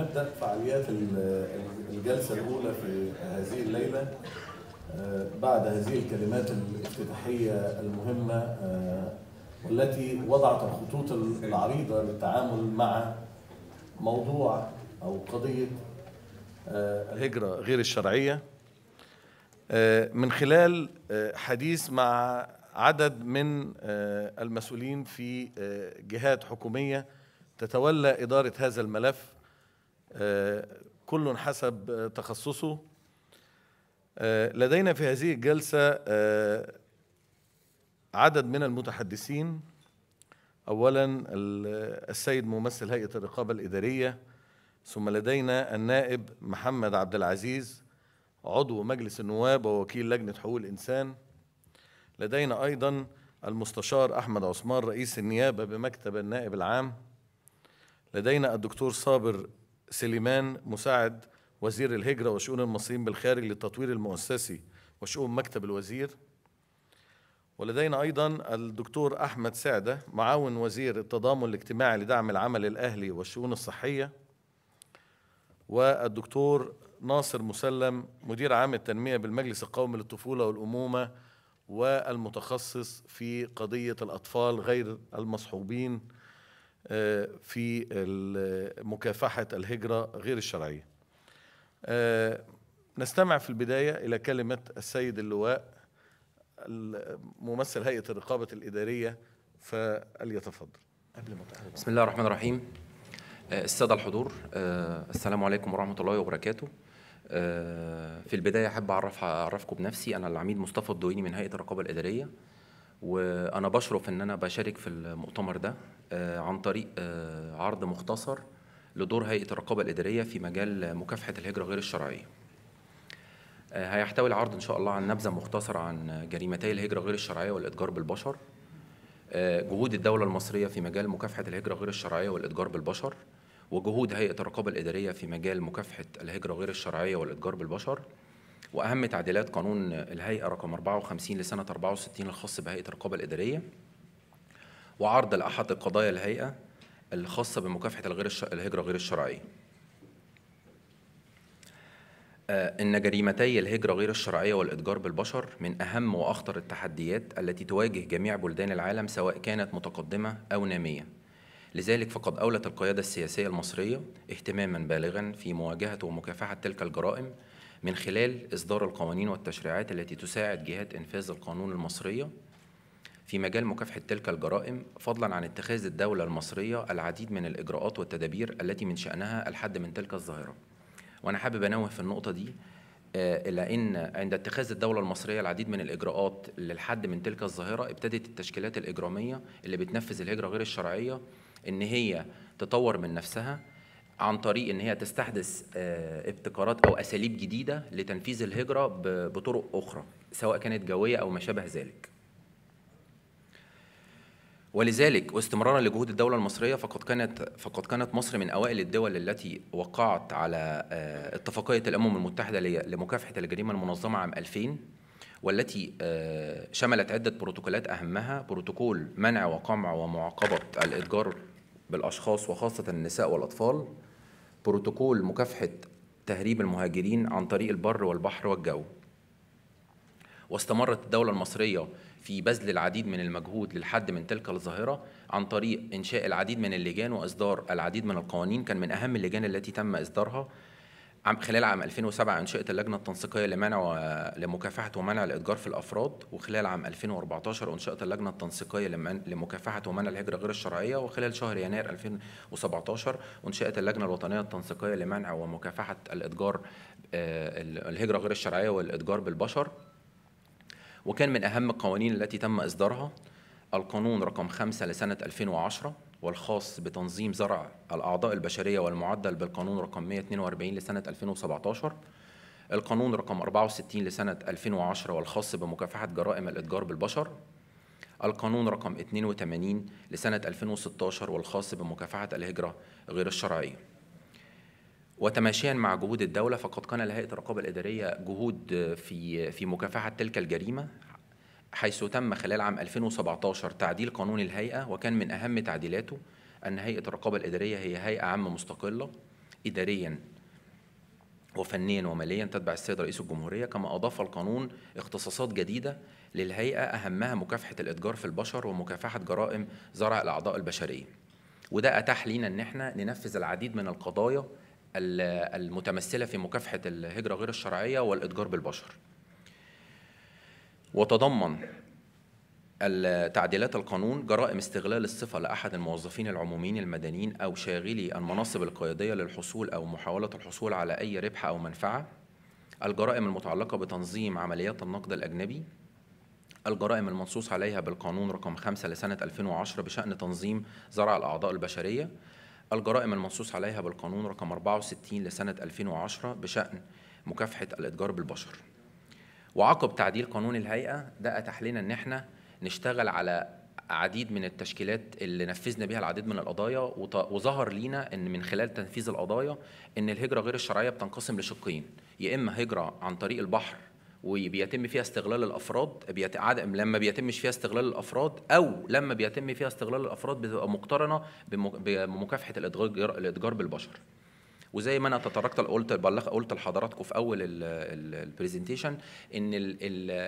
نبدا فعاليات الجلسه الاولى في هذه الليله آه، بعد هذه الكلمات الافتتاحيه المهمه آه، والتي وضعت الخطوط العريضه للتعامل مع موضوع او قضيه آه، الهجره غير الشرعيه من خلال حديث مع عدد من المسؤولين في جهات حكوميه تتولى اداره هذا الملف كل حسب تخصصه آه، لدينا في هذه الجلسة آه، عدد من المتحدثين أولا السيد ممثل هيئة الرقابة الإدارية ثم لدينا النائب محمد عبد العزيز عضو مجلس النواب ووكيل لجنة حقوق الإنسان لدينا أيضا المستشار أحمد عثمان رئيس النيابة بمكتب النائب العام لدينا الدكتور صابر سليمان مساعد وزير الهجرة وشؤون المصريين بالخارج للتطوير المؤسسي وشؤون مكتب الوزير ولدينا أيضا الدكتور أحمد سعدة معاون وزير التضامن الاجتماعي لدعم العمل الأهلي والشؤون الصحية والدكتور ناصر مسلم مدير عام التنمية بالمجلس القومي للطفولة والأمومة والمتخصص في قضية الأطفال غير المصحوبين آه، في مكافحة الهجرة غير الشرعية آه، نستمع في البداية إلى كلمة السيد اللواء ممثل هيئة الرقابة الإدارية فليتفضل قبل ما بسم الله الرحمن الرحيم آه، السادة الحضور السلام عليكم ورحمة الله وبركاته في البداية أحب أعرف أعرفكم بنفسي أنا العميد مصطفى الدويني من هيئة الرقابة الإدارية وانا بشرف ان انا بشارك في المؤتمر ده آه، عن طريق آه، عرض مختصر لدور هيئه الرقابه الاداريه في مجال مكافحه الهجره غير الشرعيه آه، هيحتوي العرض ان شاء الله عن نبذه مختصره عن جريمتي الهجره غير الشرعيه والاتجار بالبشر جهود الدوله المصريه في مجال مكافحه الهجره غير الشرعيه والاتجار بالبشر وجهود هيئه الرقابه الاداريه في مجال مكافحه الهجره غير الشرعيه والاتجار بالبشر واهم تعديلات قانون الهيئه رقم 54 لسنه 64 الخاص بهيئه الرقابه الاداريه وعرض لاحد قضايا الهيئه الخاصه بمكافحه الغير الهجره غير الشرعيه آه، إن جريمتي الهجرة غير الشرعية والإتجار بالبشر من أهم وأخطر التحديات التي تواجه جميع بلدان العالم سواء كانت متقدمة أو نامية. لذلك فقد أولت القيادة السياسية المصرية اهتماما بالغا في مواجهة ومكافحة تلك الجرائم من خلال إصدار القوانين والتشريعات التي تساعد جهات إنفاذ القانون المصرية في مجال مكافحة تلك الجرائم فضلا عن اتخاذ الدولة المصرية العديد من الإجراءات والتدابير التي من شأنها الحد من تلك الظاهرة وأنا حابب أنوه في النقطة دي آه، إلا أن عند اتخاذ الدولة المصرية العديد من الإجراءات للحد من تلك الظاهرة ابتدت التشكيلات الإجرامية اللي بتنفذ الهجرة غير الشرعية إن هي تطور من نفسها عن طريق ان هي تستحدث آه، ابتكارات او اساليب جديده لتنفيذ الهجره بطرق اخرى سواء كانت جويه او ما شابه ذلك. ولذلك واستمرارا لجهود الدولة المصرية فقد كانت فقد كانت مصر من أوائل الدول التي وقعت على آه، اتفاقية الأمم المتحدة لمكافحة الجريمة المنظمة عام 2000 والتي آه، شملت عدة بروتوكولات أهمها بروتوكول منع وقمع ومعاقبة الإتجار بالأشخاص وخاصة النساء والأطفال بروتوكول مكافحة تهريب المهاجرين عن طريق البر والبحر والجو واستمرت الدولة المصرية في بذل العديد من المجهود للحد من تلك الظاهرة عن طريق إنشاء العديد من اللجان وإصدار العديد من القوانين كان من أهم اللجان التي تم إصدارها خلال عام 2007 انشئت اللجنه التنسيقيه لمنع و... لمكافحه ومنع الاتجار في الافراد وخلال عام 2014 انشئت اللجنه التنسيقيه لمن... لمكافحه ومنع الهجره غير الشرعيه وخلال شهر يناير 2017 انشئت اللجنه الوطنيه التنسيقيه لمنع ومكافحه الاتجار آه، الهجره غير الشرعيه والاتجار بالبشر وكان من اهم القوانين التي تم اصدارها القانون رقم 5 لسنه 2010 والخاص بتنظيم زرع الأعضاء البشرية والمعدل بالقانون رقم 142 لسنة 2017 القانون رقم 64 لسنة 2010 والخاص بمكافحة جرائم الإتجار بالبشر القانون رقم 82 لسنة 2016 والخاص بمكافحة الهجرة غير الشرعية وتماشيا مع جهود الدولة فقد كان لهيئة الرقابة الإدارية جهود في في مكافحة تلك الجريمة حيث تم خلال عام 2017 تعديل قانون الهيئة وكان من أهم تعديلاته أن هيئة الرقابة الإدارية هي هيئة عامة مستقلة إداريا وفنيا وماليا تتبع السيد رئيس الجمهورية كما أضاف القانون اختصاصات جديدة للهيئة أهمها مكافحة الإتجار في البشر ومكافحة جرائم زرع الأعضاء البشرية وده أتاح لينا أن احنا ننفذ العديد من القضايا المتمثلة في مكافحة الهجرة غير الشرعية والإتجار بالبشر وتضمن تعديلات القانون جرائم استغلال الصفة لأحد الموظفين العموميين المدنيين أو شاغلي المناصب القيادية للحصول أو محاولة الحصول على أي ربح أو منفعة الجرائم المتعلقة بتنظيم عمليات النقد الأجنبي الجرائم المنصوص عليها بالقانون رقم 5 لسنة 2010 بشأن تنظيم زرع الأعضاء البشرية الجرائم المنصوص عليها بالقانون رقم 64 لسنة 2010 بشأن مكافحة الإتجار بالبشر وعقب تعديل قانون الهيئه ده اتاح لنا ان احنا نشتغل على عديد من التشكيلات اللي نفذنا بيها العديد من القضايا وظهر لينا ان من خلال تنفيذ القضايا ان الهجره غير الشرعيه بتنقسم لشقين يا اما هجره عن طريق البحر وبيتم فيها استغلال الافراد بيت... لما بيتمش فيها استغلال الافراد او لما بيتم فيها استغلال الافراد بتبقى مقترنه بمكافحه الاتجار بالبشر وزي ما انا تطرقت قلت قلت لحضراتكم في اول البرزنتيشن ان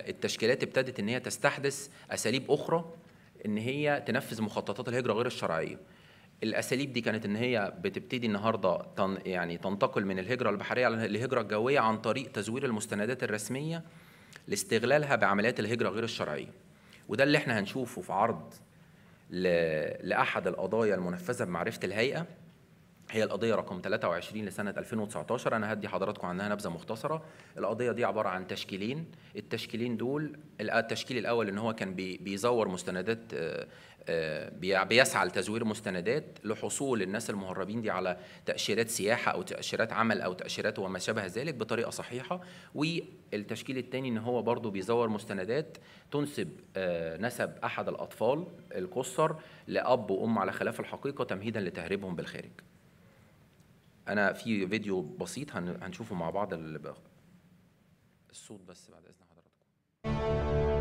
التشكيلات ابتدت ان هي تستحدث اساليب اخرى ان هي تنفذ مخططات الهجره غير الشرعيه الاساليب دي كانت ان هي بتبتدي النهارده تن يعني تنتقل من الهجره البحريه للهجره الجويه عن طريق تزوير المستندات الرسميه لاستغلالها بعمليات الهجره غير الشرعيه وده اللي احنا هنشوفه في عرض لاحد القضايا المنفذه بمعرفه الهيئه هي القضية رقم 23 لسنة 2019 أنا هدي حضراتكم عنها نبذة مختصرة القضية دي عبارة عن تشكيلين التشكيلين دول التشكيل الأول إن هو كان بيزور مستندات بيسعى لتزوير مستندات لحصول الناس المهربين دي على تأشيرات سياحة أو تأشيرات عمل أو تأشيرات وما شابه ذلك بطريقة صحيحة والتشكيل الثاني إن هو برضو بيزور مستندات تنسب نسب أحد الأطفال القصر لأب وأم على خلاف الحقيقة تمهيدا لتهريبهم بالخارج انا في فيديو بسيط هنشوفه مع بعض الصوت بس بعد اذن حضراتكم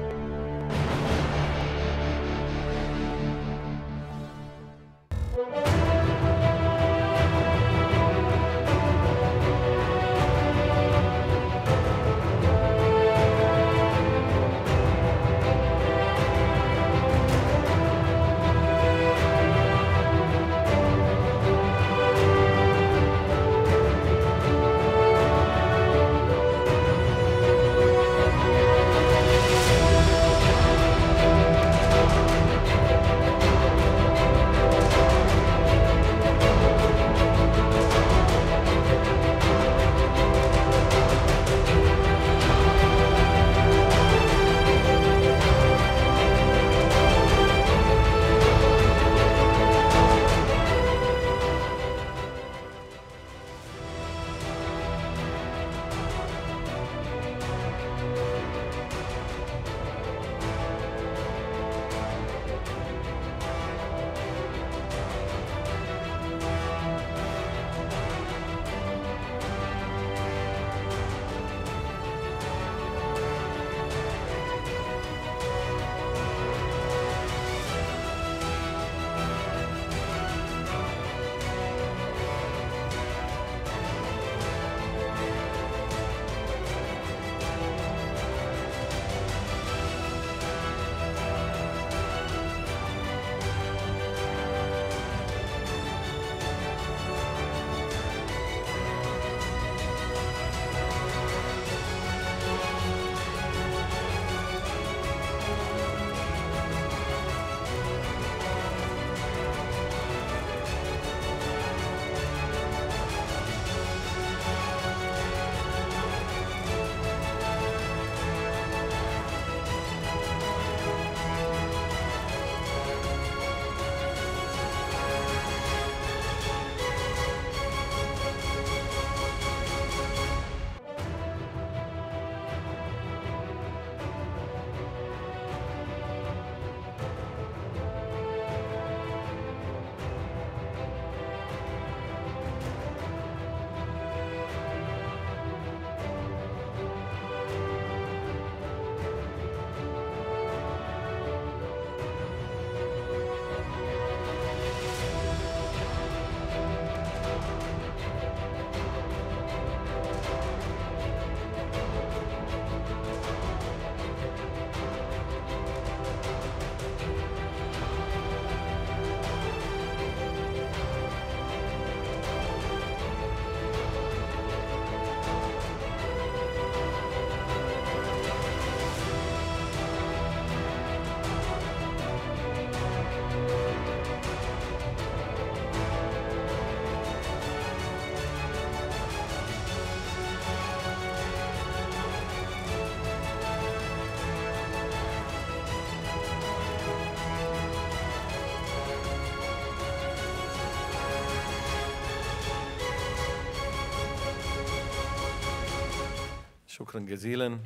شكرا جزيلا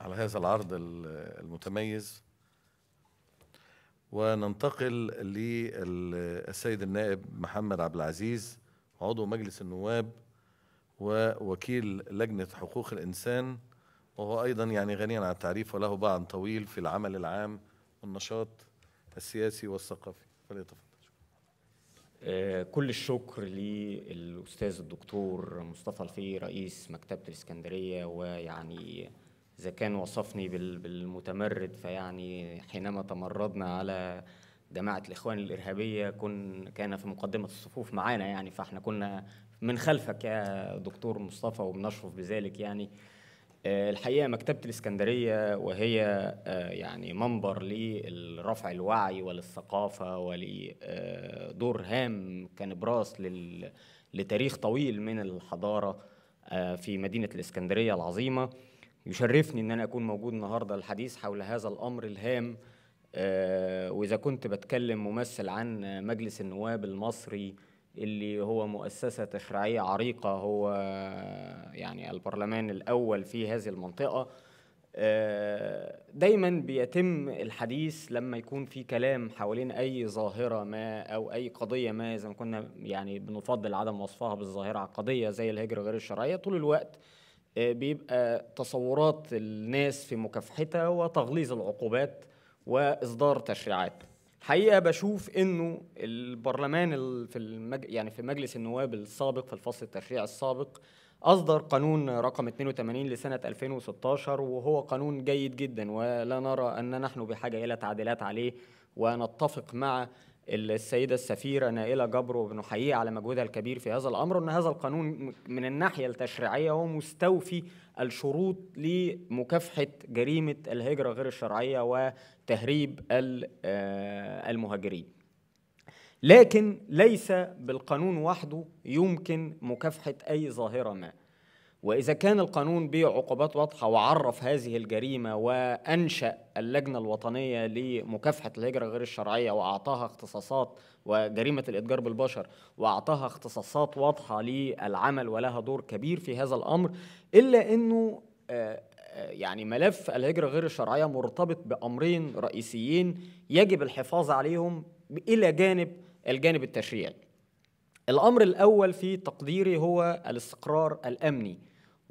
على هذا العرض المتميز وننتقل للسيد النائب محمد عبد العزيز عضو مجلس النواب ووكيل لجنة حقوق الإنسان وهو أيضا يعني غني عن التعريف وله باع طويل في العمل العام والنشاط السياسي والثقافي فليتفضل آه، كل الشكر للاستاذ الدكتور مصطفى الفقي رئيس مكتبه الاسكندريه ويعني اذا كان وصفني بالمتمرد فيعني حينما تمردنا على جماعه الاخوان الارهابيه كن كان في مقدمه الصفوف معانا يعني فاحنا كنا من خلفك يا دكتور مصطفى وبنشرف بذلك يعني آه، الحقيقه مكتبه الاسكندريه وهي آه، يعني منبر لرفع الوعي وللثقافه ولدور آه، هام براس لتاريخ طويل من الحضاره في مدينه الاسكندريه العظيمه يشرفني ان انا اكون موجود النهارده للحديث حول هذا الامر الهام واذا كنت بتكلم ممثل عن مجلس النواب المصري اللي هو مؤسسة تشريعية عريقة هو يعني البرلمان الأول في هذه المنطقة آه، دايما بيتم الحديث لما يكون في كلام حوالين أي ظاهرة ما أو أي قضية ما إذا ما كنا يعني بنفضل عدم وصفها بالظاهرة على قضية زي الهجرة غير الشرعية طول الوقت آه، بيبقى تصورات الناس في مكافحتها وتغليظ العقوبات وإصدار تشريعات حقيقه بشوف انه البرلمان في المج... يعني في مجلس النواب السابق في الفصل التشريعي السابق اصدر قانون رقم 82 لسنه 2016 وهو قانون جيد جدا ولا نرى ان نحن بحاجه الى تعديلات عليه ونتفق مع السيده السفيره نائله جبرو بنحييها على مجهودها الكبير في هذا الامر ان هذا القانون من الناحيه التشريعيه هو مستوفي الشروط لمكافحة جريمة الهجرة غير الشرعية وتهريب آه، المهاجرين لكن ليس بالقانون وحده يمكن مكافحة أي ظاهرة ما واذا كان القانون به عقوبات واضحه وعرف هذه الجريمه وانشا اللجنه الوطنيه لمكافحه الهجره غير الشرعيه واعطاها اختصاصات وجريمه الاتجار بالبشر واعطاها اختصاصات واضحه للعمل ولها دور كبير في هذا الامر الا انه آه، آه، يعني ملف الهجره غير الشرعيه مرتبط بامرين رئيسيين يجب الحفاظ عليهم الى جانب الجانب التشريعي الامر الاول في تقديري هو الاستقرار الامني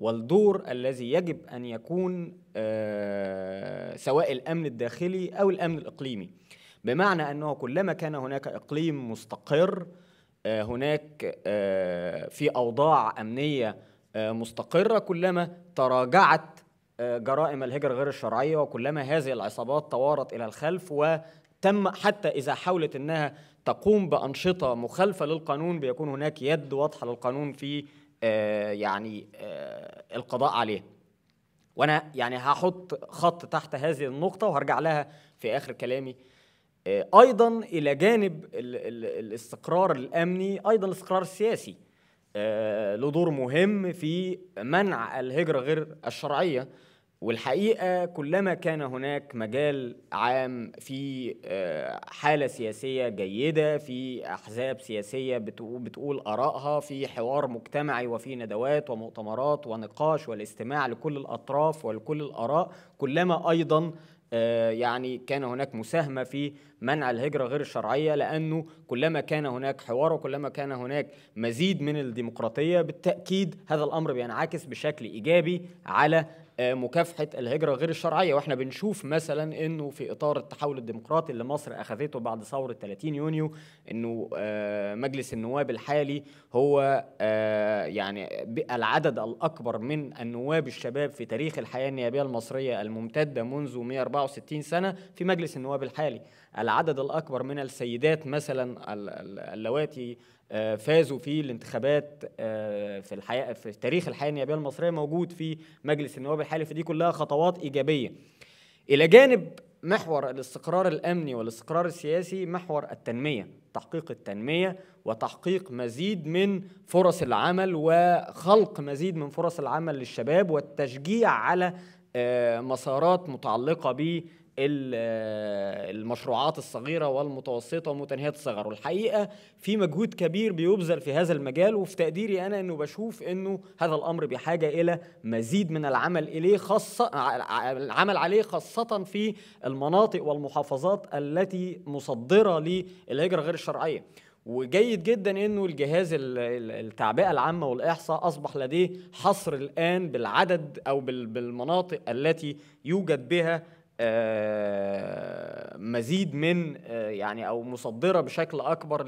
والدور الذي يجب ان يكون آه، سواء الامن الداخلي او الامن الاقليمي بمعنى انه كلما كان هناك اقليم مستقر آه، هناك آه، في اوضاع امنيه مستقره كلما تراجعت جرائم الهجره غير الشرعيه وكلما هذه العصابات توارت الى الخلف وتم حتى اذا حاولت انها تقوم بانشطه مخالفه للقانون بيكون هناك يد واضحه للقانون في آه، يعني آه، القضاء عليه وانا يعني هحط خط تحت هذه النقطه وهرجع لها في اخر كلامي آه، ايضا الى جانب الاستقرار الامني ايضا الاستقرار السياسي له دور مهم في منع الهجره غير الشرعيه والحقيقه كلما كان هناك مجال عام في آه، حاله سياسيه جيده في احزاب سياسيه بتقول ارائها في حوار مجتمعي وفي ندوات ومؤتمرات ونقاش والاستماع لكل الاطراف ولكل الاراء كلما ايضا آه، يعني كان هناك مساهمة في منع الهجرة غير الشرعية لأنه كلما كان هناك حوار وكلما كان هناك مزيد من الديمقراطية بالتأكيد هذا الأمر بينعكس بشكل إيجابي على آه، مكافحه الهجره غير الشرعيه واحنا بنشوف مثلا انه في اطار التحول الديمقراطي اللي مصر اخذته بعد ثوره 30 يونيو انه آه، مجلس النواب الحالي هو آه، يعني العدد الاكبر من النواب الشباب في تاريخ الحياه النيابيه المصريه الممتده منذ 164 سنه في مجلس النواب الحالي العدد الاكبر من السيدات مثلا اللواتي آه، فازوا في الانتخابات آه، في الحقيقه في تاريخ الحياه النيابيه المصريه موجود في مجلس النواب الحالي فدي كلها خطوات ايجابيه الى جانب محور الاستقرار الامني والاستقرار السياسي محور التنميه تحقيق التنميه وتحقيق مزيد من فرص العمل وخلق مزيد من فرص العمل للشباب والتشجيع على آه، مسارات متعلقه ب آه، المشروعات الصغيره والمتوسطه ومتناهيه الصغر والحقيقه في مجهود كبير بيبذل في هذا المجال وفي تقديري انا انه بشوف انه هذا الامر بحاجه الى مزيد من العمل اليه خاصه العمل عليه خاصه في المناطق والمحافظات التي مصدره للهجره غير الشرعيه وجيد جدا انه الجهاز التعبئه العامه والاحصاء اصبح لديه حصر الان بالعدد او بالمناطق التي يوجد بها آه، مزيد من آه، يعني او مصدره بشكل اكبر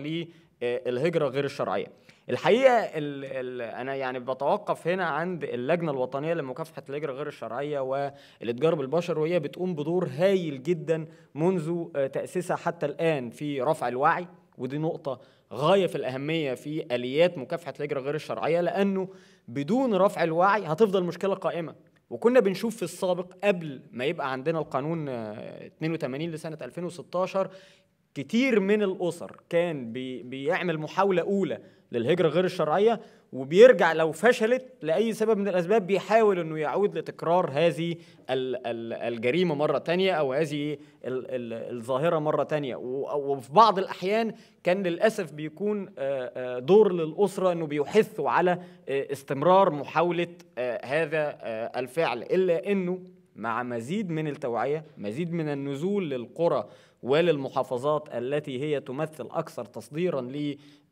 للهجره آه، غير الشرعيه. الحقيقه الـ الـ انا يعني بتوقف هنا عند اللجنه الوطنيه لمكافحه الهجره غير الشرعيه والاتجار بالبشر وهي بتقوم بدور هايل جدا منذ تاسيسها حتى الان في رفع الوعي ودي نقطه غايه في الاهميه في اليات مكافحه الهجره غير الشرعيه لانه بدون رفع الوعي هتفضل مشكله قائمه وكنا بنشوف في السابق قبل ما يبقى عندنا القانون 82 آه، لسنه 2016 كتير من الاسر كان بيعمل محاوله اولى للهجرة غير الشرعية وبيرجع لو فشلت لأي سبب من الأسباب بيحاول أنه يعود لتكرار هذه الجريمة مرة تانية أو هذه الظاهرة مرة تانية وفي بعض الأحيان كان للأسف بيكون آه، آه، دور للأسرة أنه بيحثوا على آه، استمرار محاولة هذا الفعل إلا أنه مع مزيد من التوعية مزيد من النزول للقرى وللمحافظات التي هي تمثل أكثر تصديرا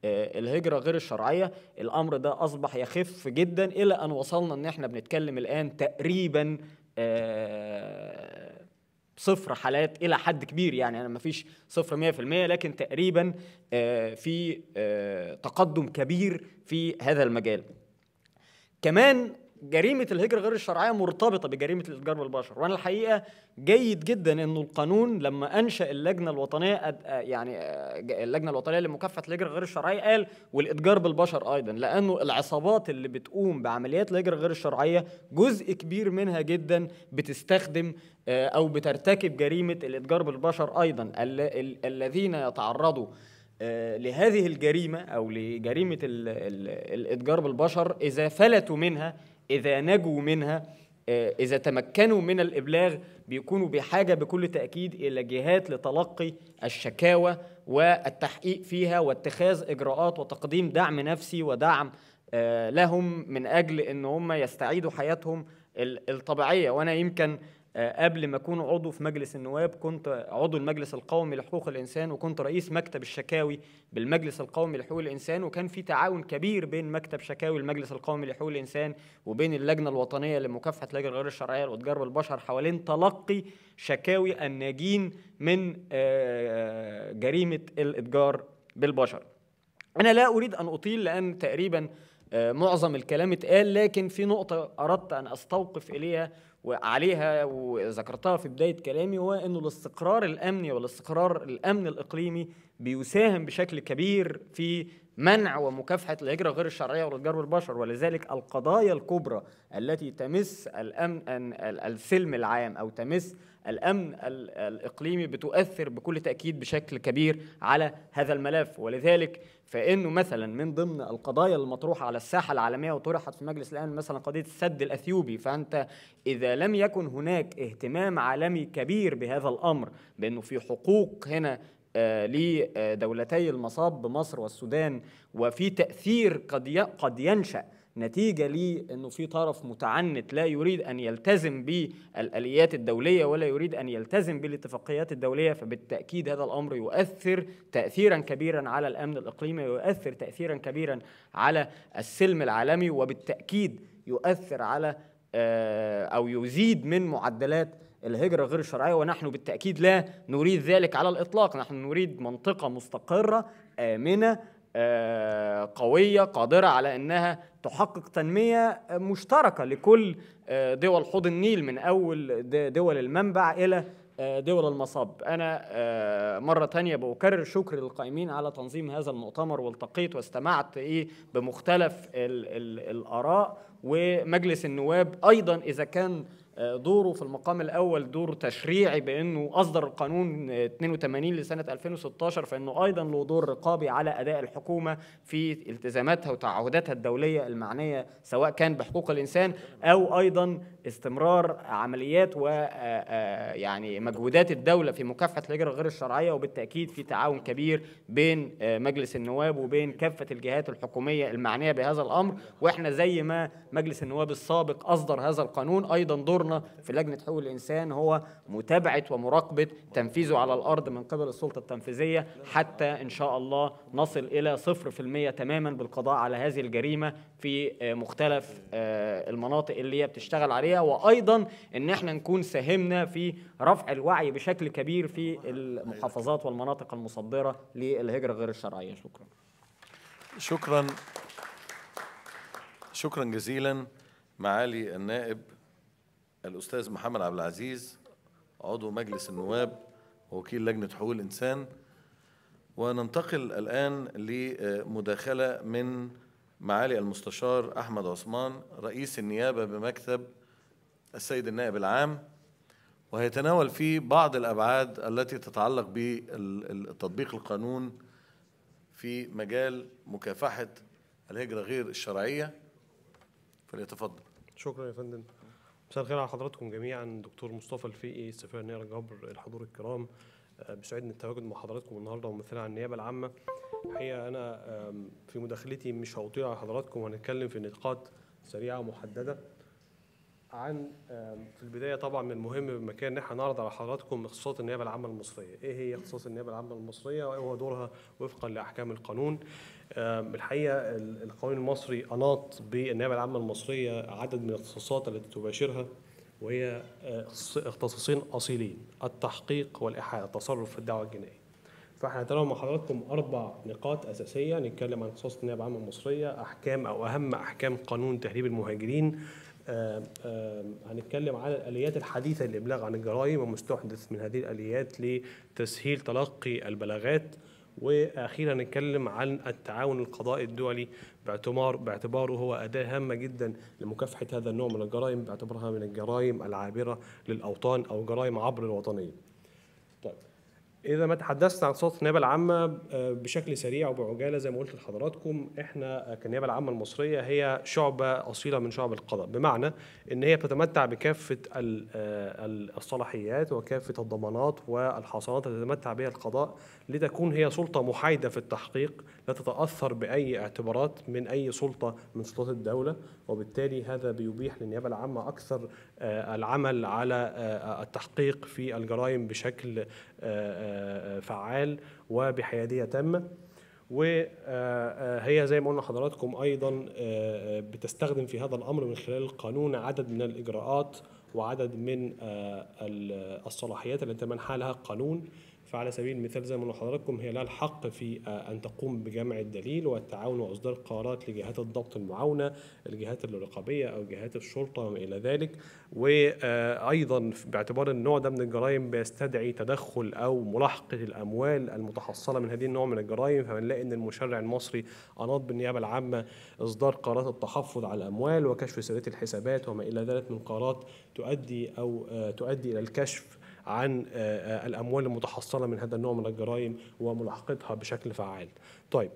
آه، الهجرة غير الشرعية الأمر ده أصبح يخف جدا إلى أن وصلنا أن احنا بنتكلم الآن تقريبا آه، صفر حالات إلى حد كبير يعني أنا مفيش صفر مية في المية لكن تقريبا آه، في تقدم كبير في هذا المجال كمان جريمه الهجره غير الشرعيه مرتبطه بجريمه الاتجار بالبشر وانا الحقيقه جيد جدا انه القانون لما انشا اللجنه الوطنيه آه، يعني آه، اللجنه الوطنيه لمكافحه الهجره غير الشرعيه قال والاتجار بالبشر ايضا لانه العصابات اللي بتقوم بعمليات الهجره غير الشرعيه جزء كبير منها جدا بتستخدم آه، او بترتكب جريمه الاتجار بالبشر ايضا الذين يتعرضوا لهذه الجريمه او لجريمه الاتجار بالبشر اذا فلتوا منها إذا نجوا منها آه، إذا تمكنوا من الإبلاغ بيكونوا بحاجة بكل تأكيد إلى جهات لتلقي الشكاوى والتحقيق فيها واتخاذ إجراءات وتقديم دعم نفسي ودعم آه، لهم من أجل إن هم يستعيدوا حياتهم الطبيعية وأنا يمكن آه، قبل ما اكون عضو في مجلس النواب كنت عضو المجلس القومي لحقوق الانسان وكنت رئيس مكتب الشكاوي بالمجلس القومي لحقوق الانسان وكان في تعاون كبير بين مكتب شكاوي المجلس القومي لحقوق الانسان وبين اللجنه الوطنيه لمكافحه اللاجئ غير الشرعيه والاتجار بالبشر حوالين تلقي شكاوي الناجين من آه، جريمه الاتجار بالبشر. انا لا اريد ان اطيل لان تقريبا آه، معظم الكلام اتقال لكن في نقطه اردت ان استوقف اليها وعليها وذكرتها في بدايه كلامي هو انه الاستقرار الامني والاستقرار الامن الاقليمي بيساهم بشكل كبير في منع ومكافحه الهجره غير الشرعيه والتجار بالبشر ولذلك القضايا الكبرى التي تمس الامن السلم العام او تمس الامن الاقليمي بتؤثر بكل تاكيد بشكل كبير على هذا الملف ولذلك فانه مثلا من ضمن القضايا المطروحه على الساحه العالميه وطرحت في مجلس الامن مثلا قضيه السد الاثيوبي فانت اذا لم يكن هناك اهتمام عالمي كبير بهذا الامر بانه في حقوق هنا آه، لدولتي المصاب بمصر والسودان وفي تاثير قد قد ينشا نتيجه لانه في طرف متعنت لا يريد ان يلتزم بالاليات الدوليه ولا يريد ان يلتزم بالاتفاقيات الدوليه فبالتاكيد هذا الامر يؤثر تاثيرا كبيرا على الامن الاقليمي ويؤثر تاثيرا كبيرا على السلم العالمي وبالتاكيد يؤثر على آه، او يزيد من معدلات الهجرة غير الشرعية ونحن بالتأكيد لا نريد ذلك على الإطلاق نحن نريد منطقة مستقرة آمنة آه، قوية قادرة على أنها تحقق تنمية مشتركة لكل آه، دول حوض النيل من أول دول المنبع إلى آه، دول المصب أنا مرة تانية بأكرر شكر للقائمين على تنظيم هذا المؤتمر والتقيت واستمعت إيه بمختلف الآراء ومجلس النواب أيضا إذا كان دوره في المقام الاول دور تشريعي بانه اصدر القانون 82 لسنه 2016 فانه ايضا له دور رقابي على اداء الحكومه في التزاماتها وتعهداتها الدوليه المعنيه سواء كان بحقوق الانسان او ايضا استمرار عمليات و آه، آه، يعني مجهودات الدوله في مكافحه الهجره غير الشرعيه وبالتاكيد في تعاون كبير بين آه، مجلس النواب وبين كافه الجهات الحكوميه المعنيه بهذا الامر واحنا زي ما مجلس النواب السابق اصدر هذا القانون ايضا دور دورنا في لجنه حقوق الانسان هو متابعه ومراقبه تنفيذه على الارض من قبل السلطه التنفيذيه حتى ان شاء الله نصل الى 0% تماما بالقضاء على هذه الجريمه في آه، مختلف آه، المناطق اللي هي بتشتغل عليها وايضا ان احنا نكون ساهمنا في رفع الوعي بشكل كبير في المحافظات والمناطق المصدره للهجره غير الشرعيه شكرا شكرا شكرا جزيلا معالي النائب الأستاذ محمد عبد العزيز عضو مجلس النواب ووكيل لجنة حقوق الإنسان وننتقل الآن لمداخلة من معالي المستشار أحمد عثمان رئيس النيابة بمكتب السيد النائب العام وهيتناول في بعض الأبعاد التي تتعلق بتطبيق القانون في مجال مكافحة الهجرة غير الشرعية فليتفضل شكرا يا فندم مساء الخير على حضراتكم جميعا دكتور مصطفى الفقي السفير نير جبر الحضور الكرام آه، بيسعدني التواجد مع حضراتكم النهارده وممثلا عن النيابه العامه الحقيقه انا في مداخلتي مش هطيل على حضراتكم وهنتكلم في نقاط سريعه ومحدده عن في البدايه طبعا من المهم بمكان ان احنا نعرض على حضراتكم اختصاصات النيابه العامه المصريه، ايه هي اختصاصات النيابه العامه المصريه وايه هو دورها وفقا لاحكام القانون؟ الحقيقه القانون المصري اناط بالنيابه العامه المصريه عدد من الاختصاصات التي تباشرها وهي اختصاصين آه، اصيلين التحقيق والاحاله التصرف في الدعوه الجنائيه. فاحنا هنتناول مع حضراتكم اربع نقاط اساسيه نتكلم عن اختصاص النيابه العامه المصريه احكام او اهم احكام قانون تهريب المهاجرين هنتكلم على الاليات الحديثه للابلاغ عن الجرائم ومستحدث من هذه الاليات لتسهيل تلقي البلاغات واخيرا نتكلم عن التعاون القضائي الدولي باعتبار باعتباره هو اداه هامه جدا لمكافحه هذا النوع من الجرائم باعتبارها من الجرائم العابره للاوطان او جرائم عبر الوطنيه إذا إيه ما تحدثنا عن صوت النيابة العامة آه، بشكل سريع وبعجالة زي ما قلت لحضراتكم إحنا كالنيابة العامة المصرية هي شعبة أصيلة من شعب القضاء بمعنى إن هي بتتمتع بكافة آه، الصلاحيات وكافة الضمانات والحصانات التي يتمتع بها القضاء لتكون هي سلطة محايدة في التحقيق لا تتاثر باي اعتبارات من اي سلطه من سلطات الدوله وبالتالي هذا بيبيح للنيابه العامه اكثر آه، العمل على آه، التحقيق في الجرائم بشكل آه، فعال وبحياديه تامه وهي زي ما قلنا حضراتكم ايضا بتستخدم في هذا الامر من خلال القانون عدد من الاجراءات وعدد من الصلاحيات التي منحها لها القانون فعلى سبيل المثال زي ما قلنا حضراتكم هي لها الحق في آه، ان تقوم بجمع الدليل والتعاون واصدار قرارات لجهات الضبط المعاونه الجهات الرقابيه او جهات الشرطه وما الى ذلك وايضا آه، باعتبار النوع ده من الجرائم بيستدعي تدخل او ملاحقه الاموال المتحصله من هذه النوع من الجرائم فبنلاقي ان المشرع المصري اناط بالنيابه العامه اصدار قرارات التحفظ على الاموال وكشف سريه الحسابات وما الى ذلك من قرارات تؤدي او آه، تؤدي الى الكشف عن آه، آه، الاموال المتحصله من هذا النوع من الجرائم وملاحقتها بشكل فعال. طيب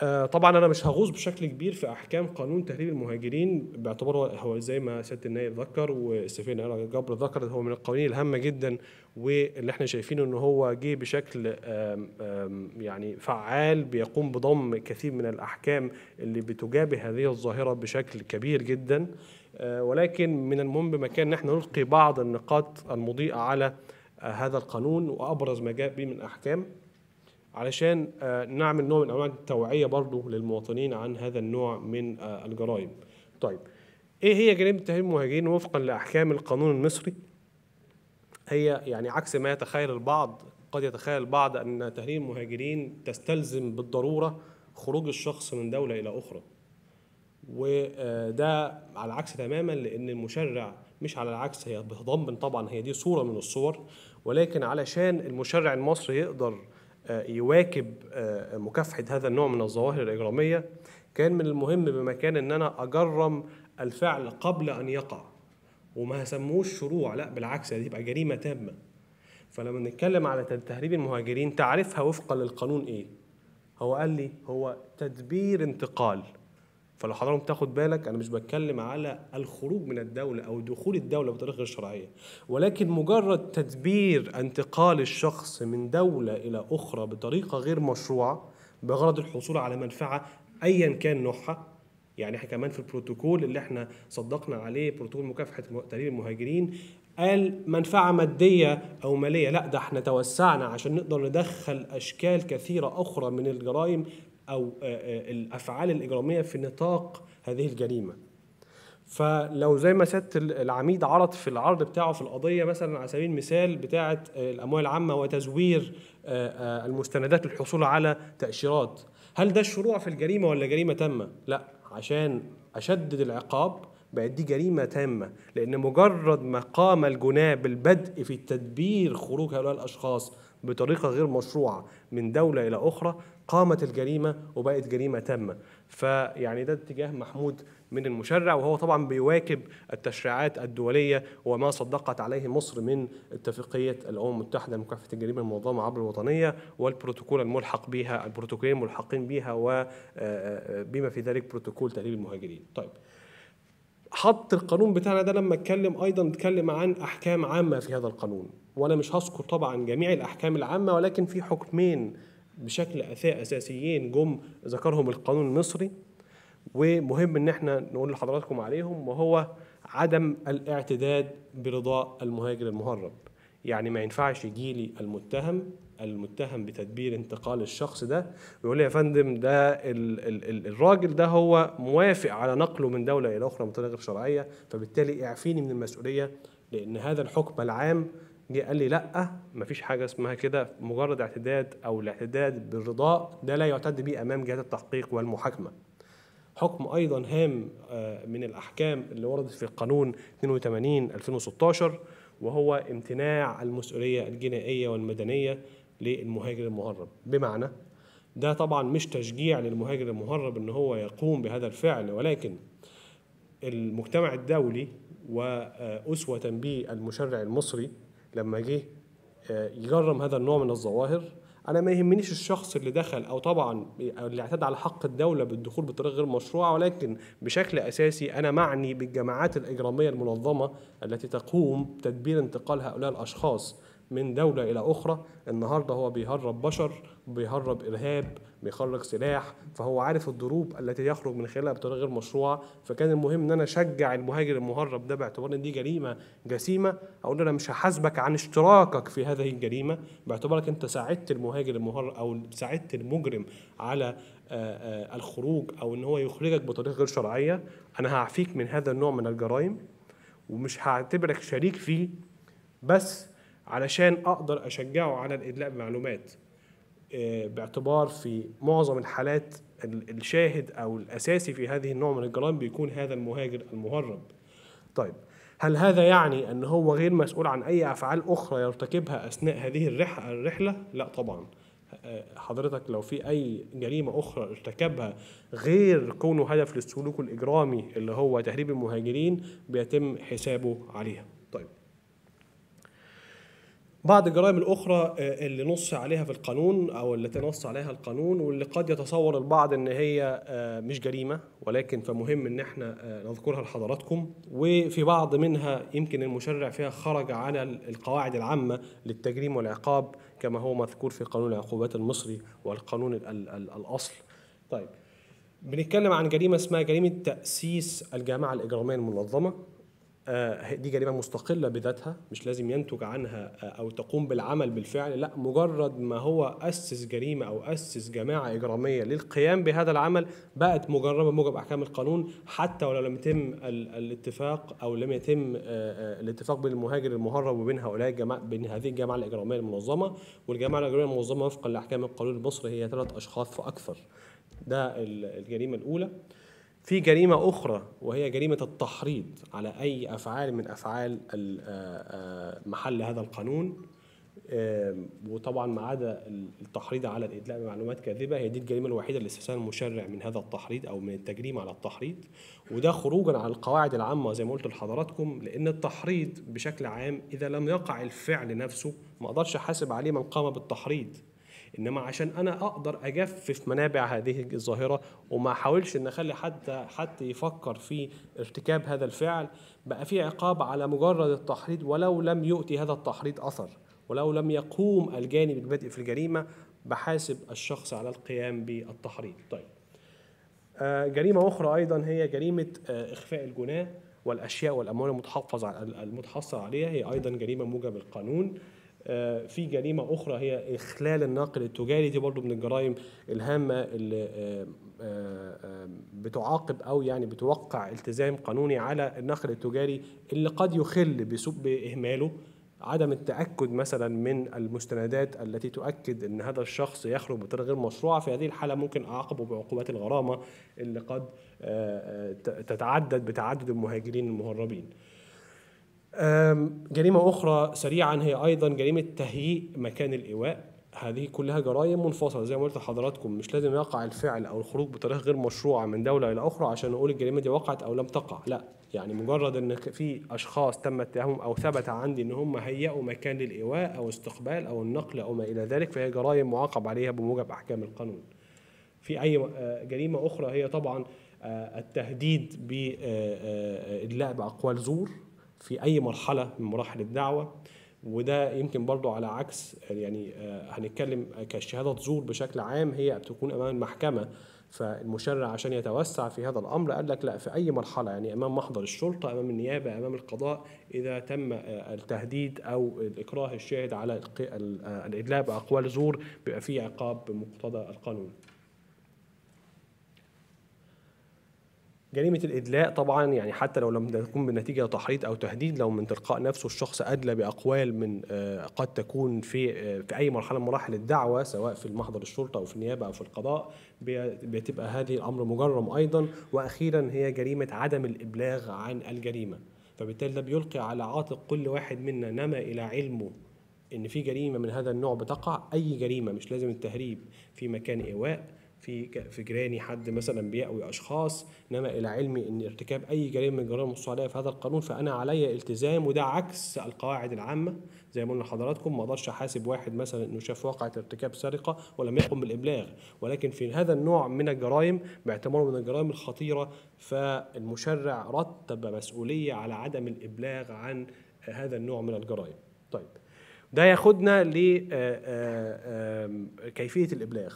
آه، طبعا انا مش هغوص بشكل كبير في احكام قانون تهريب المهاجرين باعتباره هو زي ما سياده النائب ذكر والسفير نائب جبر ذكر هو من القوانين الهامه جدا واللي احنا شايفينه ان هو جه بشكل يعني فعال بيقوم بضم كثير من الاحكام اللي بتجابه هذه الظاهره بشكل كبير جدا آه، ولكن من المهم بمكان نحن نلقي بعض النقاط المضيئة على آه، هذا القانون وأبرز ما جاء به من أحكام علشان آه، نعمل نوع من أنواع التوعية برضه للمواطنين عن هذا النوع من الجرائم طيب إيه هي جريمة تهريب المهاجرين وفقا لأحكام القانون المصري هي يعني عكس ما يتخيل البعض قد يتخيل البعض أن تهريب المهاجرين تستلزم بالضرورة خروج الشخص من دولة إلى أخرى وده على العكس تماما لان المشرع مش على العكس هي بتضمن طبعا هي دي صوره من الصور ولكن علشان المشرع المصري يقدر آه، يواكب آه، مكافحه هذا النوع من الظواهر الاجراميه كان من المهم بمكان ان انا اجرم الفعل قبل ان يقع وما سموش شروع لا بالعكس دي تبقى جريمه تامه فلما نتكلم على تهريب المهاجرين تعرفها وفقا للقانون ايه هو قال لي هو تدبير انتقال فلو حضرتك تاخد بالك انا مش بتكلم على الخروج من الدوله او دخول الدوله بطريقه غير شرعيه ولكن مجرد تدبير انتقال الشخص من دوله الى اخرى بطريقه غير مشروعه بغرض الحصول على منفعه ايا كان نوعها يعني احنا كمان في البروتوكول اللي احنا صدقنا عليه بروتوكول مكافحه تأليف المهاجرين قال منفعة مادية أو مالية لا ده احنا توسعنا عشان نقدر ندخل أشكال كثيرة أخرى من الجرائم او آه، آه، الافعال الاجراميه في نطاق هذه الجريمه فلو زي ما سياده العميد عرض في العرض بتاعه في القضيه مثلا على سبيل المثال بتاعه آه، الاموال العامه وتزوير المستندات للحصول على تاشيرات هل ده الشروع في الجريمه ولا جريمه تامه لا عشان اشدد العقاب بقت دي جريمه تامه لان مجرد ما قام الجناه بالبدء في تدبير خروج هؤلاء الاشخاص بطريقه غير مشروعه من دوله الى اخرى قامت الجريمه وبقت جريمه تامه فيعني ده اتجاه محمود من المشرع وهو طبعا بيواكب التشريعات الدوليه وما صدقت عليه مصر من اتفاقيه الامم المتحده لمكافحه الجريمه المنظمه عبر الوطنيه والبروتوكول الملحق بها البروتوكولين الملحقين بها وبما آه، آه، في ذلك بروتوكول تهريب المهاجرين. طيب حط القانون بتاعنا ده لما اتكلم ايضا اتكلم عن احكام عامه في هذا القانون وانا مش هذكر طبعا جميع الاحكام العامه ولكن في حكمين بشكل اساسيين جم ذكرهم القانون المصري ومهم ان احنا نقول لحضراتكم عليهم وهو عدم الاعتداد برضاء المهاجر المهرب يعني ما ينفعش يجي لي المتهم المتهم بتدبير انتقال الشخص ده ويقول لي يا فندم ده الـ الـ الـ الراجل ده هو موافق على نقله من دوله الى اخرى بطريقه غير شرعيه فبالتالي اعفيني من المسؤوليه لان هذا الحكم العام جه قال لي لا مفيش حاجه اسمها كده مجرد اعتداد او الاعتداد بالرضاء ده لا يعتد به امام جهات التحقيق والمحاكمه حكم ايضا هام آه، من الاحكام اللي وردت في القانون 82 2016 وهو امتناع المسؤوليه الجنائيه والمدنيه للمهاجر المهرب بمعنى ده طبعا مش تشجيع للمهاجر المهرب ان هو يقوم بهذا الفعل ولكن المجتمع الدولي واسوه المشرع المصري لما جه آه، يجرم هذا النوع من الظواهر انا ما يهمنيش الشخص اللي دخل او طبعا اللي اعتدى على حق الدوله بالدخول بطريقه غير مشروعه ولكن بشكل اساسي انا معني بالجماعات الاجراميه المنظمه التي تقوم بتدبير انتقال هؤلاء الاشخاص من دوله الى اخرى النهارده هو بيهرب بشر بيهرب ارهاب بيخرج سلاح فهو عارف الضروب التي يخرج من خلالها بطريقه غير مشروعه فكان المهم ان انا اشجع المهاجر المهرب ده باعتبار ان دي جريمه جسيمه اقول له انا مش هحاسبك عن اشتراكك في هذه الجريمه باعتبارك انت ساعدت المهاجر المهرب او ساعدت المجرم على آه، آه، الخروج او ان هو يخرجك بطريقه غير شرعيه انا هعفيك من هذا النوع من الجرائم ومش هعتبرك شريك فيه بس علشان اقدر اشجعه على الادلاء بمعلومات آه، باعتبار في معظم الحالات الشاهد او الاساسي في هذه النوع من الجرائم بيكون هذا المهاجر المهرب. طيب هل هذا يعني ان هو غير مسؤول عن اي افعال اخرى يرتكبها اثناء هذه الرحله؟ لا طبعا. آه، حضرتك لو في اي جريمه اخرى ارتكبها غير كونه هدف للسلوك الاجرامي اللي هو تهريب المهاجرين بيتم حسابه عليها. بعض الجرائم الأخرى آه، اللي نص عليها في القانون أو التي نص عليها القانون واللي قد يتصور البعض إن هي آه، مش جريمة ولكن فمهم إن احنا آه، نذكرها لحضراتكم وفي بعض منها يمكن المشرع فيها خرج على القواعد العامة للتجريم والعقاب كما هو مذكور في قانون العقوبات المصري والقانون الأصل طيب بنتكلم عن جريمة اسمها جريمة تأسيس الجامعة الإجرامية المنظمة آه، دي جريمه مستقله بذاتها مش لازم ينتج عنها آه، او تقوم بالعمل بالفعل لا مجرد ما هو اسس جريمه او اسس جماعه اجراميه للقيام بهذا العمل بقت مجرمه موجب احكام القانون حتى ولو لم يتم الاتفاق او لم يتم آه، الاتفاق بين المهاجر المهرب وبين هؤلاء الجماعه بين هذه الجماعه الاجراميه المنظمه والجماعه الاجراميه المنظمه وفقا لاحكام القانون المصري هي ثلاث اشخاص فاكثر ده الجريمه الاولى في جريمة أخرى وهي جريمة التحريض على أي أفعال من أفعال آه، آه، محل هذا القانون وطبعا ما عدا التحريض على الادلاء بمعلومات كاذبه هي دي الجريمه الوحيده اللي استثنى المشرع من هذا التحريض او من التجريم على التحريض وده خروجا على القواعد العامه زي ما قلت لحضراتكم لان التحريض بشكل عام اذا لم يقع الفعل نفسه ما اقدرش احاسب عليه من قام بالتحريض انما عشان انا اقدر اجفف منابع هذه الظاهره وما احاولش ان اخلي حد حد يفكر في ارتكاب هذا الفعل بقى في عقاب على مجرد التحريض ولو لم يؤتي هذا التحريض اثر ولو لم يقوم الجانب البدء في الجريمه بحاسب الشخص على القيام بالتحريض طيب آه، جريمه اخرى ايضا هي جريمه آه، اخفاء الجناه والاشياء والاموال المتحفظ المتحصل عليها هي ايضا جريمه موجب القانون آه، في جريمه اخرى هي اخلال الناقل التجاري دي برضو من الجرائم الهامه اللي آه، آه، بتعاقب او يعني بتوقع التزام قانوني على النقل التجاري اللي قد يخل باهماله عدم التاكد مثلا من المستندات التي تؤكد ان هذا الشخص يخرج بطريقه غير مشروعه في هذه الحاله ممكن اعاقبه بعقوبات الغرامه اللي قد تتعدد بتعدد المهاجرين المهربين. جريمة أخرى سريعا هي أيضا جريمة تهيئ مكان الإيواء هذه كلها جرائم منفصلة زي ما قلت لحضراتكم مش لازم يقع الفعل أو الخروج بطريقة غير مشروعة من دولة إلى أخرى عشان نقول الجريمة دي وقعت أو لم تقع لا يعني مجرد إن في أشخاص تم اتهامهم أو ثبت عندي إن هم هيئوا مكان للإيواء أو استقبال أو النقل أو ما إلى ذلك فهي جرائم معاقب عليها بموجب أحكام القانون في أي آه، جريمة أخرى هي طبعا آه، التهديد بإدلاء آه، بأقوال زور في اي مرحله من مراحل الدعوه وده يمكن برضو على عكس يعني آه، هنتكلم كشهاده زور بشكل عام هي بتكون امام المحكمه فالمشرع عشان يتوسع في هذا الامر قال لك لا في اي مرحله يعني امام محضر الشرطه امام النيابه امام القضاء اذا تم آه، التهديد او الاكراه الشاهد على آه، الادلاء باقوال زور بيبقى فيه عقاب بمقتضى القانون جريمة الإدلاء طبعا يعني حتى لو لم تكون بالنتيجة تحريض أو تهديد لو من تلقاء نفسه الشخص أدلى بأقوال من آه، قد تكون في آه، في أي مرحلة من مراحل الدعوة سواء في المحضر الشرطة أو في النيابة أو في القضاء بتبقى هذه الأمر مجرم أيضا وأخيرا هي جريمة عدم الإبلاغ عن الجريمة فبالتالي ده بيلقي على عاتق كل واحد منا نما إلى علمه ان في جريمه من هذا النوع بتقع اي جريمه مش لازم التهريب في مكان ايواء في في جيراني حد مثلا بيأوي اشخاص انما الى علمي ان ارتكاب اي جريمه من الجرائم المنصوص عليها في هذا القانون فانا علي التزام وده عكس القواعد العامه زي ما قلنا لحضراتكم ما اقدرش احاسب واحد مثلا انه شاف واقعه ارتكاب سرقه ولم يقم بالابلاغ ولكن في هذا النوع من الجرائم باعتباره من الجرائم الخطيره فالمشرع رتب مسؤوليه على عدم الابلاغ عن هذا النوع من الجرائم طيب ده ياخدنا لكيفيه آه، آه، الابلاغ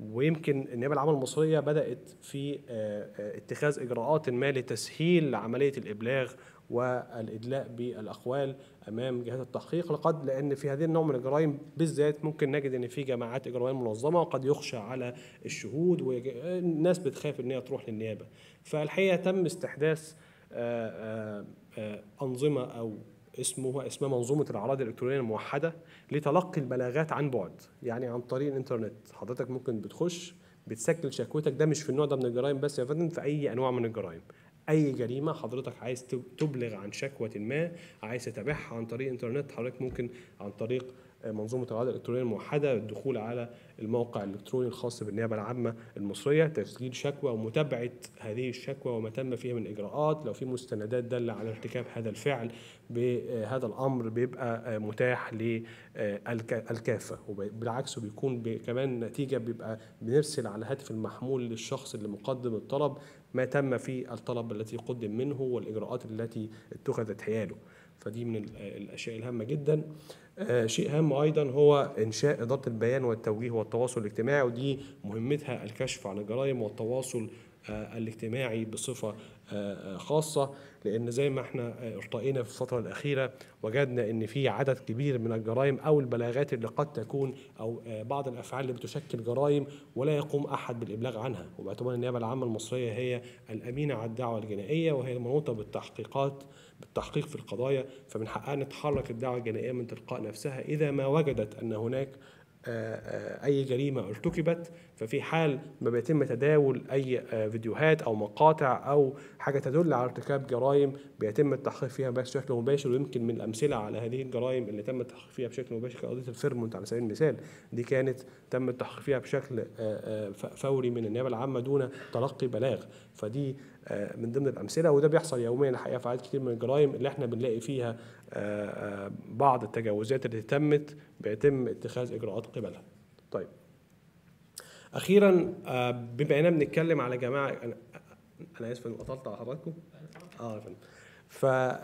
ويمكن النيابه العامه المصريه بدات في آه، آه، اتخاذ اجراءات ما لتسهيل عمليه الابلاغ والادلاء بالاقوال امام جهات التحقيق لقد لان في هذه النوع من الجرائم بالذات ممكن نجد ان في جماعات اجرائيه منظمه وقد يخشى على الشهود والناس بتخاف ان هي تروح للنيابه فالحقيقه تم استحداث آه، انظمه او اسمه اسمها منظومه الاعراض الالكترونيه الموحده لتلقي البلاغات عن بعد يعني عن طريق الانترنت حضرتك ممكن بتخش بتسجل شكوتك ده مش في النوع ده من الجرائم بس يا فندم في اي انواع من الجرائم اي جريمه حضرتك عايز تبلغ عن شكوى ما عايز تتابعها عن طريق الإنترنت حضرتك ممكن عن طريق منظومه العداله الالكترونيه الموحده الدخول على الموقع الالكتروني الخاص بالنيابه العامه المصريه تسجيل شكوى ومتابعه هذه الشكوى وما تم فيها من اجراءات لو في مستندات داله على ارتكاب هذا الفعل بهذا الامر بيبقى متاح للكافه وبالعكس بيكون كمان نتيجه بيبقى بنرسل على هاتف المحمول للشخص اللي مقدم الطلب ما تم في الطلب التي قدم منه والاجراءات التي اتخذت حياله فدي من الاشياء الهامه جدا آه، شيء هام ايضا هو انشاء اداره البيان والتوجيه والتواصل الاجتماعي ودي مهمتها الكشف عن الجرائم والتواصل آه، الاجتماعي بصفه آه، خاصه لان زي ما احنا ارتقينا في الفتره الاخيره وجدنا ان في عدد كبير من الجرائم او البلاغات اللي قد تكون او بعض الافعال اللي بتشكل جرائم ولا يقوم احد بالابلاغ عنها وباعتبار النيابه العامه المصريه هي الامينه على الدعوه الجنائيه وهي المنوطه بالتحقيقات بالتحقيق في القضايا فمن حقها أن تحرك الدعوة الجنائية من تلقاء نفسها إذا ما وجدت أن هناك آه، آه، أي جريمة ارتكبت ففي حال ما بيتم تداول أي آه، فيديوهات أو مقاطع أو حاجة تدل على ارتكاب جرائم بيتم التحقيق فيها بشكل مباشر ويمكن من الأمثلة على هذه الجرائم اللي تم التحقيق فيها بشكل مباشر قضيه الفيرمونت على سبيل المثال دي كانت تم التحقيق فيها بشكل فوري من النيابة العامة دون تلقي بلاغ فدي آه، من ضمن الامثله وده بيحصل يوميا الحقيقه في عدد كتير من الجرائم اللي احنا بنلاقي فيها آه، آه، بعض التجاوزات اللي تمت بيتم اتخاذ اجراءات قبلها. طيب اخيرا بما اننا بنتكلم على جماعه انا اسف ان قطعت على حضراتكم. اه يا فبما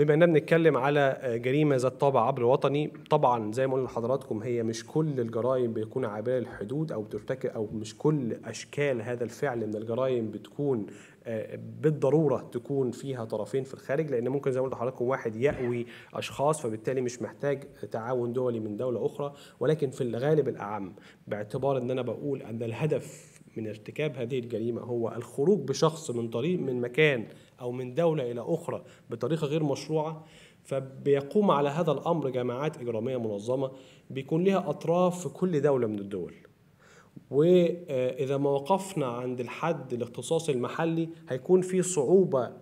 آه، اننا بنتكلم على آه، جريمه ذات طابع عبر وطني طبعا زي ما قلنا لحضراتكم هي مش كل الجرائم بيكون عابره للحدود او بترتكب او مش كل اشكال هذا الفعل من الجرائم بتكون آه، بالضروره تكون فيها طرفين في الخارج لان ممكن زي ما قلت لحضراتكم واحد ياوي اشخاص فبالتالي مش محتاج تعاون دولي من دوله اخرى ولكن في الغالب الاعم باعتبار ان انا بقول ان الهدف من ارتكاب هذه الجريمه هو الخروج بشخص من طريق من مكان أو من دولة إلى أخرى بطريقة غير مشروعة فبيقوم على هذا الأمر جماعات إجرامية منظمة بيكون لها أطراف في كل دولة من الدول وإذا ما وقفنا عند الحد الاختصاصي المحلي هيكون في صعوبة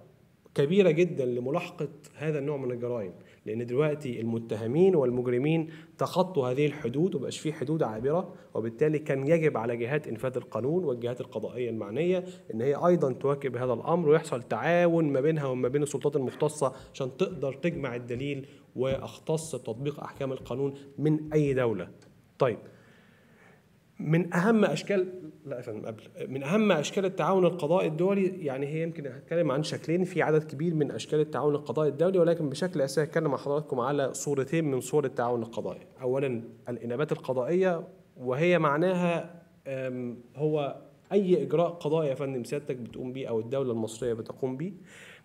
كبيرة جدا لملاحقة هذا النوع من الجرائم لان دلوقتي المتهمين والمجرمين تخطوا هذه الحدود وبقاش في حدود عابره وبالتالي كان يجب على جهات انفاذ القانون والجهات القضائيه المعنيه ان هي ايضا تواكب هذا الامر ويحصل تعاون ما بينها وما بين السلطات المختصه عشان تقدر تجمع الدليل واختص بتطبيق احكام القانون من اي دوله طيب من اهم اشكال لا يا فندم قبل من اهم اشكال التعاون القضائي الدولي يعني هي يمكن هتكلم عن شكلين في عدد كبير من اشكال التعاون القضائي الدولي ولكن بشكل اساسي هتكلم مع حضراتكم على صورتين من صور التعاون القضائي اولا الانابات القضائيه وهي معناها هو اي اجراء قضائي يا فندم سيادتك بتقوم بيه او الدوله المصريه بتقوم بيه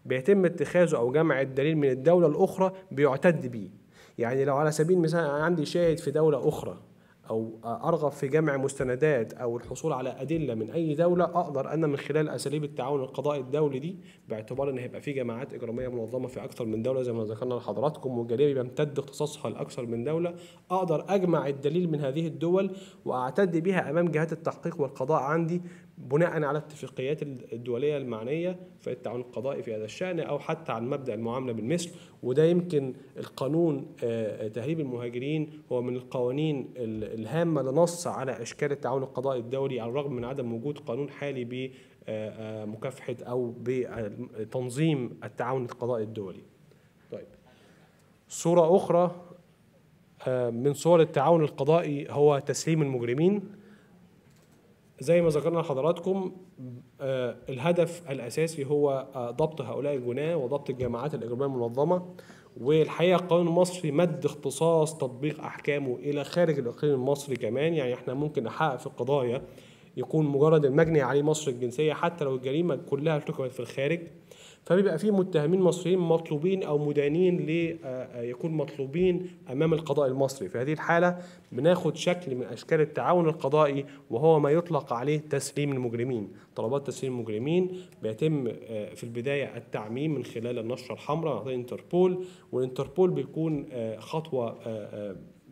بيتم اتخاذه او جمع الدليل من الدوله الاخرى بيعتد بيه يعني لو على سبيل المثال انا عندي شاهد في دوله اخرى او ارغب في جمع مستندات او الحصول على ادله من اي دوله اقدر انا من خلال اساليب التعاون القضائي الدولي دي باعتبار ان هيبقى في جماعات اجراميه منظمه في اكثر من دوله زي ما ذكرنا لحضراتكم والجاليه بيمتد اختصاصها لاكثر من دوله اقدر اجمع الدليل من هذه الدول واعتد بها امام جهات التحقيق والقضاء عندي بناء على الاتفاقيات الدولية المعنية في التعاون القضائي في هذا الشأن أو حتى عن مبدأ المعاملة بالمثل وده يمكن القانون آه، تهريب المهاجرين هو من القوانين الهامة لنص على إشكال التعاون القضائي الدولي على الرغم من عدم وجود قانون حالي بمكافحة آه، آه، أو بتنظيم التعاون القضائي الدولي طيب صورة أخرى من صور التعاون القضائي هو تسليم المجرمين زي ما ذكرنا لحضراتكم آه، الهدف الاساسي هو آه، ضبط هؤلاء الجناه وضبط الجماعات الاجراميه المنظمه والحقيقه القانون المصري مد اختصاص تطبيق احكامه الى خارج الاقليم المصري كمان يعني احنا ممكن نحقق في قضايا يكون مجرد المجني عليه مصر الجنسيه حتى لو الجريمه كلها ارتكبت في الخارج فبيبقى في متهمين مصريين مطلوبين او مدانين ل آه، آه، يكون مطلوبين امام القضاء المصري في هذه الحاله بناخد شكل من اشكال التعاون القضائي وهو ما يطلق عليه تسليم المجرمين طلبات تسليم المجرمين بيتم آه، في البدايه التعميم من خلال النشره الحمراء عن انتربول والانتربول بيكون خطوه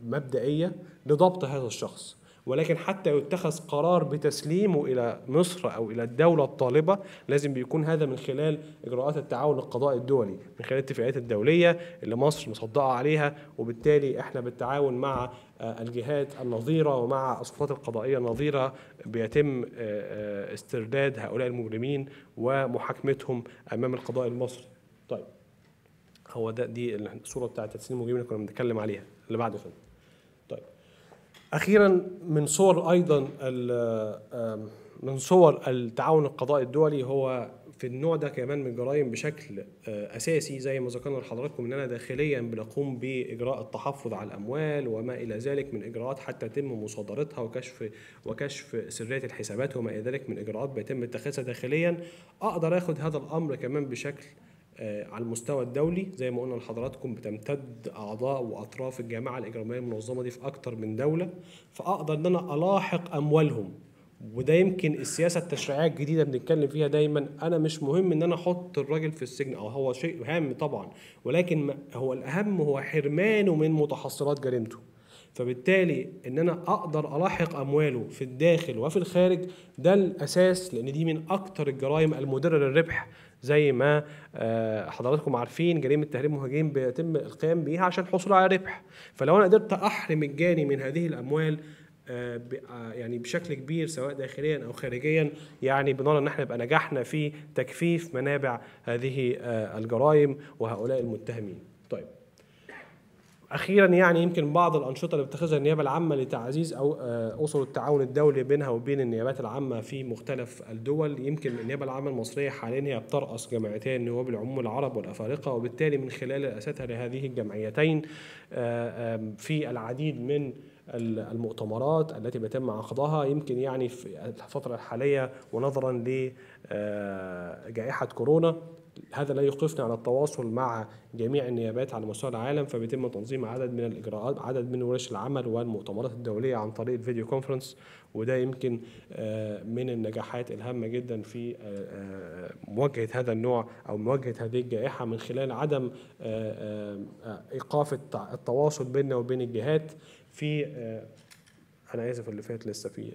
مبدئيه لضبط هذا الشخص ولكن حتى يتخذ قرار بتسليمه إلى مصر أو إلى الدولة الطالبة لازم بيكون هذا من خلال إجراءات التعاون القضائي الدولي من خلال الاتفاقيات الدولية اللي مصر مصدقة عليها وبالتالي إحنا بالتعاون مع آه، الجهات النظيرة ومع السلطات القضائية النظيرة بيتم آه، آه، استرداد هؤلاء المجرمين ومحاكمتهم أمام القضاء المصري طيب هو ده دي الصورة بتاعت تسليم المجرمين اللي كنا بنتكلم عليها اللي بعده فندم اخيرا من صور ايضا من صور التعاون القضائي الدولي هو في النوع ده كمان من الجرائم بشكل آه، اساسي زي ما ذكرنا لحضراتكم ان انا داخليا بنقوم باجراء التحفظ على الاموال وما الى ذلك من اجراءات حتى يتم مصادرتها وكشف وكشف سريه الحسابات وما الى ذلك من اجراءات بيتم اتخاذها داخليا اقدر اخد هذا الامر كمان بشكل آه، على المستوى الدولي زي ما قلنا لحضراتكم بتمتد اعضاء واطراف الجامعه الاجراميه المنظمه دي في اكتر من دوله فاقدر ان انا الاحق اموالهم وده يمكن السياسه التشريعيه الجديده بنتكلم فيها دايما انا مش مهم ان انا احط الراجل في السجن او هو شيء هام طبعا ولكن هو الاهم هو حرمانه من متحصلات جريمته فبالتالي ان انا اقدر الاحق امواله في الداخل وفي الخارج ده الاساس لان دي من اكتر الجرائم المدره للربح زي ما آه، حضراتكم عارفين جريمه تهريب مهاجرين بيتم القيام بيها عشان الحصول على ربح فلو انا قدرت احرم الجاني من هذه الاموال آه، آه، يعني بشكل كبير سواء داخليا او خارجيا يعني بنرى ان احنا بقى نجحنا في تكفيف منابع هذه الجرائم وهؤلاء المتهمين طيب اخيرا يعني يمكن بعض الانشطه اللي بتتخذها النيابه العامه لتعزيز او اصول آه، التعاون الدولي بينها وبين النيابات العامه في مختلف الدول يمكن النيابه العامه المصريه حاليا هي بترأس جمعيتين نواب العموم العرب والافارقه وبالتالي من خلال رئاستها لهذه الجمعيتين آه، في العديد من المؤتمرات التي بيتم عقدها يمكن يعني في الفترة الحالية ونظرا لجائحة آه، كورونا هذا لا يوقفنا عن التواصل مع جميع النيابات على مستوى العالم فبيتم تنظيم عدد من الاجراءات عدد من ورش العمل والمؤتمرات الدوليه عن طريق الفيديو كونفرنس وده يمكن آه، من النجاحات الهامه جدا في آه، آه، مواجهه هذا النوع او مواجهه هذه الجائحه من خلال عدم ايقاف التواصل بيننا وبين الجهات في انا اسف اللي فات لسه في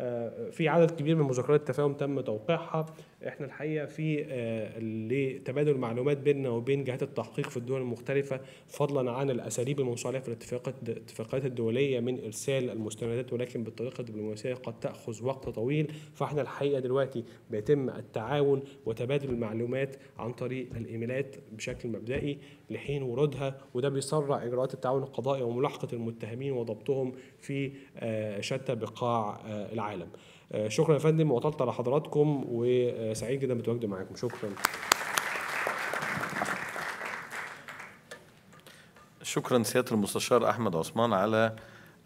آه، في عدد كبير من مذكرات التفاهم تم توقيعها احنا الحقيقه في آه، لتبادل المعلومات بيننا وبين جهات التحقيق في الدول المختلفه فضلا عن الاساليب المنصالحه في الاتفاقات الاتفاقات الدوليه من ارسال المستندات ولكن بالطريقه الدبلوماسيه قد تاخذ وقت طويل فاحنا الحقيقه دلوقتي بيتم التعاون وتبادل المعلومات عن طريق الايميلات بشكل مبدئي لحين ورودها وده بيسرع اجراءات التعاون القضائي وملاحقه المتهمين وضبطهم في آه، شتى بقاع العالم العالم آه، شكرا يا فندم وطلت على حضراتكم وسعيد جدا بتواجد معاكم شكرا شكرا سياده المستشار احمد عثمان على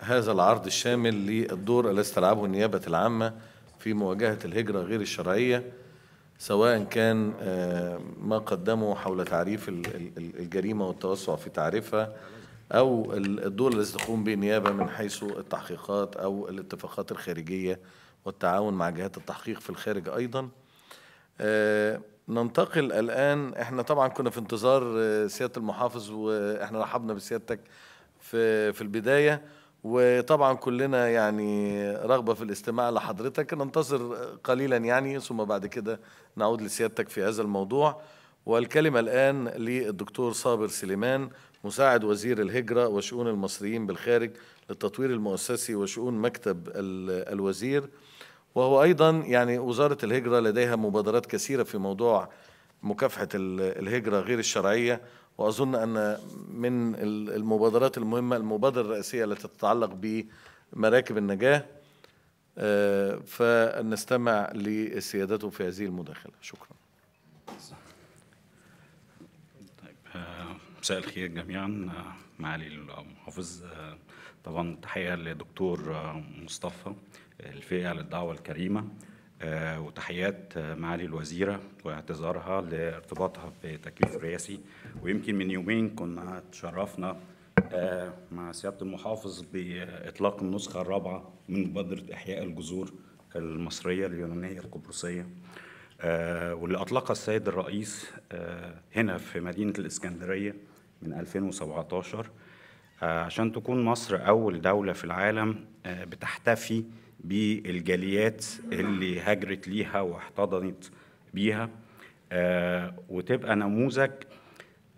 هذا العرض الشامل للدور الذي تلعبه النيابه العامه في مواجهه الهجره غير الشرعيه سواء كان آه، ما قدمه حول تعريف الجريمه والتوسع في تعريفها أو الدول التي تقوم بالنيابة من حيث التحقيقات أو الاتفاقات الخارجية والتعاون مع جهات التحقيق في الخارج أيضا آه، ننتقل الآن احنا طبعا كنا في انتظار آه، سيادة المحافظ واحنا رحبنا بسيادتك في, في البداية وطبعا كلنا يعني رغبة في الاستماع لحضرتك ننتظر قليلا يعني ثم بعد كده نعود لسيادتك في هذا الموضوع والكلمة الآن للدكتور صابر سليمان مساعد وزير الهجرة وشؤون المصريين بالخارج للتطوير المؤسسي وشؤون مكتب الوزير وهو أيضا يعني وزارة الهجرة لديها مبادرات كثيرة في موضوع مكافحة الهجرة غير الشرعية وأظن أن من المبادرات المهمة المبادرة الرئيسية التي تتعلق بمراكب النجاة آه، فنستمع لسيادته في هذه المداخلة شكراً مساء الخير جميعا آه، معالي المحافظ آه، طبعا تحيه للدكتور آه، مصطفى الفئه للدعوه الكريمه وتحيات معالي الوزيره واعتذارها لارتباطها بتكليف الرئاسي ويمكن من يومين كنا تشرفنا مع سياده المحافظ باطلاق النسخه الرابعه من مبادره احياء الجذور المصريه اليونانيه القبرصيه واللي أطلقها السيد الرئيس هنا في مدينة الإسكندرية من 2017 آه، عشان تكون مصر أول دولة في العالم آه، بتحتفي بالجاليات اللي هاجرت ليها واحتضنت بيها آه، وتبقى نموذج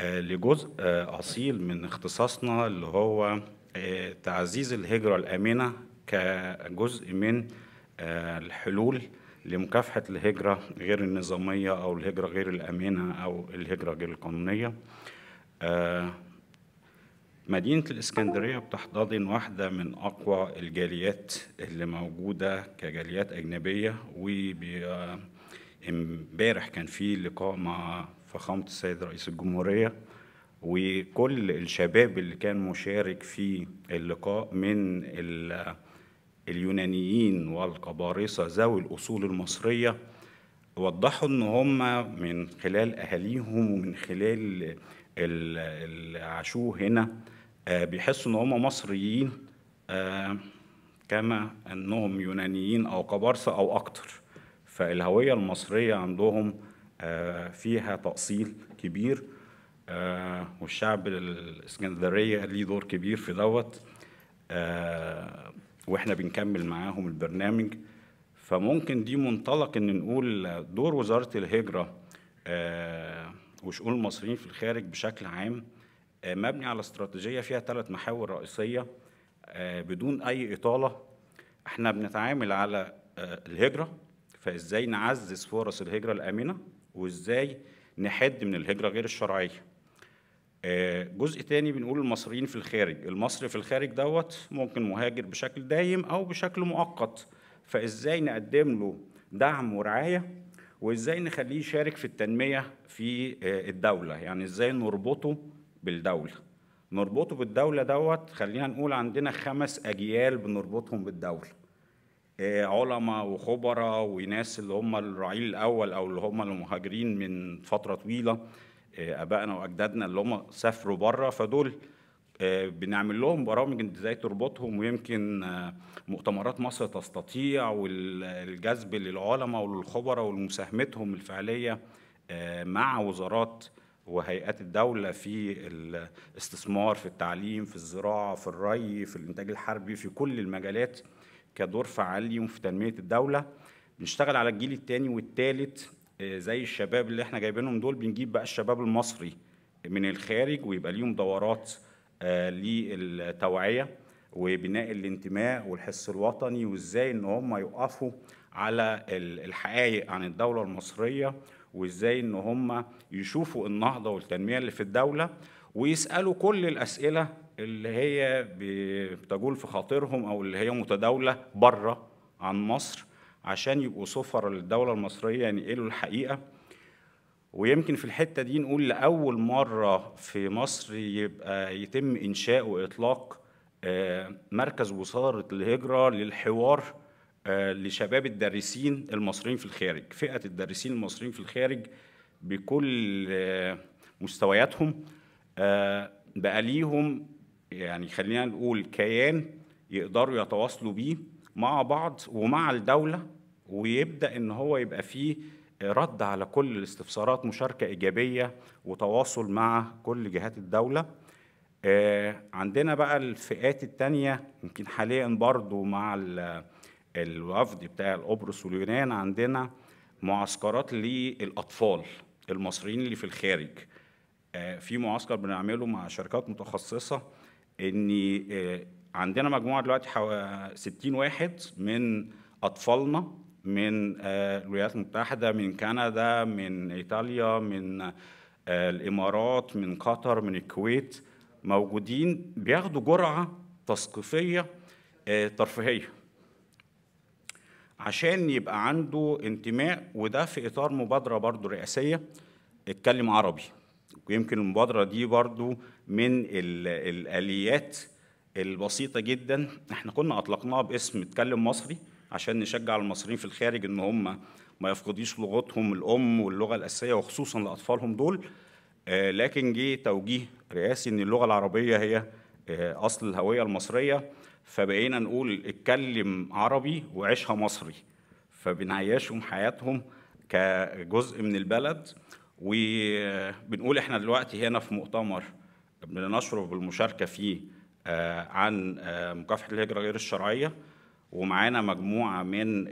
لجزء أصيل من اختصاصنا اللي هو تعزيز الهجرة الآمنة كجزء من الحلول لمكافحة الهجرة غير النظامية أو الهجرة غير الآمنة أو الهجرة غير القانونية آه، مدينة الإسكندرية بتحتضن واحدة من أقوى الجاليات اللي موجودة كجاليات أجنبية وامبارح كان في لقاء مع فخامة السيد رئيس الجمهورية وكل الشباب اللي كان مشارك في اللقاء من اليونانيين والقبارصة ذوي الأصول المصرية وضحوا إن هم من خلال أهاليهم ومن خلال عاشوه هنا آه، بيحسوا ان هم مصريين آه، كما انهم يونانيين او قبرصه او اكتر فالهويه المصريه عندهم آه، فيها تاصيل كبير والشعب الاسكندريه ليه دور كبير في دوت واحنا بنكمل معاهم البرنامج فممكن دي منطلق ان نقول دور وزاره الهجره وشؤون المصريين في الخارج بشكل عام آه، مبني على استراتيجيه فيها ثلاث محاور رئيسيه آه، بدون اي اطاله احنا بنتعامل على آه، الهجره فازاي نعزز فرص الهجره الامنه وازاي نحد من الهجره غير الشرعيه جزء تاني بنقول المصريين في الخارج المصري في الخارج دوت ممكن مهاجر بشكل دايم او بشكل مؤقت فازاي نقدم له دعم ورعايه وازاي نخليه يشارك في التنميه في آه، الدوله يعني ازاي نربطه بالدوله نربطه بالدوله دوت خلينا نقول عندنا خمس اجيال بنربطهم بالدوله آه، علماء وخبراء وناس اللي هم الرعيل الاول او اللي هم المهاجرين من فتره طويله آه، ابائنا واجدادنا اللي هم سافروا بره فدول آه، بنعمل لهم برامج ازاي تربطهم ويمكن آه، مؤتمرات مصر تستطيع والجذب للعلماء وللخبراء ومساهمتهم الفعليه آه، مع وزارات وهيئات الدولة في الاستثمار في التعليم في الزراعة في الري في الإنتاج الحربي في كل المجالات كدور فعال ليهم في تنمية الدولة بنشتغل على الجيل الثاني والثالث زي الشباب اللي احنا جايبينهم دول بنجيب بقى الشباب المصري من الخارج ويبقى ليهم دورات آه، للتوعيه وبناء الانتماء والحس الوطني وازاي ان هم يقفوا على الحقائق عن الدوله المصريه وازاي ان هم يشوفوا النهضه والتنميه اللي في الدوله ويسالوا كل الاسئله اللي هي بتجول في خاطرهم او اللي هي متداوله بره عن مصر عشان يبقوا سفر للدوله المصريه ينقلوا يعني الحقيقه ويمكن في الحته دي نقول لاول مره في مصر يبقى يتم انشاء واطلاق آه، مركز وزاره الهجره للحوار آه، لشباب الدارسين المصريين في الخارج فئه الدارسين المصريين في الخارج بكل آه، مستوياتهم بقى ليهم يعني خلينا نقول كيان يقدروا يتواصلوا بيه مع بعض ومع الدوله ويبدا ان هو يبقى فيه رد على كل الاستفسارات مشاركة إيجابية وتواصل مع كل جهات الدولة آه، عندنا بقى الفئات التانية يمكن حاليا برضو مع الوفد بتاع القبرص واليونان عندنا معسكرات للأطفال المصريين اللي في الخارج آه، في معسكر بنعمله مع شركات متخصصة ان آه، عندنا مجموعة دلوقتي 60 واحد من أطفالنا من آه، الولايات المتحدة من كندا من إيطاليا من آه، الإمارات من قطر من الكويت موجودين بياخدوا جرعة تثقيفية آه، ترفيهية عشان يبقى عنده انتماء وده في إطار مبادرة برضو رئاسية اتكلم عربي ويمكن المبادرة دي برضو من الآليات البسيطة جدا احنا كنا أطلقناها باسم اتكلم مصري عشان نشجع المصريين في الخارج ان هم ما يفقديش لغتهم الام واللغه الاساسيه وخصوصا لاطفالهم دول آه، لكن جه توجيه رئاسي ان اللغه العربيه هي آه، اصل الهويه المصريه فبقينا نقول اتكلم عربي وعيشها مصري فبنعيشهم حياتهم كجزء من البلد وبنقول احنا دلوقتي هنا في مؤتمر بنشرف بالمشاركه فيه آه، عن مكافحه الهجره غير الشرعيه ومعانا مجموعه من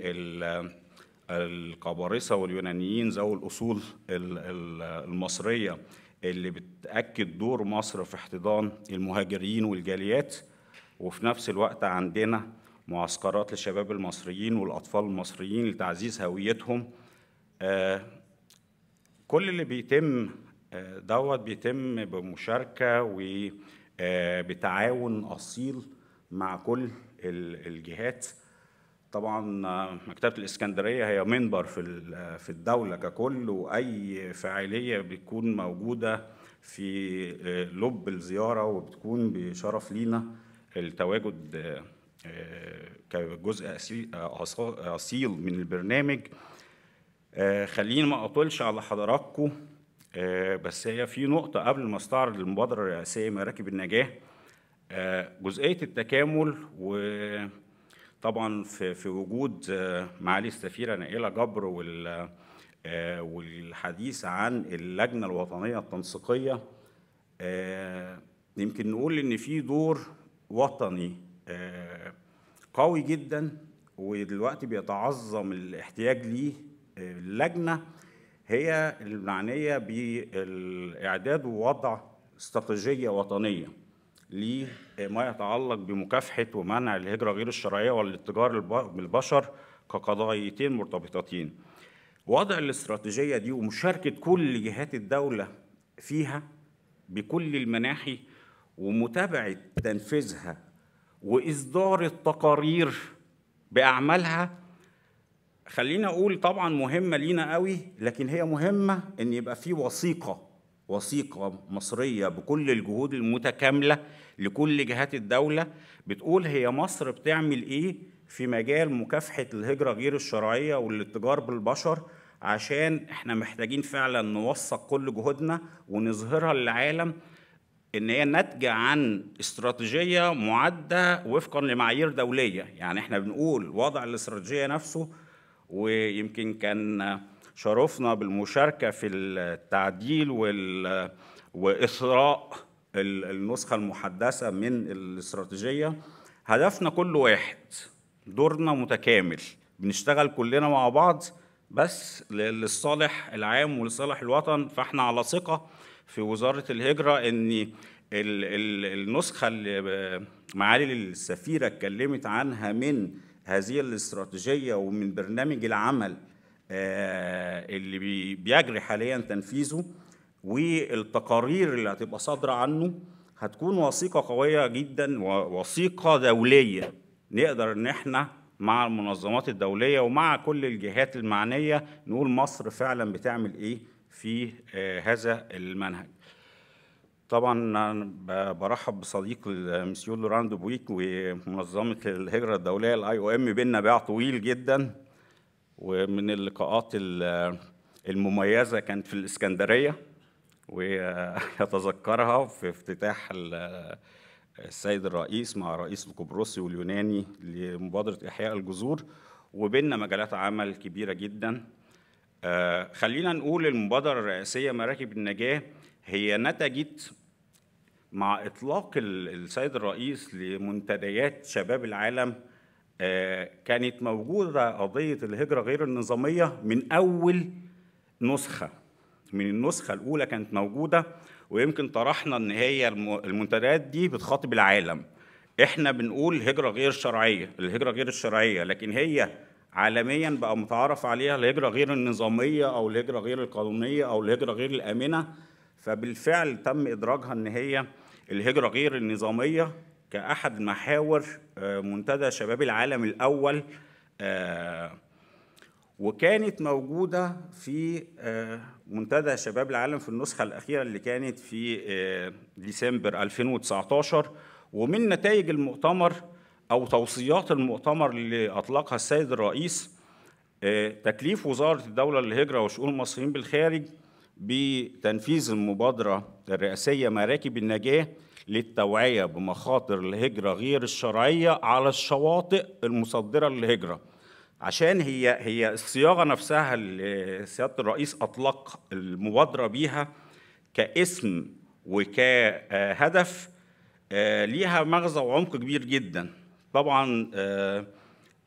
القبارصه واليونانيين ذوي الاصول المصريه اللي بتاكد دور مصر في احتضان المهاجرين والجاليات وفي نفس الوقت عندنا معسكرات للشباب المصريين والاطفال المصريين لتعزيز هويتهم آه، كل اللي بيتم آه، دوت بيتم بمشاركه وبتعاون آه، اصيل مع كل الجهات طبعا مكتبه الاسكندريه هي منبر في في الدوله ككل واي فعاليه بتكون موجوده في آه، لب الزياره وبتكون بشرف لينا التواجد آه، كجزء اصيل من البرنامج آه، خليني ما اطولش على حضراتكم بس هي في نقطه قبل ما استعرض المبادره الرئاسيه مراكب النجاه آه، جزئيه التكامل وطبعا في, في وجود آه، معالي السفيره نائله جبر وال آه، والحديث عن اللجنه الوطنيه التنسيقيه يمكن نقول ان في دور وطني قوي جدا ودلوقتي بيتعظم الاحتياج ليه اللجنه هي المعنيه بالاعداد ووضع استراتيجيه وطنيه لما يتعلق بمكافحة ومنع الهجرة غير الشرعية والاتجار بالبشر كقضايتين مرتبطتين وضع الاستراتيجية دي ومشاركة كل جهات الدولة فيها بكل المناحي ومتابعة تنفيذها وإصدار التقارير بأعمالها خلينا أقول طبعا مهمة لينا قوي لكن هي مهمة إن يبقى في وثيقة وثيقة مصرية بكل الجهود المتكاملة لكل جهات الدولة بتقول هي مصر بتعمل إيه في مجال مكافحة الهجرة غير الشرعية والاتجار بالبشر عشان احنا محتاجين فعلا نوثق كل جهودنا ونظهرها للعالم ان هي ناتجه عن استراتيجيه معده وفقا لمعايير دوليه يعني احنا بنقول وضع الاستراتيجيه نفسه ويمكن كان شرفنا بالمشاركه في التعديل وال واثراء النسخه المحدثه من الاستراتيجيه هدفنا كل واحد دورنا متكامل بنشتغل كلنا مع بعض بس للصالح العام ولصالح الوطن فاحنا على ثقه في وزاره الهجره ان النسخه اللي معالي السفيره اتكلمت عنها من هذه الاستراتيجيه ومن برنامج العمل آه، اللي بيجري حاليا تنفيذه والتقارير اللي هتبقى صادره عنه هتكون وثيقه قويه جدا ووثيقه دوليه نقدر ان احنا مع المنظمات الدوليه ومع كل الجهات المعنيه نقول مصر فعلا بتعمل ايه في آه، هذا المنهج. طبعا برحب بصديق المسيو لوراند بويك ومنظمه الهجره الدوليه الاي او ام بينا باع طويل جدا ومن اللقاءات المميزه كانت في الاسكندريه ويتذكرها في افتتاح السيد الرئيس مع رئيس القبرصي واليوناني لمبادره احياء الجذور وبيننا مجالات عمل كبيره جدا آه، خلينا نقول المبادره الرئاسيه مراكب النجاه هي نتجت مع اطلاق السيد الرئيس لمنتديات شباب العالم كانت موجودة قضية الهجرة غير النظامية من أول نسخة من النسخة الأولى كانت موجودة ويمكن طرحنا إن هي المنتديات دي بتخاطب العالم إحنا بنقول هجرة غير شرعية الهجرة غير الشرعية لكن هي عالميا بقى متعارف عليها الهجرة غير النظامية أو الهجرة غير القانونية أو الهجرة غير الآمنة فبالفعل تم إدراجها إن هي الهجرة غير النظامية كأحد محاور آه، منتدى شباب العالم الأول آه، وكانت موجودة في آه، منتدى شباب العالم في النسخة الأخيرة اللي كانت في ديسمبر 2019 ومن نتائج المؤتمر أو توصيات المؤتمر اللي أطلقها السيد الرئيس تكليف وزارة الدولة للهجرة وشؤون المصريين بالخارج بتنفيذ المبادرة الرئاسية مراكب النجاة للتوعية بمخاطر الهجرة غير الشرعية على الشواطئ المصدرة للهجرة عشان هي هي الصياغة نفسها اللي سيادة الرئيس أطلق المبادرة بيها كاسم وكهدف آه، ليها مغزى وعمق كبير جدا طبعا آه،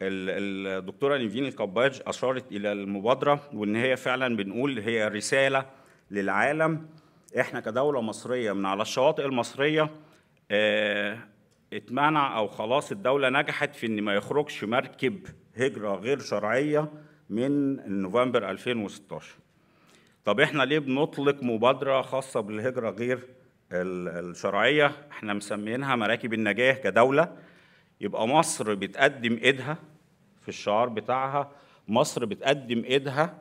الدكتورة نيفين الكباج أشارت إلى المبادرة وإن هي فعلا بنقول هي رسالة للعالم احنا كدوله مصريه من على الشواطئ المصريه آه، اتمنع او خلاص الدوله نجحت في ان ما يخرجش مركب هجره غير شرعيه من نوفمبر 2016 طب احنا ليه بنطلق مبادره خاصه بالهجره غير الشرعيه احنا مسمينها مراكب النجاه كدوله يبقى مصر بتقدم ايدها في الشعار بتاعها مصر بتقدم ايدها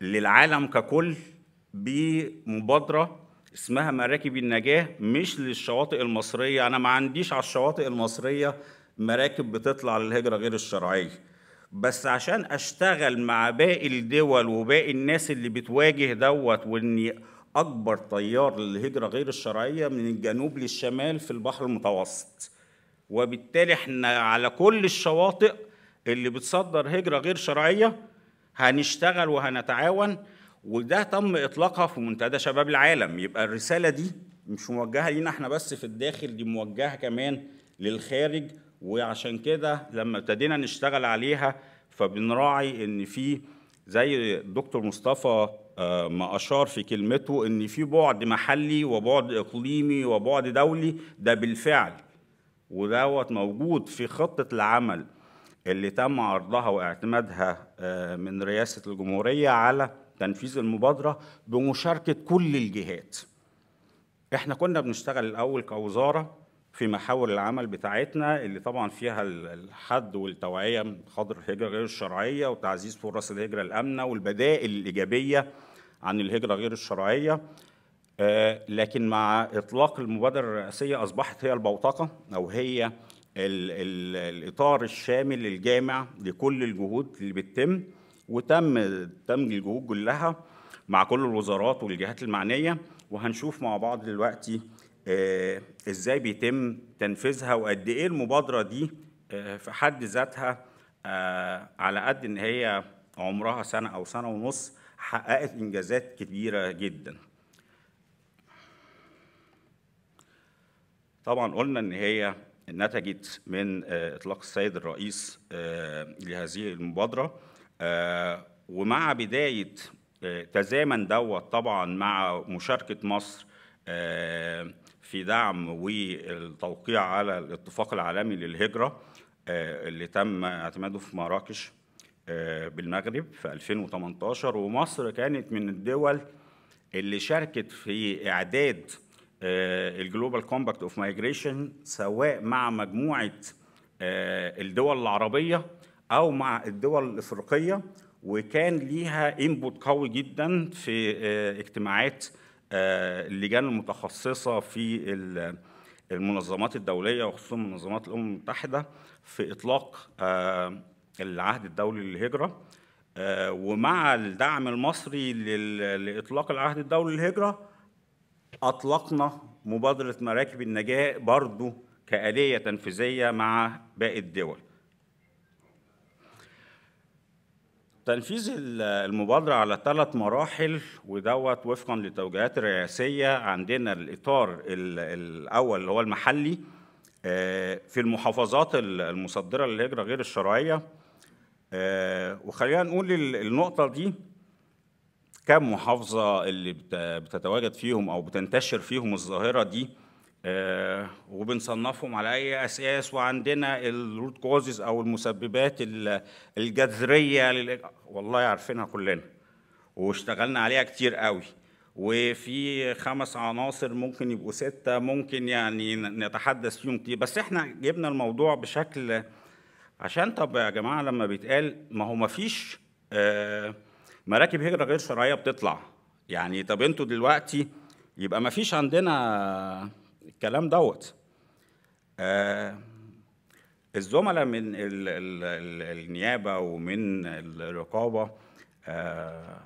للعالم ككل بمبادره اسمها مراكب النجاه مش للشواطئ المصريه انا ما عنديش على الشواطئ المصريه مراكب بتطلع للهجره غير الشرعيه بس عشان اشتغل مع باقي الدول وباقي الناس اللي بتواجه دوت واني اكبر طيار للهجره غير الشرعيه من الجنوب للشمال في البحر المتوسط وبالتالي احنا على كل الشواطئ اللي بتصدر هجره غير شرعيه هنشتغل وهنتعاون وده تم اطلاقها في منتدى شباب العالم يبقى الرساله دي مش موجهه لينا احنا بس في الداخل دي موجهه كمان للخارج وعشان كده لما ابتدينا نشتغل عليها فبنراعي ان في زي الدكتور مصطفى آه، ما اشار في كلمته ان في بعد محلي وبعد اقليمي وبعد دولي ده بالفعل ودوت موجود في خطه العمل اللي تم عرضها واعتمادها آه، من رئاسه الجمهوريه على تنفيذ المبادرة بمشاركة كل الجهات احنا كنا بنشتغل الأول كوزارة في محاور العمل بتاعتنا اللي طبعا فيها الحد والتوعية من خاطر الهجرة غير الشرعية وتعزيز فرص الهجرة الآمنة والبدائل الإيجابية عن الهجرة غير الشرعية آه، لكن مع إطلاق المبادرة الرئاسية أصبحت هي البوتقة أو هي الإطار الشامل الجامع لكل الجهود اللي بتتم وتم تم الجهود كلها مع كل الوزارات والجهات المعنيه وهنشوف مع بعض دلوقتي آه، ازاي بيتم تنفيذها وقد ايه المبادره دي آه، في حد ذاتها آه، على قد ان هي عمرها سنه او سنه ونص حققت انجازات كبيره جدا طبعا قلنا ان هي نتجت من اطلاق السيد الرئيس لهذه المبادره آه، ومع بداية آه، تزامن دوت طبعا مع مشاركة مصر آه، في دعم والتوقيع على الاتفاق العالمي للهجرة اللي تم اعتماده في مراكش بالمغرب في 2018 ومصر كانت من الدول اللي شاركت في إعداد الجلوبال كومباكت اوف مايجريشن سواء مع مجموعة الدول العربية او مع الدول الافريقيه وكان ليها انبوت قوي جدا في آه، اجتماعات آه، اللجان المتخصصه في المنظمات الدوليه وخصوصا منظمات الامم المتحده في اطلاق آه، العهد الدولي للهجره ومع الدعم المصري لاطلاق العهد الدولي للهجره اطلقنا مبادره مراكب النجاه برضو كاليه تنفيذيه مع باقي الدول تنفيذ المبادرة على ثلاث مراحل ودوت وفقا للتوجيهات الرئاسية عندنا الإطار الأول اللي هو المحلي آه، في المحافظات المصدرة للهجرة غير الشرعية آه، وخلينا نقول النقطة دي كم محافظة اللي بتتواجد فيهم أو بتنتشر فيهم الظاهرة دي آه، وبنصنفهم على اي اساس وعندنا الروت كوزز او المسببات الجذريه والله عارفينها كلنا واشتغلنا عليها كتير قوي وفي خمس عناصر ممكن يبقوا ستة ممكن يعني نتحدث فيهم كتير بس احنا جبنا الموضوع بشكل عشان طب يا جماعة لما بيتقال ما هو ما فيش آه، مراكب هجرة غير شرعية بتطلع يعني طب انتوا دلوقتي يبقى ما فيش عندنا الكلام دوت آه الزملاء من الـ الـ الـ النيابه ومن الرقابه آه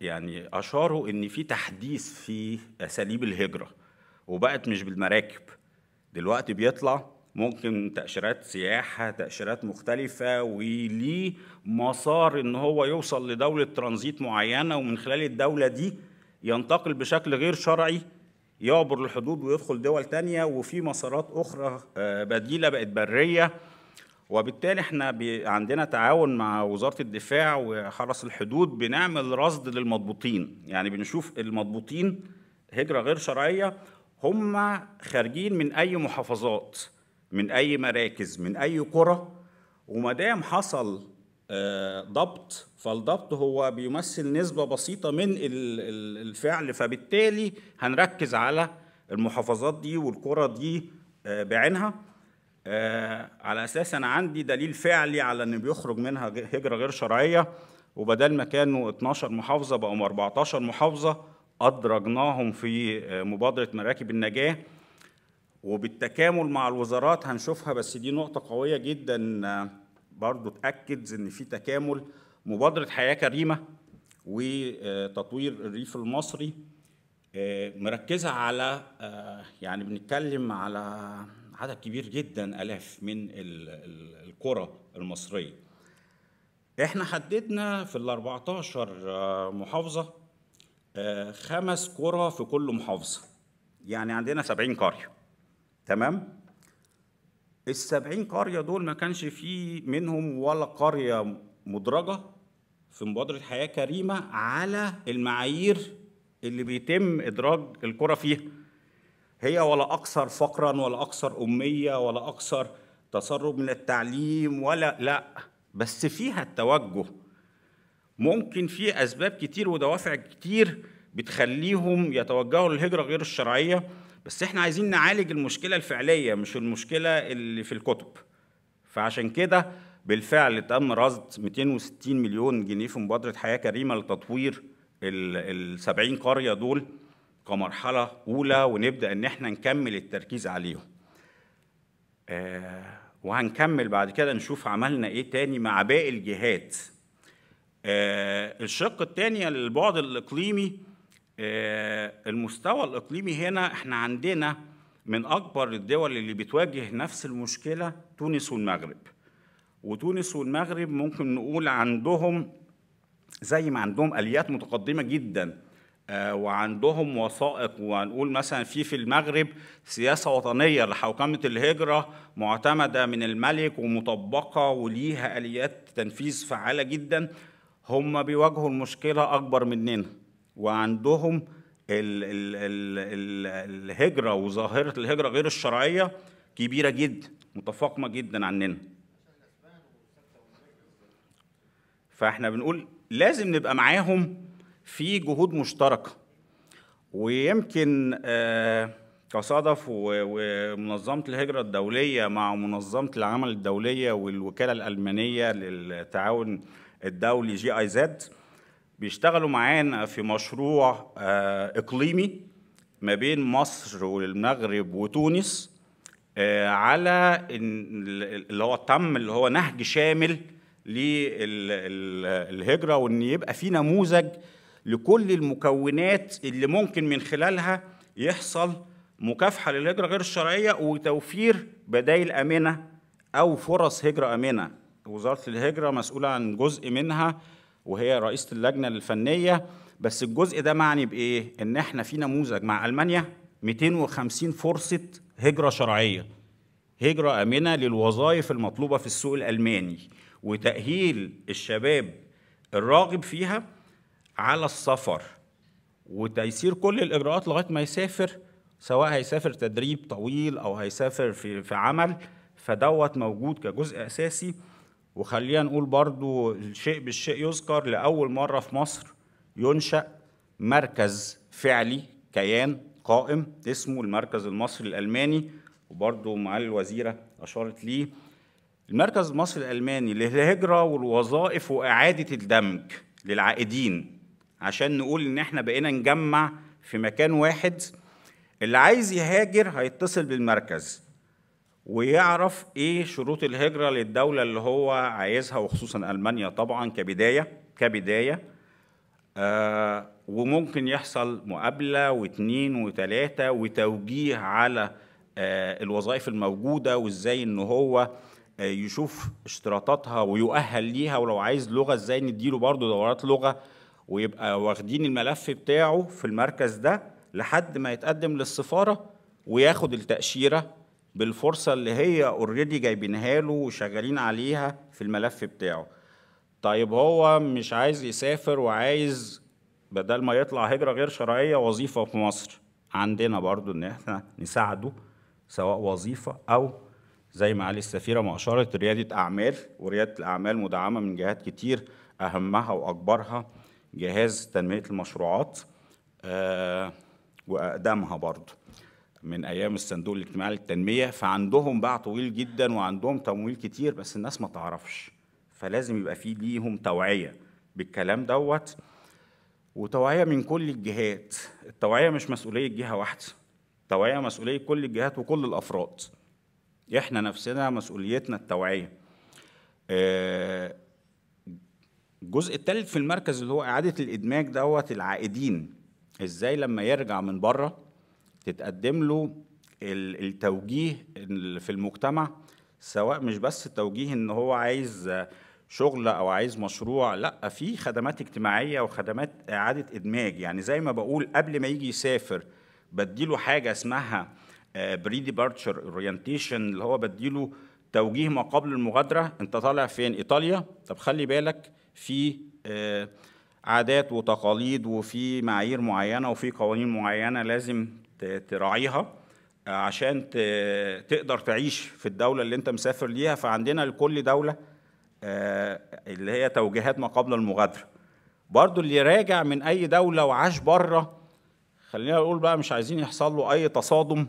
يعني اشاروا ان في تحديث في اساليب الهجره وبقت مش بالمراكب دلوقتي بيطلع ممكن تأشيرات سياحة تأشيرات مختلفة وليه مسار إن هو يوصل لدولة ترانزيت معينة ومن خلال الدولة دي ينتقل بشكل غير شرعي يعبر الحدود ويدخل دول تانية وفي مسارات أخرى آه، بديلة بقت برية وبالتالي احنا عندنا تعاون مع وزارة الدفاع وحرس الحدود بنعمل رصد للمضبوطين يعني بنشوف المضبوطين هجرة غير شرعية هم خارجين من أي محافظات من أي مراكز من أي قرى وما دام حصل آه، ضبط فالضبط هو بيمثل نسبة بسيطة من الفعل فبالتالي هنركز على المحافظات دي والكرة دي آه، بعينها آه، على أساس أنا عندي دليل فعلي على إن بيخرج منها هجرة غير شرعية وبدل ما كانوا 12 محافظة بقوا 14 محافظة أدرجناهم في مبادرة مراكب النجاة وبالتكامل مع الوزارات هنشوفها بس دي نقطة قوية جداً برضو تأكد ان في تكامل مبادره حياه كريمه وتطوير الريف المصري آه، مركزه على آه، يعني بنتكلم على عدد كبير جدا الاف من القرى المصريه احنا حددنا في ال 14 آه، محافظه خمس قرى في كل محافظه يعني عندنا 70 قريه تمام السبعين قرية دول ما كانش فيه منهم ولا قرية مدرجة في مبادرة حياة كريمة على المعايير اللي بيتم إدراج الكرة فيها هي ولا أكثر فقرا ولا أكثر أمية ولا أكثر تسرب من التعليم ولا لا بس فيها التوجه ممكن في أسباب كتير ودوافع كتير بتخليهم يتوجهوا للهجرة غير الشرعية بس احنا عايزين نعالج المشكله الفعليه مش المشكله اللي في الكتب فعشان كده بالفعل تم رصد 260 مليون جنيه في مبادره حياه كريمه لتطوير ال 70 قريه دول كمرحله اولى ونبدا ان احنا نكمل التركيز عليهم آه، وهنكمل بعد كده نشوف عملنا ايه تاني مع باقي الجهات آه، الشق الثاني البعد الاقليمي آه، المستوى الاقليمي هنا احنا عندنا من اكبر الدول اللي بتواجه نفس المشكله تونس والمغرب وتونس والمغرب ممكن نقول عندهم زي ما عندهم اليات متقدمه جدا آه، وعندهم وثائق وهنقول مثلا في في المغرب سياسة وطنية لحوكمة الهجرة معتمدة من الملك ومطبقة وليها آليات تنفيذ فعالة جدا هم بيواجهوا المشكلة أكبر مننا وعندهم الهجرة وظاهرة الهجرة غير الشرعية كبيرة جدا متفاقمة جدا عننا فاحنا بنقول لازم نبقى معاهم في جهود مشتركة ويمكن تصادف آه، ومنظمة الهجرة الدولية مع منظمة العمل الدولية والوكالة الألمانية للتعاون الدولي جي اي زد بيشتغلوا معانا في مشروع آه، اقليمي ما بين مصر والمغرب وتونس آه، على اللي هو تم اللي هو نهج شامل للهجره وان يبقى في نموذج لكل المكونات اللي ممكن من خلالها يحصل مكافحه للهجره غير الشرعيه وتوفير بدائل امنه او فرص هجره امنه وزاره الهجره مسؤوله عن جزء منها وهي رئيسه اللجنه الفنيه بس الجزء ده معني بايه؟ ان احنا في نموذج مع المانيا 250 فرصه هجره شرعيه هجره امنه للوظائف المطلوبه في السوق الالماني وتاهيل الشباب الراغب فيها على السفر وتيسير كل الاجراءات لغايه ما يسافر سواء هيسافر تدريب طويل او هيسافر في في عمل فدوت موجود كجزء اساسي وخلينا نقول برضو الشيء بالشيء يذكر لأول مرة في مصر ينشأ مركز فعلي كيان قائم اسمه المركز المصري الألماني وبرضو معالي الوزيرة أشارت ليه المركز المصري الألماني للهجرة والوظائف وإعادة الدمج للعائدين عشان نقول إن إحنا بقينا نجمع في مكان واحد اللي عايز يهاجر هيتصل بالمركز ويعرف ايه شروط الهجره للدوله اللي هو عايزها وخصوصا المانيا طبعا كبدايه كبدايه آه وممكن يحصل مقابله واثنين وثلاثه وتوجيه على آه الوظائف الموجوده وازاي ان هو آه يشوف اشتراطاتها ويؤهل ليها ولو عايز لغه ازاي نديله برضه دورات لغه ويبقى واخدين الملف بتاعه في المركز ده لحد ما يتقدم للسفاره وياخد التاشيره بالفرصه اللي هي اوريدي جايبينها له وشغالين عليها في الملف بتاعه طيب هو مش عايز يسافر وعايز بدل ما يطلع هجره غير شرعيه وظيفه في مصر عندنا برضو ان احنا نساعده سواء وظيفه او زي ما علي السفيره ما اشارت رياده اعمال ورياده الاعمال مدعمه من جهات كتير اهمها واكبرها جهاز تنميه المشروعات آه واقدمها برضو من ايام الصندوق الاجتماعي للتنميه فعندهم باع طويل جدا وعندهم تمويل كتير بس الناس ما تعرفش فلازم يبقى في ليهم توعيه بالكلام دوت وتوعيه من كل الجهات التوعيه مش مسؤوليه جهه واحده التوعيه مسؤوليه كل الجهات وكل الافراد احنا نفسنا مسؤوليتنا التوعيه آه، الجزء الثالث في المركز اللي هو اعاده الادماج دوت العائدين ازاي لما يرجع من بره تتقدم له التوجيه في المجتمع سواء مش بس التوجيه ان هو عايز شغل او عايز مشروع لا في خدمات اجتماعيه وخدمات اعاده ادماج يعني زي ما بقول قبل ما يجي يسافر بديله حاجه اسمها آه، بري ديبارتشر اورينتيشن اللي هو بديله توجيه ما قبل المغادره انت طالع فين ايطاليا طب خلي بالك في آه، عادات وتقاليد وفي معايير معينه وفي قوانين معينه لازم تراعيها آه، عشان تقدر تعيش في الدولة اللي أنت مسافر ليها فعندنا لكل دولة آه، اللي هي توجيهات ما قبل المغادرة برضو اللي راجع من أي دولة وعاش بره خلينا نقول بقى مش عايزين يحصل له أي تصادم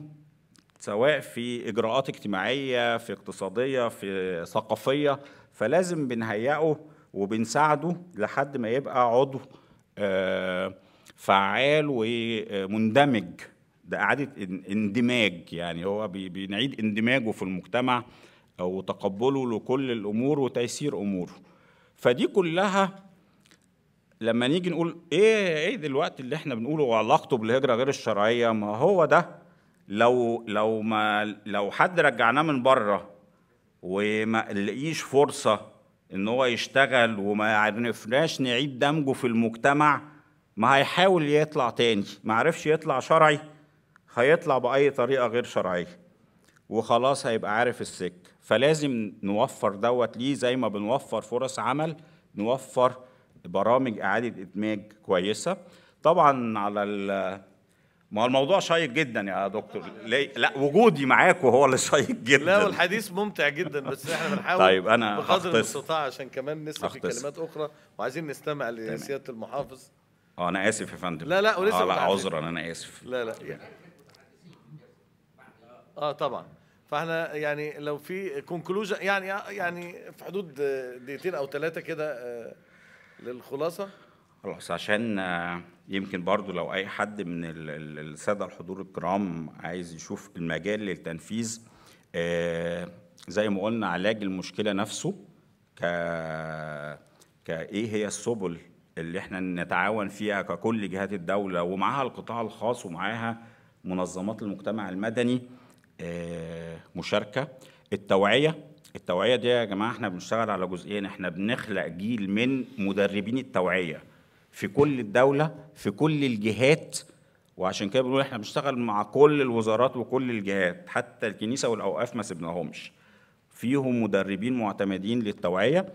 سواء في إجراءات اجتماعية في اقتصادية في ثقافية فلازم بنهيئه وبنساعده لحد ما يبقى عضو آه، فعال ومندمج ده إعادة اندماج يعني هو بنعيد اندماجه في المجتمع وتقبله لكل الأمور وتيسير أموره فدي كلها لما نيجي نقول ايه ايه دلوقتي اللي احنا بنقوله وعلاقته بالهجره غير الشرعيه ما هو ده لو لو ما لو حد رجعناه من بره وما لقيش فرصه ان هو يشتغل وما عرفناش نعيد دمجه في المجتمع ما هيحاول يطلع تاني ما عرفش يطلع شرعي هيطلع بأي طريقة غير شرعية وخلاص هيبقى عارف السك فلازم نوفر دوت ليه زي ما بنوفر فرص عمل نوفر برامج إعادة إدماج كويسة طبعا على ما هو الموضوع شيق جدا يا دكتور ليه؟ لا وجودي معاك هو اللي شيق جدا لا والحديث ممتع جدا بس احنا بنحاول طيب انا بقدر المستطاع عشان كمان نسمع كلمات اخرى وعايزين نستمع لسياده المحافظ اه انا اسف يا فندم لا لا ولسه آه لا عذرا انا اسف لا لا يعني. اه طبعا فاحنا يعني لو في كونكلوجن يعني يعني في حدود دقيقتين او ثلاثه كده آه، للخلاصه خلاص عشان آه، يمكن برضو لو اي حد من الساده الحضور الكرام عايز يشوف المجال للتنفيذ آه، زي ما قلنا علاج المشكله نفسه ك كايه هي السبل اللي احنا نتعاون فيها ككل جهات الدوله ومعاها القطاع الخاص ومعاها منظمات المجتمع المدني مشاركه التوعيه التوعيه دي يا جماعه احنا بنشتغل على جزئين احنا بنخلق جيل من مدربين التوعيه في كل الدوله في كل الجهات وعشان كده بنقول احنا بنشتغل مع كل الوزارات وكل الجهات حتى الكنيسه والاوقاف ما سبناهمش فيهم مدربين معتمدين للتوعيه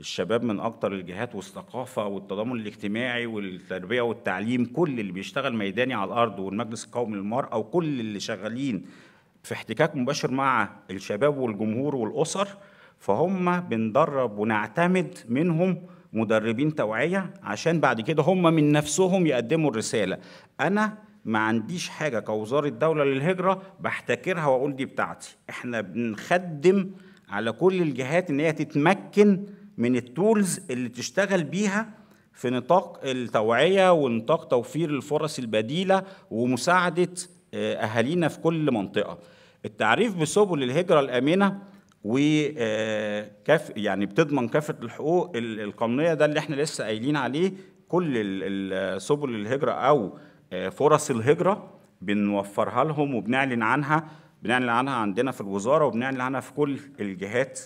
الشباب من اكتر الجهات والثقافه والتضامن الاجتماعي والتربيه والتعليم كل اللي بيشتغل ميداني على الارض والمجلس القومي للمراه وكل اللي شغالين في احتكاك مباشر مع الشباب والجمهور والاسر فهم بندرب ونعتمد منهم مدربين توعيه عشان بعد كده هم من نفسهم يقدموا الرساله انا ما عنديش حاجه كوزاره دوله للهجره بحتكرها واقول دي بتاعتي احنا بنخدم على كل الجهات ان هي تتمكن من التولز اللي تشتغل بيها في نطاق التوعيه ونطاق توفير الفرص البديله ومساعده آه، اهالينا في كل منطقه التعريف بسبل الهجره الامنه و آه، كاف يعني بتضمن كافه الحقوق القانونيه ده اللي احنا لسه قايلين عليه كل سبل الهجره او آه، فرص الهجره بنوفرها لهم وبنعلن عنها بنعلن عنها عندنا في الوزاره وبنعلن عنها في كل الجهات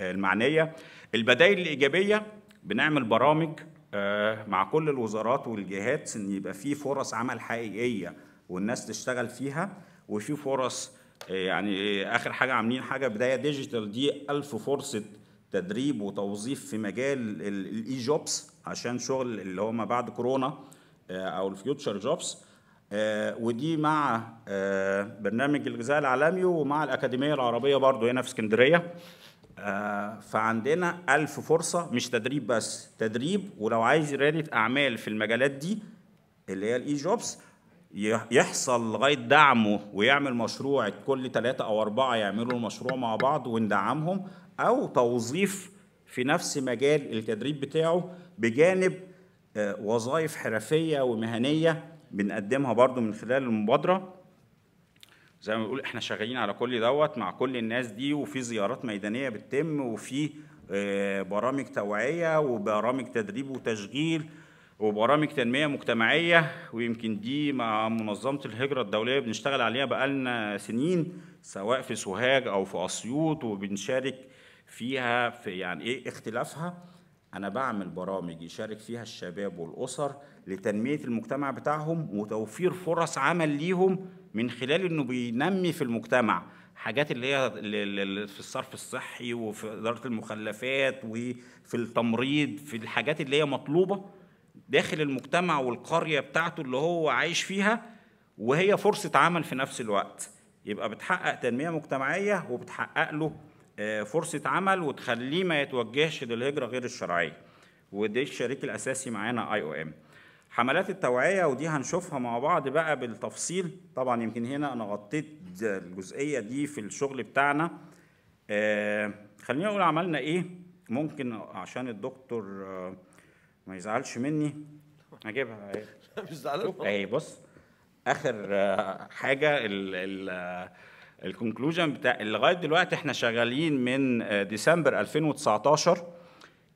المعنيه البدائل الايجابيه بنعمل برامج آه، مع كل الوزارات والجهات ان يبقى في فرص عمل حقيقيه والناس تشتغل فيها وفي فرص آه، يعني اخر حاجه عاملين حاجه بدايه ديجيتال دي 1000 فرصه تدريب وتوظيف في مجال الاي جوبس عشان شغل اللي هو ما بعد كورونا آه، او الفيوتشر جوبس ودي مع برنامج الغذاء العالمي ومع الاكاديميه العربيه برضو هنا في اسكندريه آه، فعندنا ألف فرصة مش تدريب بس تدريب ولو عايز ريادة أعمال في المجالات دي اللي هي الإي جوبس يحصل لغاية دعمه ويعمل مشروع كل ثلاثة أو أربعة يعملوا المشروع مع بعض وندعمهم أو توظيف في نفس مجال التدريب بتاعه بجانب آه، وظائف حرفية ومهنية بنقدمها برضو من خلال المبادرة زي ما بنقول احنا شغالين على كل دوت مع كل الناس دي وفي زيارات ميدانيه بتتم وفي آه، برامج توعيه وبرامج تدريب وتشغيل وبرامج تنميه مجتمعيه ويمكن دي مع منظمه الهجره الدوليه بنشتغل عليها بقالنا سنين سواء في سوهاج او في اسيوط وبنشارك فيها في يعني ايه اختلافها انا بعمل برامج يشارك فيها الشباب والاسر لتنميه المجتمع بتاعهم وتوفير فرص عمل ليهم من خلال انه بينمي في المجتمع حاجات اللي هي في الصرف الصحي وفي اداره المخلفات وفي التمريض في الحاجات اللي هي مطلوبه داخل المجتمع والقريه بتاعته اللي هو عايش فيها وهي فرصه عمل في نفس الوقت يبقى بتحقق تنميه مجتمعيه وبتحقق له آه، فرصه عمل وتخليه ما يتوجهش للهجره غير الشرعيه وده الشريك الاساسي معانا اي او ام حملات التوعية ودي هنشوفها مع بعض بقى بالتفصيل طبعا يمكن هنا أنا غطيت الجزئية دي في الشغل بتاعنا آه خليني أقول عملنا إيه ممكن عشان الدكتور آه ما يزعلش مني أجيبها اهي مش زعلان اهي بص آخر آه حاجة الكونكلوجن آه، بتاع لغاية دلوقتي احنا شغالين من آه، ديسمبر 2019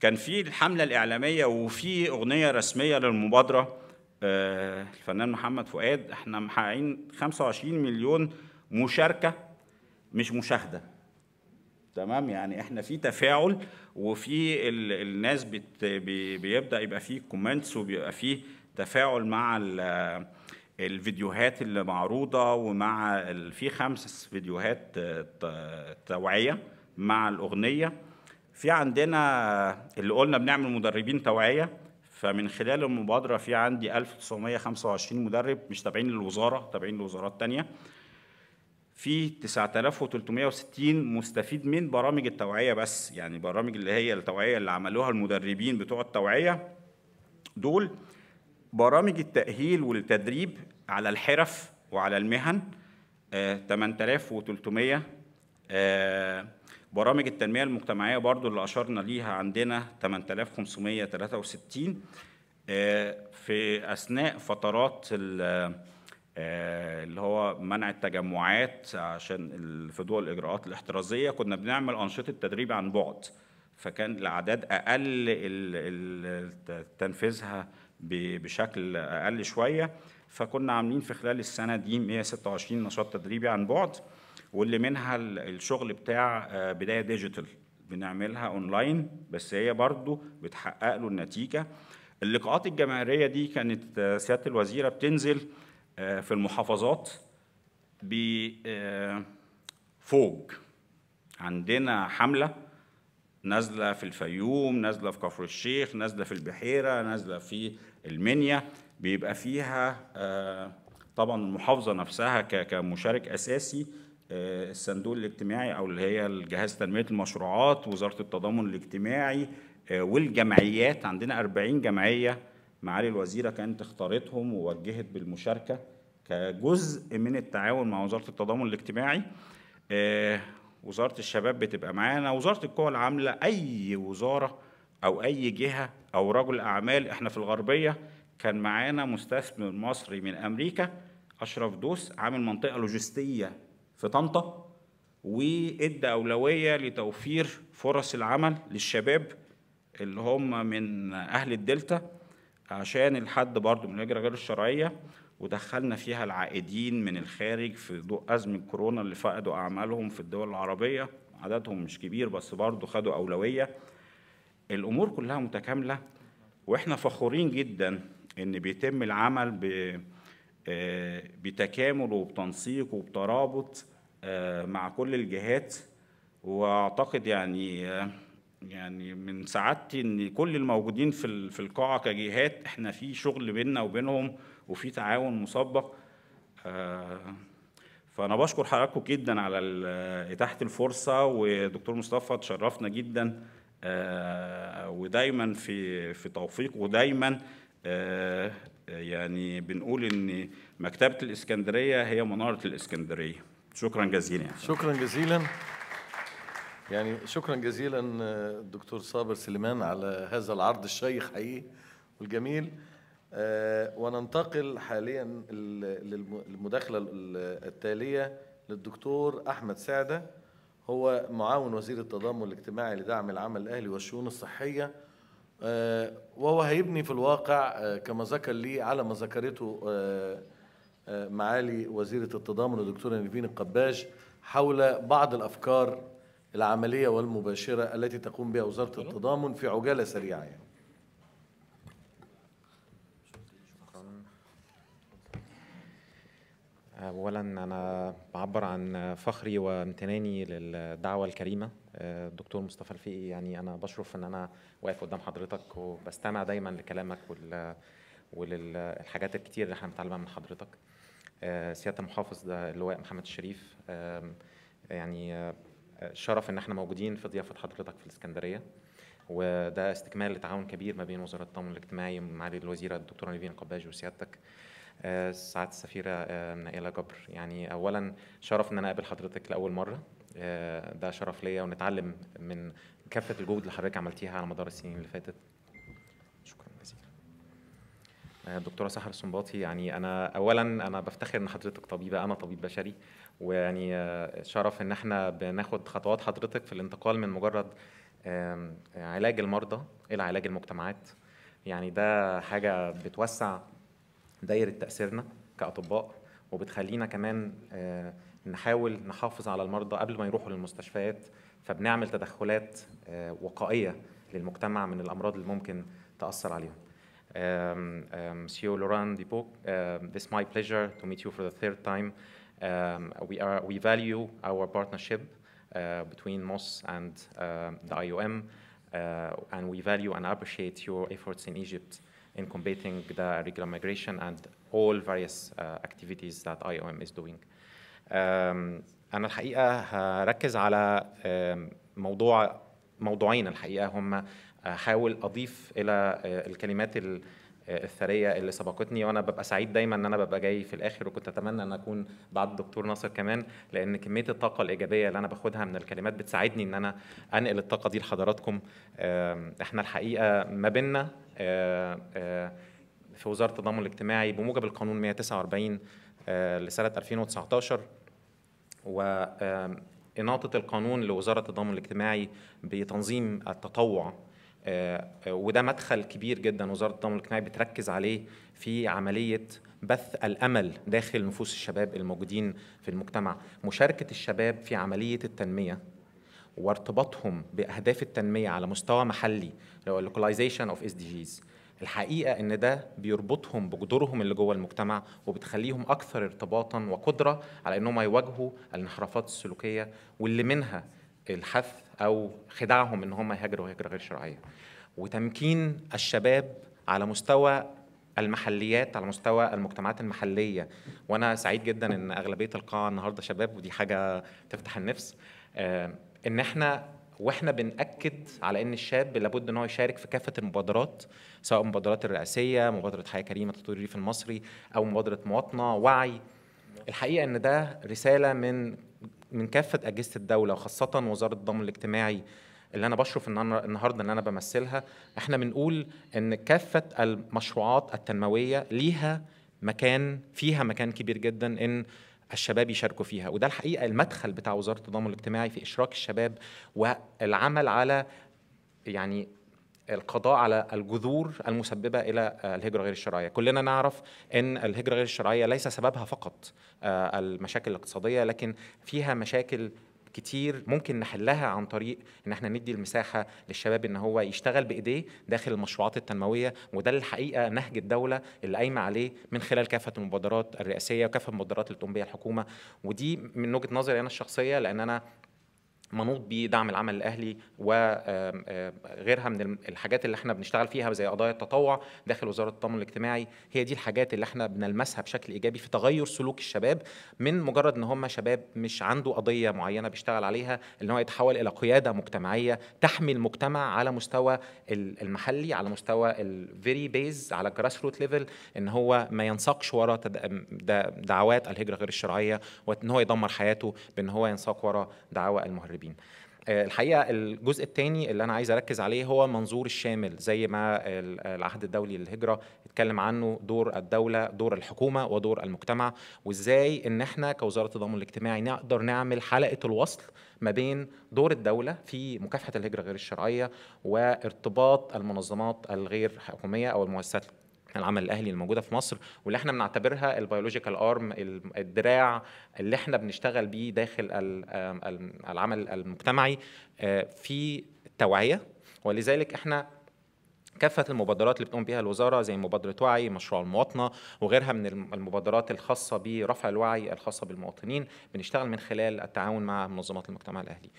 كان في الحملة الإعلامية وفي أغنية رسمية للمبادرة آه، الفنان محمد فؤاد احنا محققين 25 مليون مشاركة مش مشاهدة تمام يعني احنا في تفاعل وفي الناس بت بيبدا يبقى فيه كومنتس وبيبقى فيه تفاعل مع الفيديوهات اللي معروضه ومع في خمس فيديوهات آه، توعيه مع الاغنيه في عندنا اللي قلنا بنعمل مدربين توعيه فمن خلال المبادره في عندي 1925 مدرب مش تابعين للوزاره تابعين لوزارات تانية في 9360 مستفيد من برامج التوعيه بس يعني برامج اللي هي التوعيه اللي عملوها المدربين بتوع التوعيه دول برامج التاهيل والتدريب على الحرف وعلى المهن 8300 آه، برامج التنمية المجتمعية برضو اللي أشرنا ليها عندنا 8563 آه، في أثناء فترات آه، اللي هو منع التجمعات عشان في دول الإجراءات الاحترازية كنا بنعمل أنشطة تدريب عن بعد فكان الأعداد أقل تنفيذها بشكل أقل شوية فكنا عاملين في خلال السنة دي 126 نشاط تدريبي عن بعد واللي منها الشغل بتاع آه، بدايه ديجيتال بنعملها اونلاين بس هي برضو بتحقق له النتيجه اللقاءات الجماهيريه دي كانت آه، سياده الوزيره بتنزل آه، في المحافظات بفوج عندنا حمله نازله في الفيوم نازله في كفر الشيخ نازله في البحيره نازله في المنيا بيبقى فيها طبعا المحافظه نفسها كمشارك اساسي آه، الصندوق الاجتماعي او اللي هي الجهاز تنميه المشروعات وزاره التضامن الاجتماعي آه، والجمعيات عندنا 40 جمعيه معالي الوزيره كانت اختارتهم ووجهت بالمشاركه كجزء من التعاون مع وزاره التضامن الاجتماعي آه، وزاره الشباب بتبقى معانا وزاره القوى العامله اي وزاره او اي جهه او رجل اعمال احنا في الغربيه كان معانا مستثمر مصري من امريكا اشرف دوس عامل منطقه لوجستيه في طنطا وادى اولويه لتوفير فرص العمل للشباب اللي هم من اهل الدلتا عشان الحد برضه من الهجره غير الشرعيه ودخلنا فيها العائدين من الخارج في ضوء أزمة كورونا اللي فقدوا أعمالهم في الدول العربية عددهم مش كبير بس برضه خدوا أولوية الأمور كلها متكاملة وإحنا فخورين جدا إن بيتم العمل آه، بتكامل وبتنسيق وبترابط آه، مع كل الجهات واعتقد يعني آه، يعني من سعادتي ان كل الموجودين في في القاعه كجهات احنا في شغل بيننا وبينهم وفي تعاون مسبق آه، فانا بشكر حضراتكم جدا على اتاحه الفرصه ودكتور مصطفى تشرفنا جدا ودايما في في توفيق ودايما يعني بنقول ان مكتبه الاسكندريه هي مناره الاسكندريه شكرا جزيلا شكرا جزيلا يعني شكرا جزيلا الدكتور آه، صابر سليمان على هذا العرض الشيخ حقيقي والجميل آه، وننتقل حاليا للمداخله التاليه للدكتور احمد سعده هو معاون وزير التضامن الاجتماعي لدعم العمل الاهلي والشؤون الصحيه آه، وهو هيبني في الواقع كما ذكر لي على ما ذكرته معالي وزيرة التضامن الدكتورة نيفين القباش حول بعض الأفكار العملية والمباشرة التي تقوم بها وزارة التضامن في عجالة سريعة يعني. اولا انا بعبر عن فخري وامتناني للدعوه الكريمه الدكتور مصطفى الفقي يعني انا بشرف ان انا واقف قدام حضرتك وبستمع دايما لكلامك وللحاجات الكتير اللي احنا بنتعلمها من حضرتك آه، سياده المحافظ آه، اللواء محمد الشريف يعني آه، شرف ان احنا موجودين في ضيافه حضرتك في الاسكندريه وده استكمال لتعاون كبير ما بين وزاره التعاون الاجتماعي ومعالي الوزيره الدكتوره نيفين قباج وسيادتك سعاده السفيره نائله جبر يعني اولا شرف ان انا اقابل حضرتك لاول مره ده شرف ليا ونتعلم من كافه الجهود اللي حضرتك عملتيها على مدار السنين اللي فاتت آه، دكتوره سحر السنباطي يعني انا اولا انا بفتخر ان حضرتك طبيبه انا طبيب بشري ويعني آه، شرف ان احنا بناخد خطوات حضرتك في الانتقال من مجرد علاج المرضى الى علاج المجتمعات يعني ده حاجه بتوسع دايره تاثيرنا كاطباء وبتخلينا كمان آه، نحاول نحافظ على المرضى قبل ما يروحوا للمستشفيات فبنعمل تدخلات وقائيه للمجتمع من الامراض اللي ممكن تاثر عليهم um, CEO um, Laurent Dupont. Um, it's my pleasure to meet you for the third time. Um, we, are, we value our partnership uh, between MOS and the IOM, uh, and we value and appreciate your efforts in Egypt in combating the irregular migration and all various uh, activities that IOM is doing. أنا الحقيقة هركز على موضوع موضوعين الحقيقة هم احاول اضيف الى آه، الكلمات آه، الثريه اللي سبقتني وانا ببقى سعيد دايما ان انا ببقى جاي في الاخر وكنت اتمنى ان اكون بعد الدكتور ناصر كمان لان كميه الطاقه الايجابيه اللي انا باخدها من الكلمات بتساعدني ان انا انقل الطاقه دي لحضراتكم احنا الحقيقه ما بيننا آه، في وزاره التضامن الاجتماعي بموجب القانون 149 لسنه 2019 و إناطة القانون لوزارة التضامن الاجتماعي بتنظيم التطوع آه، آه، وده مدخل كبير جدا وزاره الضمان الاجتماعي بتركز عليه في عمليه بث الامل داخل نفوس الشباب الموجودين في المجتمع مشاركه الشباب في عمليه التنميه وارتباطهم باهداف التنميه على مستوى محلي اللي localization اوف اس دي جيز الحقيقه ان ده بيربطهم بجذورهم اللي جوه المجتمع وبتخليهم اكثر ارتباطا وقدره على انهم يواجهوا الانحرافات السلوكيه واللي منها الحث او خداعهم ان هم يهاجروا هجره غير شرعيه وتمكين الشباب على مستوى المحليات على مستوى المجتمعات المحليه وانا سعيد جدا ان اغلبيه القاعه النهارده شباب ودي حاجه تفتح النفس آه، ان احنا واحنا بنأكد على ان الشاب لابد ان هو يشارك في كافه المبادرات سواء المبادرات الرئاسيه مبادره حياه كريمه تطوير الريف المصري او مبادره مواطنه وعي الحقيقه ان ده رساله من من كافه اجهزه الدوله وخاصه وزاره الضمان الاجتماعي اللي انا بشرف النهارده ان انا بمثلها احنا بنقول ان كافه المشروعات التنمويه ليها مكان فيها مكان كبير جدا ان الشباب يشاركوا فيها وده الحقيقه المدخل بتاع وزاره الضمان الاجتماعي في اشراك الشباب والعمل على يعني القضاء على الجذور المسببه الى الهجره غير الشرعيه، كلنا نعرف ان الهجره غير الشرعيه ليس سببها فقط آه، المشاكل الاقتصاديه لكن فيها مشاكل كتير ممكن نحلها عن طريق ان احنا ندي المساحه للشباب ان هو يشتغل بايديه داخل المشروعات التنمويه وده الحقيقه نهج الدوله اللي قايمه عليه من خلال كافه المبادرات الرئاسيه وكافه المبادرات اللي تقوم بها الحكومه ودي من وجهه نظري انا الشخصيه لان انا منوط بدعم العمل الاهلي وغيرها من الحاجات اللي احنا بنشتغل فيها زي قضايا التطوع داخل وزاره التضامن الاجتماعي هي دي الحاجات اللي احنا بنلمسها بشكل ايجابي في تغير سلوك الشباب من مجرد ان هم شباب مش عنده قضيه معينه بيشتغل عليها ان هو يتحول الى قياده مجتمعيه تحمي المجتمع على مستوى المحلي على مستوى الفيري بيز على الجراس روت ليفل ان هو ما ينساقش وراء دعوات الهجره غير الشرعيه وان هو يدمر حياته بان هو ينساق وراء دعاوى المهرجين المدربين آه، الحقيقه الجزء الثاني اللي انا عايز اركز عليه هو منظور الشامل زي ما العهد الدولي للهجره اتكلم عنه دور الدوله دور الحكومه ودور المجتمع وازاي ان احنا كوزاره التضامن الاجتماعي نقدر نعمل حلقه الوصل ما بين دور الدوله في مكافحه الهجره غير الشرعيه وارتباط المنظمات الغير حكوميه او المؤسسات احنا العمل الاهلي الموجوده في مصر واللي احنا بنعتبرها البيولوجيكال ارم الدراع اللي احنا بنشتغل بيه داخل العمل المجتمعي آه، في توعيه ولذلك احنا كافة المبادرات اللي بتقوم بها الوزارة زي مبادرة وعي مشروع المواطنة وغيرها من المبادرات الخاصة برفع الوعي الخاصة بالمواطنين بنشتغل من خلال التعاون مع منظمات المجتمع الأهلي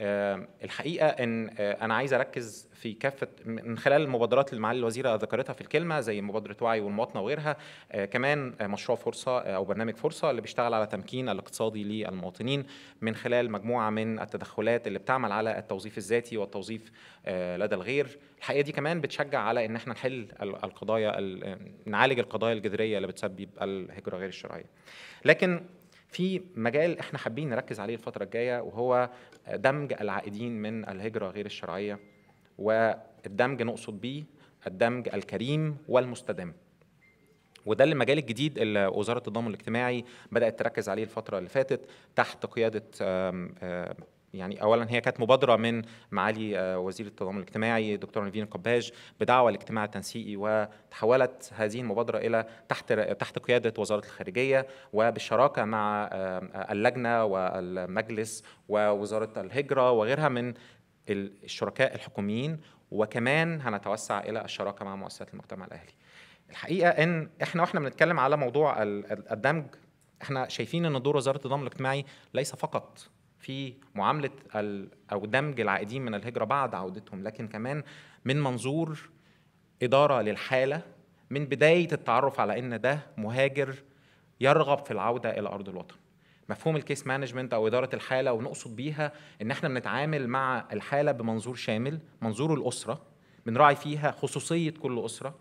آه، الحقيقه ان آه، انا عايز اركز في كافه من خلال المبادرات اللي معالي الوزيره ذكرتها في الكلمه زي مبادره وعي والمواطنه وغيرها آه، كمان مشروع فرصه او برنامج فرصه اللي بيشتغل على تمكين الاقتصادي للمواطنين من خلال مجموعه من التدخلات اللي بتعمل على التوظيف الذاتي والتوظيف لدى الغير الحقيقه دي كمان بتشجع على ان احنا نحل القضايا نعالج القضايا الجذريه اللي بتسبب الهجره غير الشرعيه لكن في مجال احنا حابين نركز عليه الفتره الجايه وهو دمج العائدين من الهجره غير الشرعيه والدمج نقصد بيه الدمج الكريم والمستدام وده المجال الجديد اللي وزاره الضمان الاجتماعي بدات تركز عليه الفتره اللي فاتت تحت قياده يعني اولا هي كانت مبادره من معالي آه، وزير التضامن الاجتماعي دكتور نيفين قباج بدعوه لاجتماع التنسيقي وتحولت هذه المبادره الى تحت تحت قياده وزاره الخارجيه وبالشراكه مع آه، اللجنه والمجلس ووزاره الهجره وغيرها من الشركاء الحكوميين وكمان هنتوسع الى الشراكه مع مؤسسات المجتمع الاهلي. الحقيقه ان احنا واحنا بنتكلم على موضوع الدمج احنا شايفين ان دور وزاره التضامن الاجتماعي ليس فقط في معامله او دمج العائدين من الهجره بعد عودتهم لكن كمان من منظور اداره للحاله من بدايه التعرف على ان ده مهاجر يرغب في العوده الى ارض الوطن مفهوم الكيس مانجمنت او اداره الحاله ونقصد بيها ان احنا بنتعامل مع الحاله بمنظور شامل منظور الاسره بنراعي فيها خصوصيه كل اسره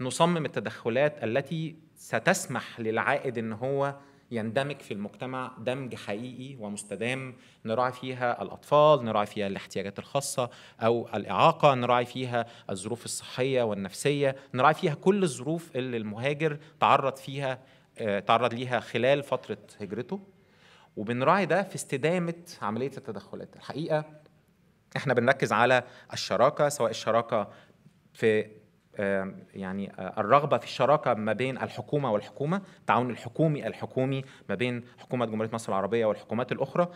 نصمم التدخلات التي ستسمح للعائد ان هو يندمج في المجتمع دمج حقيقي ومستدام نراعي فيها الأطفال نراعي فيها الاحتياجات الخاصة أو الإعاقة نراعي فيها الظروف الصحية والنفسية نراعي فيها كل الظروف اللي المهاجر تعرض فيها آه، تعرض ليها خلال فترة هجرته وبنراعي ده في استدامة عملية التدخلات الحقيقة احنا بنركز على الشراكة سواء الشراكة في يعني الرغبه في الشراكه ما بين الحكومه والحكومه التعاون الحكومي الحكومي ما بين حكومه جمهوريه مصر العربيه والحكومات الاخرى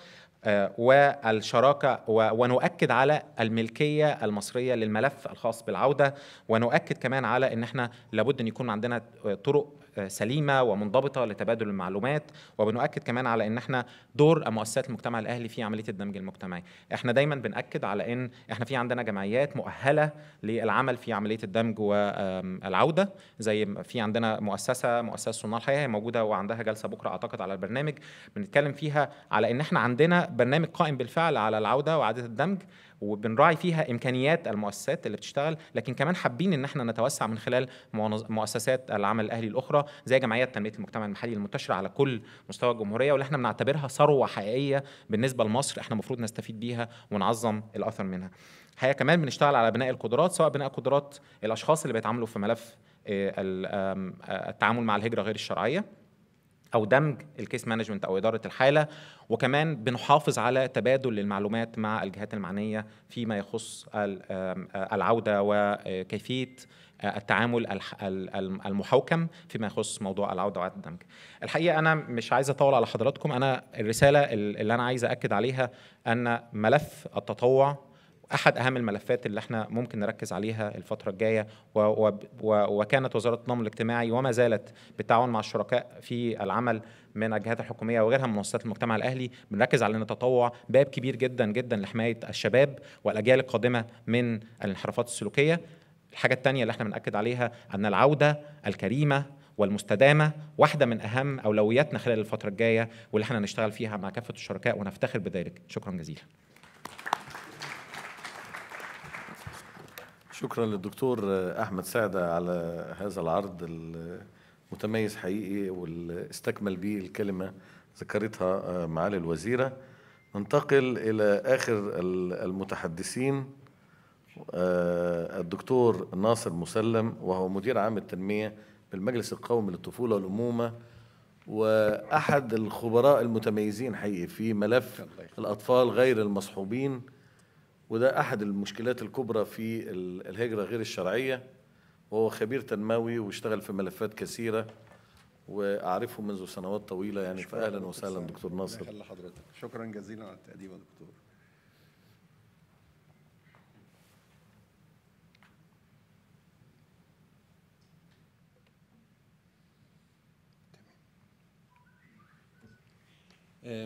والشراكه ونؤكد على الملكيه المصريه للملف الخاص بالعوده ونؤكد كمان على ان احنا لابد ان يكون عندنا طرق آه، سليمه ومنضبطه لتبادل المعلومات وبنؤكد كمان على ان احنا دور مؤسسات المجتمع الاهلي في عمليه الدمج المجتمعي احنا دايما بناكد على ان احنا في عندنا جمعيات مؤهله للعمل في عمليه الدمج والعوده زي في عندنا مؤسسه مؤسسه صناع الحياه هي موجوده وعندها جلسه بكره اعتقد على البرنامج بنتكلم فيها على ان احنا عندنا برنامج قائم بالفعل على العوده وعاده الدمج وبنراعي فيها امكانيات المؤسسات اللي بتشتغل لكن كمان حابين ان احنا نتوسع من خلال مؤسسات العمل الاهلي الاخرى زي جمعيات تنميه المجتمع المحلي المنتشره على كل مستوى الجمهوريه واللي احنا بنعتبرها ثروه حقيقيه بالنسبه لمصر احنا المفروض نستفيد بيها ونعظم الاثر منها. الحقيقه كمان بنشتغل على بناء القدرات سواء بناء قدرات الاشخاص اللي بيتعاملوا في ملف آه، آه، التعامل مع الهجره غير الشرعيه او دمج الكيس مانجمنت او اداره الحاله وكمان بنحافظ على تبادل المعلومات مع الجهات المعنيه فيما يخص العوده وكيفيه التعامل المحوكم فيما يخص موضوع العوده وعدم الدمج. الحقيقه انا مش عايز اطول على حضراتكم انا الرساله اللي انا عايز اكد عليها ان ملف التطوع احد اهم الملفات اللي احنا ممكن نركز عليها الفتره الجايه وكانت وزاره النمو الاجتماعي وما زالت بالتعاون مع الشركاء في العمل من الجهات الحكوميه وغيرها من مؤسسات المجتمع الاهلي بنركز على ان التطوع باب كبير جدا جدا لحمايه الشباب والاجيال القادمه من الانحرافات السلوكيه الحاجه الثانيه اللي احنا بناكد عليها ان العوده الكريمه والمستدامه واحده من اهم اولوياتنا خلال الفتره الجايه واللي احنا هنشتغل فيها مع كافه الشركاء ونفتخر بذلك شكرا جزيلا شكرا للدكتور احمد سعده على هذا العرض المتميز حقيقي واللي استكمل به الكلمه ذكرتها معالي الوزيره ننتقل الى اخر المتحدثين آه، الدكتور ناصر مسلم وهو مدير عام التنميه بالمجلس القومي للطفوله والامومه واحد الخبراء المتميزين حقيقي في ملف الاطفال غير المصحوبين وده أحد المشكلات الكبرى في الهجرة غير الشرعية وهو خبير تنموي واشتغل في ملفات كثيرة وأعرفه منذ سنوات طويلة يعني فأهلا وسهلا دكتور ناصر حضرتك شكرا جزيلا على التقديم يا دكتور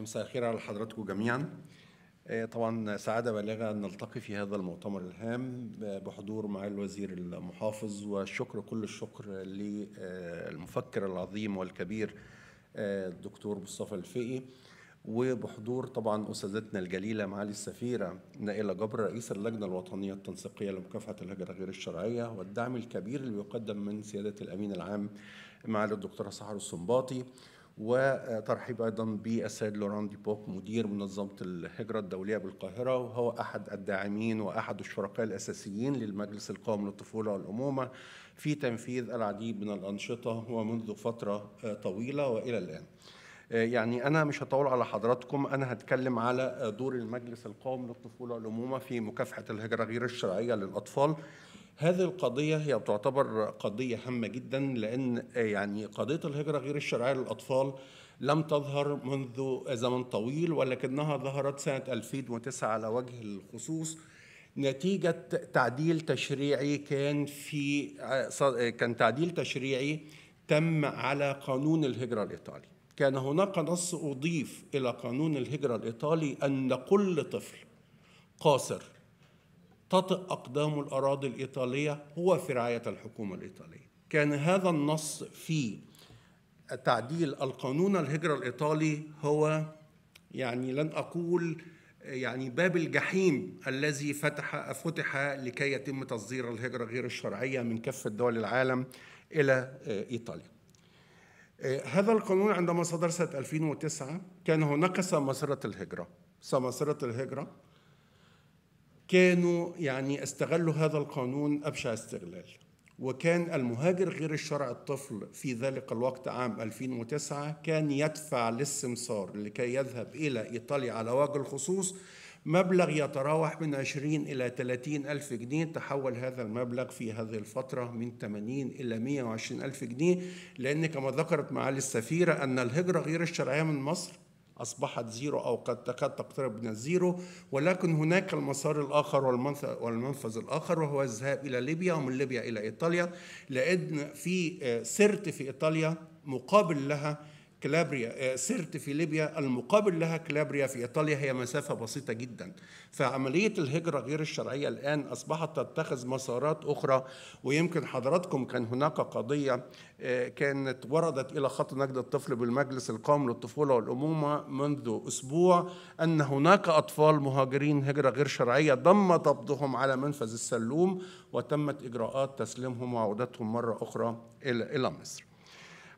مساء الخير على حضراتكم جميعا إيه، طبعا سعادة بالغة أن نلتقي في هذا المؤتمر الهام بحضور معالي الوزير المحافظ والشكر كل الشكر للمفكر العظيم والكبير إيه، الدكتور مصطفى الفقي وبحضور طبعا أستاذتنا الجليلة معالي السفيرة نائلة جبر رئيس اللجنة الوطنية التنسيقية لمكافحة الهجرة غير الشرعية والدعم الكبير اللي بيقدم من سيادة الأمين العام معالي الدكتورة سحر السنباطي وترحيب ايضا بالسيد لوران دي بوك مدير منظمه الهجره الدوليه بالقاهره وهو احد الداعمين واحد الشركاء الاساسيين للمجلس القومي للطفوله والامومه في تنفيذ العديد من الانشطه ومنذ فتره طويله والى الان. يعني أنا مش هطول على حضراتكم أنا هتكلم على دور المجلس القومي للطفولة والأمومة في مكافحة الهجرة غير الشرعية للأطفال هذه القضية هي تعتبر قضية هامة جدا لأن يعني قضية الهجرة غير الشرعية للأطفال لم تظهر منذ زمن طويل ولكنها ظهرت سنة 2009 على وجه الخصوص نتيجة تعديل تشريعي كان في كان تعديل تشريعي تم على قانون الهجرة الإيطالي كان هناك نص أضيف إلى قانون الهجرة الإيطالي أن كل طفل قاصر تطئ أقدام الأراضي الإيطالية هو في رعاية الحكومة الإيطالية كان هذا النص في تعديل القانون الهجرة الإيطالي هو يعني لن أقول يعني باب الجحيم الذي فتح فتح لكي يتم تصدير الهجرة غير الشرعية من كافة دول العالم إلى آه، إيطاليا آه، هذا القانون عندما صدر سنة 2009 كان هناك سماسرة الهجرة سماسرة الهجرة كانوا يعني استغلوا هذا القانون أبشع استغلال وكان المهاجر غير الشرع الطفل في ذلك الوقت عام 2009 كان يدفع للسمسار لكي يذهب إلى إيطاليا على وجه الخصوص مبلغ يتراوح من 20 إلى 30 ألف جنيه تحول هذا المبلغ في هذه الفترة من 80 إلى 120 ألف جنيه لأن كما ذكرت معالي السفيرة أن الهجرة غير الشرعية من مصر أصبحت زيرو أو قد تكاد تقترب من الزيرو ولكن هناك المسار الآخر والمنفذ الآخر وهو الذهاب إلى ليبيا ومن ليبيا إلى إيطاليا لأن في آه، سرت في إيطاليا مقابل لها كلابريا آه، سرت في ليبيا المقابل لها كلابريا في إيطاليا هي مسافة بسيطة جدا فعملية الهجرة غير الشرعية الآن أصبحت تتخذ مسارات أخرى ويمكن حضراتكم كان هناك قضية آه، كانت وردت إلى خط نجد الطفل بالمجلس القومي للطفولة والأمومة منذ أسبوع أن هناك أطفال مهاجرين هجرة غير شرعية ضم ضبطهم على منفذ السلوم وتمت إجراءات تسليمهم وعودتهم مرة أخرى إلى مصر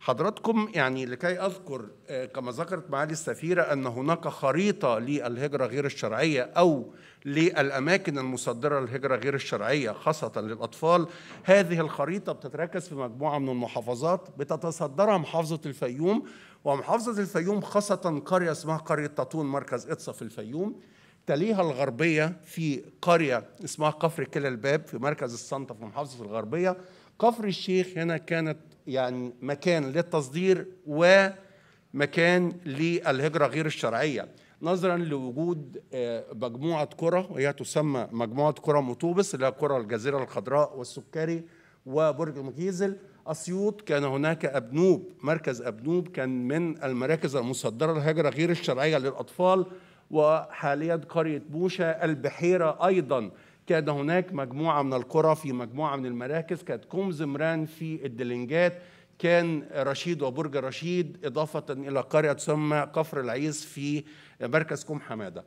حضراتكم يعني لكي أذكر آه، كما ذكرت معالي السفيرة أن هناك خريطة للهجرة غير الشرعية أو للأماكن المصدرة للهجرة غير الشرعية خاصة للأطفال هذه الخريطة بتتركز في مجموعة من المحافظات بتتصدرها محافظة الفيوم ومحافظة الفيوم خاصة قرية اسمها قرية تطون مركز اتصا في الفيوم تليها الغربية في قرية اسمها كفر كلا الباب في مركز الصنطة في محافظة الغربية كفر الشيخ هنا كانت يعني مكان للتصدير ومكان للهجرة غير الشرعية نظرا لوجود آه، مجموعة قرى وهي تسمى مجموعة قرى مطوبس اللي هي قرى الجزيرة الخضراء والسكري وبرج المجيزل أسيوط كان هناك أبنوب مركز أبنوب كان من المراكز المصدرة للهجرة غير الشرعية للأطفال وحاليا قرية بوشة البحيرة أيضا كان هناك مجموعة من القرى في مجموعة من المراكز كانت كوم زمران في الدلنجات كان رشيد وبرج رشيد إضافة إلى قرية تسمى كفر العيس في مركز كوم حمادة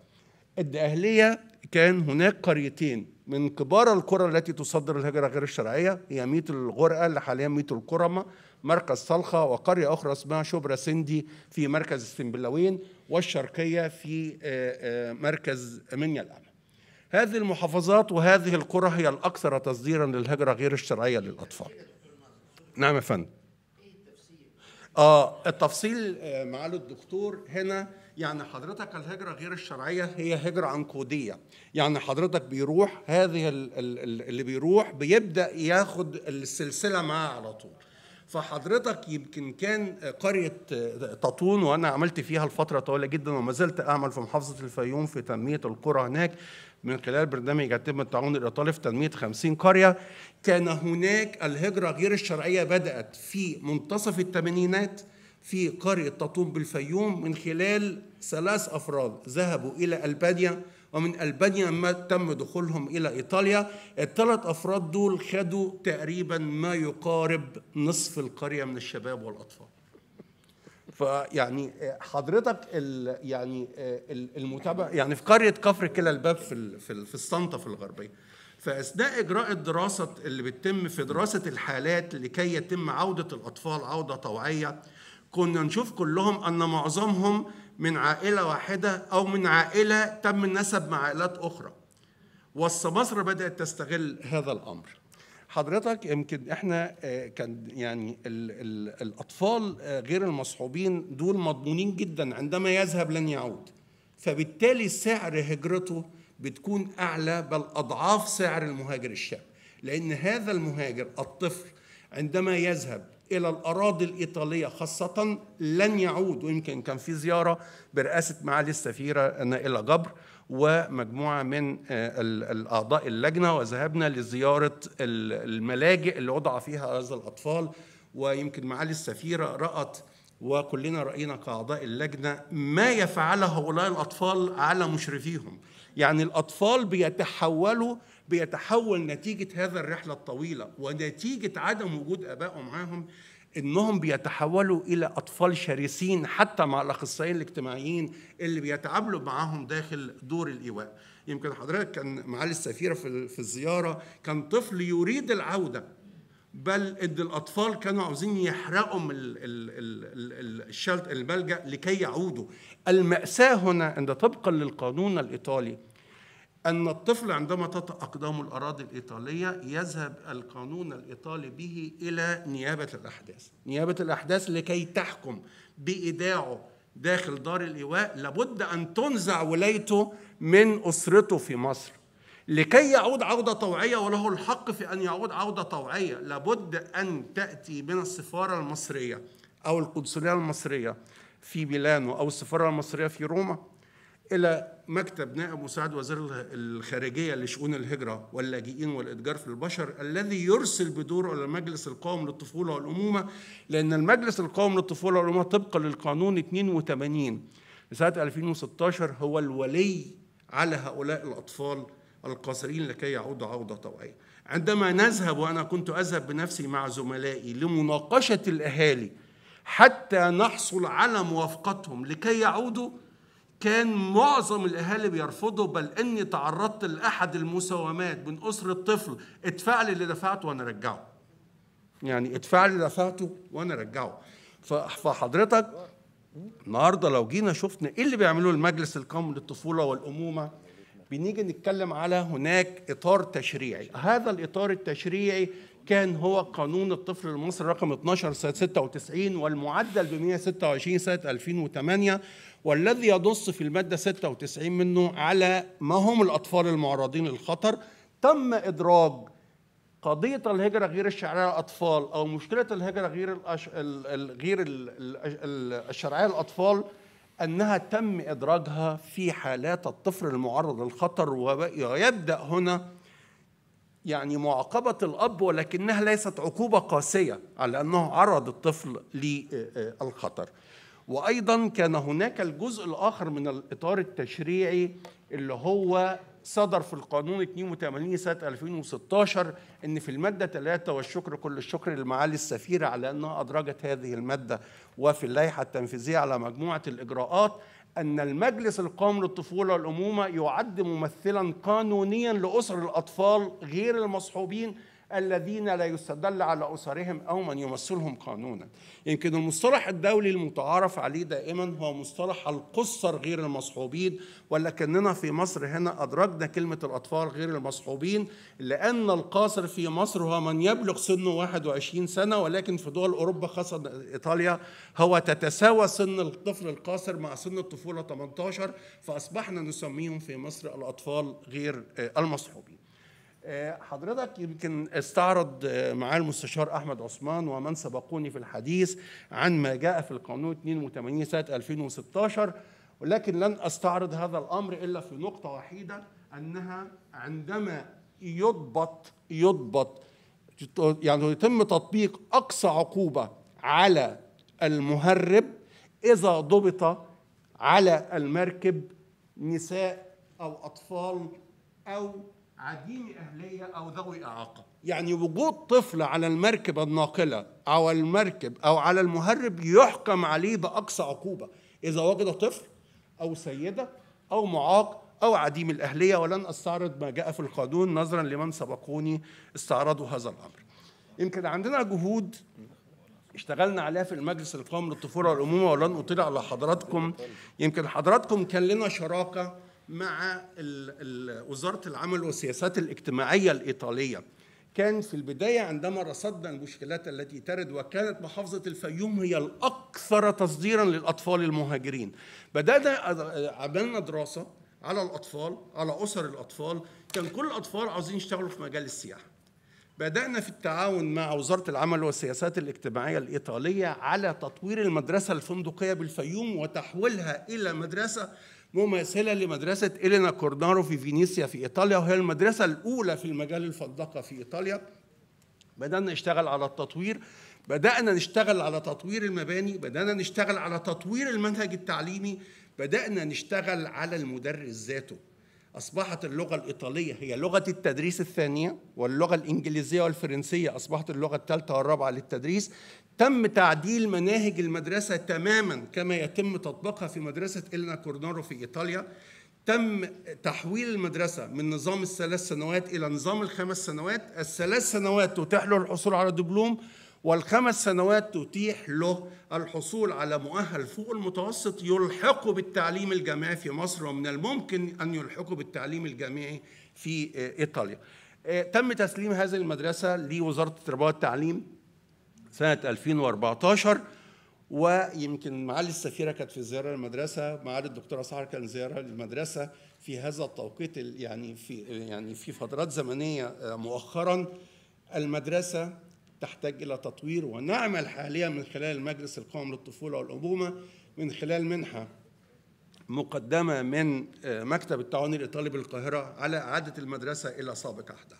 الدأهلية كان هناك قريتين من كبار القرى التي تصدر الهجرة غير الشرعية هي ميت الغرقة اللي حاليا ميت الكرمة مركز صلخة وقرية أخرى اسمها شبرا سندي في مركز السنبلاوين والشرقية في آه، آه، مركز منيا الأمل هذه المحافظات وهذه القرى هي الأكثر تصديرا للهجرة غير الشرعية للأطفال نعم يا فندم آه التفصيل آه، معالي الدكتور هنا يعني حضرتك الهجرة غير الشرعية هي هجرة عنقودية يعني حضرتك بيروح هذه اللي بيروح بيبدأ ياخد السلسلة معاه على طول فحضرتك يمكن كان آه، قرية آه، تطون وأنا عملت فيها لفترة طويلة جدا وما زلت أعمل في محافظة الفيوم في تنمية القرى هناك من خلال برنامج يتم التعاون الإيطالي في تنمية 50 قرية كان هناك الهجرة غير الشرعية بدأت في منتصف الثمانينات في قرية تطوم بالفيوم من خلال ثلاث أفراد ذهبوا إلى ألبانيا ومن ألبانيا ما تم دخولهم إلى إيطاليا الثلاث أفراد دول خدوا تقريبا ما يقارب نصف القرية من الشباب والأطفال فيعني حضرتك الـ يعني المتابع يعني في قريه كفر كلا الباب في في في الغربيه فاثناء اجراء الدراسه اللي بتتم في دراسه الحالات لكي يتم عوده الاطفال عوده طوعيه كنا نشوف كلهم ان معظمهم من عائله واحده او من عائله تم النسب مع عائلات اخرى والسماسره بدات تستغل هذا الامر حضرتك يمكن احنا آه، كان يعني الـ الـ الاطفال آه، غير المصحوبين دول مضمونين جدا عندما يذهب لن يعود فبالتالي سعر هجرته بتكون اعلى بل اضعاف سعر المهاجر الشاب لان هذا المهاجر الطفل عندما يذهب الى الاراضي الايطاليه خاصه لن يعود ويمكن كان في زياره برئاسه معالي السفيره نائله جبر ومجموعه من آه، الاعضاء اللجنه وذهبنا لزياره الملاجئ اللي وضع فيها هذا الاطفال ويمكن معالي السفيره رات وكلنا راينا كاعضاء اللجنه ما يفعله هؤلاء الاطفال على مشرفيهم يعني الاطفال بيتحولوا بيتحول نتيجه هذا الرحله الطويله ونتيجه عدم وجود اباء معاهم انهم بيتحولوا الى اطفال شرسين حتى مع الاخصائيين الاجتماعيين اللي بيتعاملوا معاهم داخل دور الايواء يمكن حضرتك كان معالي السفيره في في الزياره كان طفل يريد العوده بل ان الاطفال كانوا عاوزين يحرقوا من الشلت الملجا لكي يعودوا الماساه هنا ان طبقا للقانون الايطالي أن الطفل عندما تطأ أقدام الأراضي الإيطالية يذهب القانون الإيطالي به إلى نيابة الأحداث نيابة الأحداث لكي تحكم بإيداعه داخل دار الإيواء لابد أن تنزع ولايته من أسرته في مصر لكي يعود عودة طوعية وله الحق في أن يعود عودة طوعية لابد أن تأتي من السفارة المصرية أو القنصلية المصرية في ميلانو أو السفارة المصرية في روما إلى مكتب نائب مساعد وزير الخارجية لشؤون الهجرة واللاجئين والإتجار في البشر الذي يرسل بدوره إلى المجلس القومي للطفولة والأمومة لأن المجلس القومي للطفولة والأمومة طبقا للقانون 82 لسنة 2016 هو الولي على هؤلاء الأطفال القاصرين لكي يعودوا عودة طوعية عندما نذهب وأنا كنت أذهب بنفسي مع زملائي لمناقشة الأهالي حتى نحصل على موافقتهم لكي يعودوا كان معظم الاهالي بيرفضوا بل اني تعرضت لاحد المساومات من اسره طفل ادفع لي اللي دفعته وانا رجعه يعني ادفع لي اللي دفعته وانا رجعه فحضرتك النهارده لو جينا شفنا ايه اللي بيعملوه المجلس القومي للطفوله والامومه بنيجي نتكلم على هناك اطار تشريعي هذا الاطار التشريعي كان هو قانون الطفل المصري رقم 12 سنة 96 والمعدل ب 126 سنة 2008 والذي ينص في المادة 96 منه على ما هم الأطفال المعرضين للخطر تم إدراج قضية الهجرة غير الشرعية للأطفال أو مشكلة الهجرة غير الأش... غير الشرعية للأطفال أنها تم إدراجها في حالات الطفل المعرض للخطر ويبدأ هنا يعني معاقبة الأب ولكنها ليست عقوبة قاسية على أنه عرض الطفل للخطر وأيضا كان هناك الجزء الآخر من الإطار التشريعي اللي هو صدر في القانون 82 سنة 2016 أن في المادة 3 والشكر كل الشكر لمعالي السفيرة على أنها أدرجت هذه المادة وفي اللائحة التنفيذية على مجموعة الإجراءات أن المجلس القومي للطفولة والأمومة يعد ممثلا قانونيا لأسر الأطفال غير المصحوبين الذين لا يستدل على أسرهم أو من يمثلهم قانونا يمكن المصطلح الدولي المتعارف عليه دائما هو مصطلح القصر غير المصحوبين ولكننا في مصر هنا أدركنا كلمة الأطفال غير المصحوبين لأن القاصر في مصر هو من يبلغ سنه 21 سنة ولكن في دول أوروبا خاصة إيطاليا هو تتساوى سن الطفل القاصر مع سن الطفولة 18 فأصبحنا نسميهم في مصر الأطفال غير آه، المصحوبين آه، حضرتك يمكن استعرض آه، معالي المستشار احمد عثمان ومن سبقوني في الحديث عن ما جاء في القانون 82 سنه 2016 ولكن لن استعرض هذا الامر الا في نقطه وحيده انها عندما يضبط يضبط يعني يتم تطبيق اقصى عقوبه على المهرب اذا ضبط على المركب نساء او اطفال او عديم أهلية أو ذوي إعاقة يعني وجود طفل على المركبة الناقلة أو المركب أو على المهرب يحكم عليه بأقصى عقوبة إذا وجد طفل أو سيدة أو معاق أو عديم الأهلية ولن أستعرض ما جاء في القانون نظرا لمن سبقوني استعرضوا هذا الأمر يمكن عندنا جهود اشتغلنا عليها في المجلس القومي للطفولة والأمومة ولن أطيل على حضراتكم يمكن حضراتكم كان لنا شراكة مع وزاره العمل والسياسات الاجتماعيه الايطاليه كان في البدايه عندما رصدنا المشكلات التي ترد وكانت محافظه الفيوم هي الاكثر تصديرا للاطفال المهاجرين بدانا عملنا دراسه على الاطفال على اسر الاطفال كان كل الاطفال عاوزين يشتغلوا في مجال السياحه بدأنا في التعاون مع وزارة العمل والسياسات الاجتماعية الإيطالية على تطوير المدرسة الفندقية بالفيوم وتحويلها إلى مدرسة مماثلة لمدرسة إلينا كورنارو في فينيسيا في إيطاليا وهي المدرسة الأولى في المجال الفضاقة في إيطاليا بدأنا نشتغل على التطوير بدأنا نشتغل على تطوير المباني بدأنا نشتغل على تطوير المنهج التعليمي بدأنا نشتغل على المدرس ذاته أصبحت اللغة الإيطالية هي لغة التدريس الثانية واللغة الإنجليزية والفرنسية أصبحت اللغة الثالثة والرابعة للتدريس تم تعديل مناهج المدرسة تماما كما يتم تطبيقها في مدرسة إلنا كورنارو في إيطاليا تم تحويل المدرسة من نظام الثلاث سنوات إلى نظام الخمس سنوات الثلاث سنوات تتيح له الحصول على دبلوم والخمس سنوات تتيح له الحصول على مؤهل فوق المتوسط يلحقه بالتعليم الجامعي في مصر ومن الممكن أن يلحقه بالتعليم الجامعي في إيطاليا آه، تم تسليم هذه المدرسة لوزارة التربية والتعليم سنه 2014 ويمكن معالي السفيره كانت في زياره للمدرسه معالي الدكتوره سحر كان زياره للمدرسه في هذا التوقيت يعني في يعني في فترات زمنيه آه، مؤخرا المدرسه تحتاج الى تطوير ونعمل حاليا من خلال المجلس القومي للطفوله والابومه من خلال منحه مقدمه من آه، مكتب التعاون الايطالي بالقاهره على اعاده المدرسه الى سابق احدها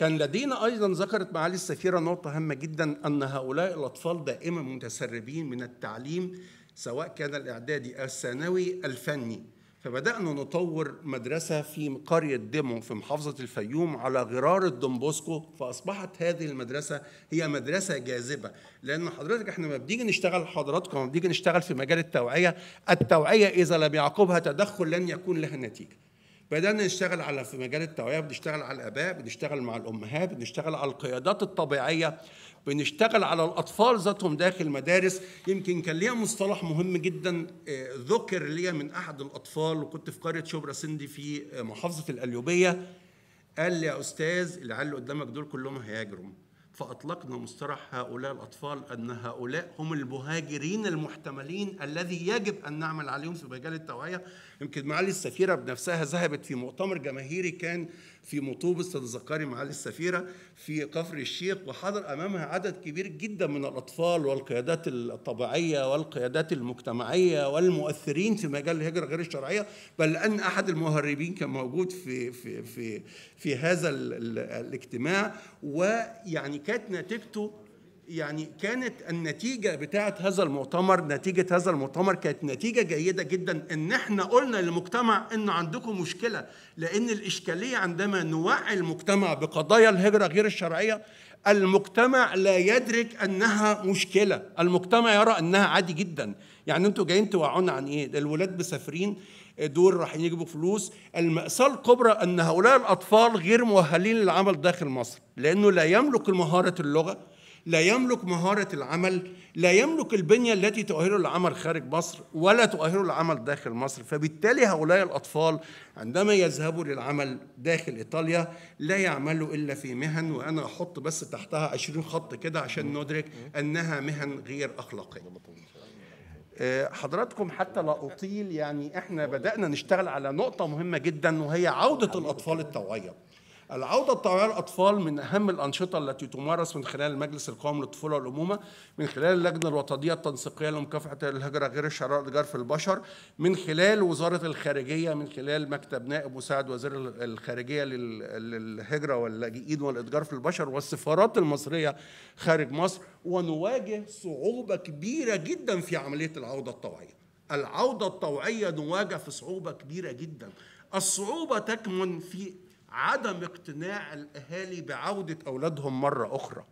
كان لدينا أيضا ذكرت معالي السفيرة نقطة هامة جدا أن هؤلاء الأطفال دائما متسربين من التعليم سواء كان الإعدادي أو الثانوي الفني فبدأنا نطور مدرسة في قرية ديمو في محافظة الفيوم على غرار الدومبوسكو فأصبحت هذه المدرسة هي مدرسة جاذبة لأن حضرتك احنا ما بنيجي نشتغل حضراتكم ما بنيجي نشتغل في مجال التوعية التوعية إذا لم يعقبها تدخل لن يكون لها نتيجة بدأنا نشتغل على في مجال التوعية بنشتغل على الآباء بنشتغل مع الأمهات بنشتغل على القيادات الطبيعية بنشتغل على الأطفال ذاتهم داخل المدارس يمكن كان ليا مصطلح مهم جدا آه، ذكر ليا من أحد الأطفال وكنت في قرية شبرا سندي في آه، محافظة القليوبية قال لي يا أستاذ العيال اللي قدامك دول كلهم هيجروا فأطلقنا مصطلح هؤلاء الأطفال أن هؤلاء هم المهاجرين المحتملين الذي يجب أن نعمل عليهم في مجال التوعية يمكن معالي السفيرة بنفسها ذهبت في مؤتمر جماهيري كان في مطوب استاذ معالي السفيره في كفر الشيخ وحضر امامها عدد كبير جدا من الاطفال والقيادات الطبيعيه والقيادات المجتمعيه والمؤثرين في مجال الهجره غير الشرعيه بل ان احد المهربين كان موجود في في في في هذا الاجتماع ويعني كانت نتيجته يعني كانت النتيجة بتاعة هذا المؤتمر نتيجة هذا المؤتمر كانت نتيجة جيدة جدا إن إحنا قلنا للمجتمع إن عندكم مشكلة لأن الإشكالية عندما نوعي المجتمع بقضايا الهجرة غير الشرعية المجتمع لا يدرك أنها مشكلة المجتمع يرى أنها عادي جدا يعني أنتوا جايين توعونا عن إيه الولاد مسافرين دول رايحين يجيبوا فلوس المأساة الكبرى أن هؤلاء الأطفال غير مؤهلين للعمل داخل مصر لأنه لا يملك المهارة اللغة لا يملك مهارة العمل لا يملك البنية التي تؤهله للعمل خارج مصر ولا تؤهله للعمل داخل مصر فبالتالي هؤلاء الأطفال عندما يذهبوا للعمل داخل إيطاليا لا يعملوا إلا في مهن وأنا أحط بس تحتها 20 خط كده عشان ندرك أنها مهن غير أخلاقية آه، حضراتكم حتى لا أطيل يعني إحنا بدأنا نشتغل على نقطة مهمة جدا وهي عودة الأطفال التوعية العودة الطوعية الأطفال من أهم الأنشطة التي تمارس من خلال المجلس القومي للطفولة والأمومة من خلال اللجنة الوطنية التنسيقية لمكافحة الهجرة غير الشرائع لجرف البشر من خلال وزارة الخارجية من خلال مكتب نائب مساعد وزير الخارجية للهجرة واللاجئين والإتجار في البشر والسفارات المصرية خارج مصر ونواجه صعوبة كبيرة جدا في عملية العودة الطوعية العودة الطوعية نواجه في صعوبة كبيرة جدا الصعوبة تكمن في عدم اقتناع الاهالي بعوده اولادهم مره اخرى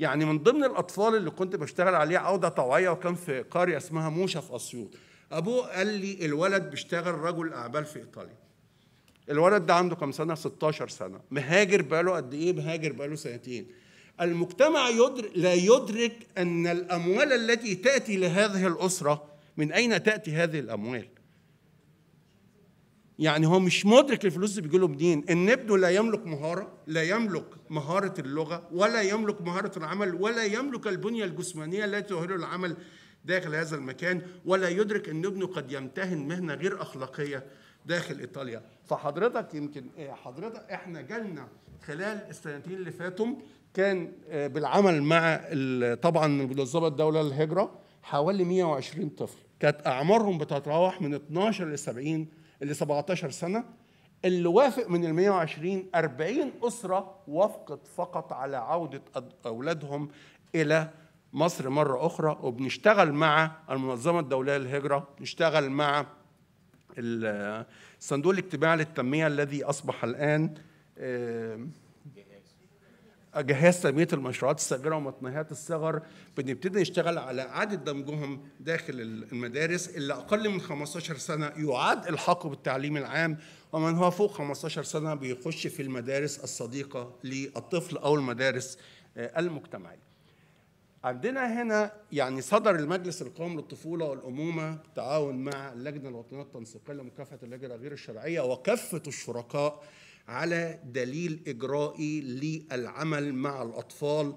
يعني من ضمن الاطفال اللي كنت بشتغل عليه عوده طوعيه وكان في قريه اسمها موشه في اسيوط ابوه قال لي الولد بيشتغل رجل اعمال في ايطاليا الولد ده عنده كام سنه 16 سنه مهاجر بقاله قد ايه مهاجر بقاله سنتين المجتمع يدر... لا يدرك ان الاموال التي تاتي لهذه الاسره من اين تاتي هذه الاموال يعني هو مش مدرك الفلوس اللي بيجي له منين ان ابنه لا يملك مهاره لا يملك مهاره اللغه ولا يملك مهاره العمل ولا يملك البنيه الجسمانيه التي تؤهله العمل داخل هذا المكان ولا يدرك ان ابنه قد يمتهن مهنه غير اخلاقيه داخل ايطاليا فحضرتك يمكن آه، حضرتك احنا جالنا خلال السنتين اللي فاتوا كان آه، بالعمل مع طبعا منظمه الدوله للهجره حوالي 120 طفل كانت اعمارهم بتتراوح من 12 ل 70 اللي 17 سنه اللي وافق من ال 120 40 اسره وافقت فقط على عوده اولادهم الى مصر مره اخرى وبنشتغل مع المنظمه الدوليه للهجره بنشتغل مع الصندوق الاجتماعي للتنميه الذي اصبح الان جهاز تنميه المشروعات الصغيره ومطنيات الصغر بنبتدي نشتغل على اعاده دمجهم داخل المدارس اللي اقل من 15 سنه يعاد الحاقه بالتعليم العام ومن هو فوق 15 سنه بيخش في المدارس الصديقه للطفل او المدارس آه، المجتمعيه. عندنا هنا يعني صدر المجلس القومي للطفوله والامومه بالتعاون مع اللجنه الوطنيه التنسيقيه لمكافحه الهجره غير الشرعيه وكافه الشركاء على دليل إجرائي للعمل مع الأطفال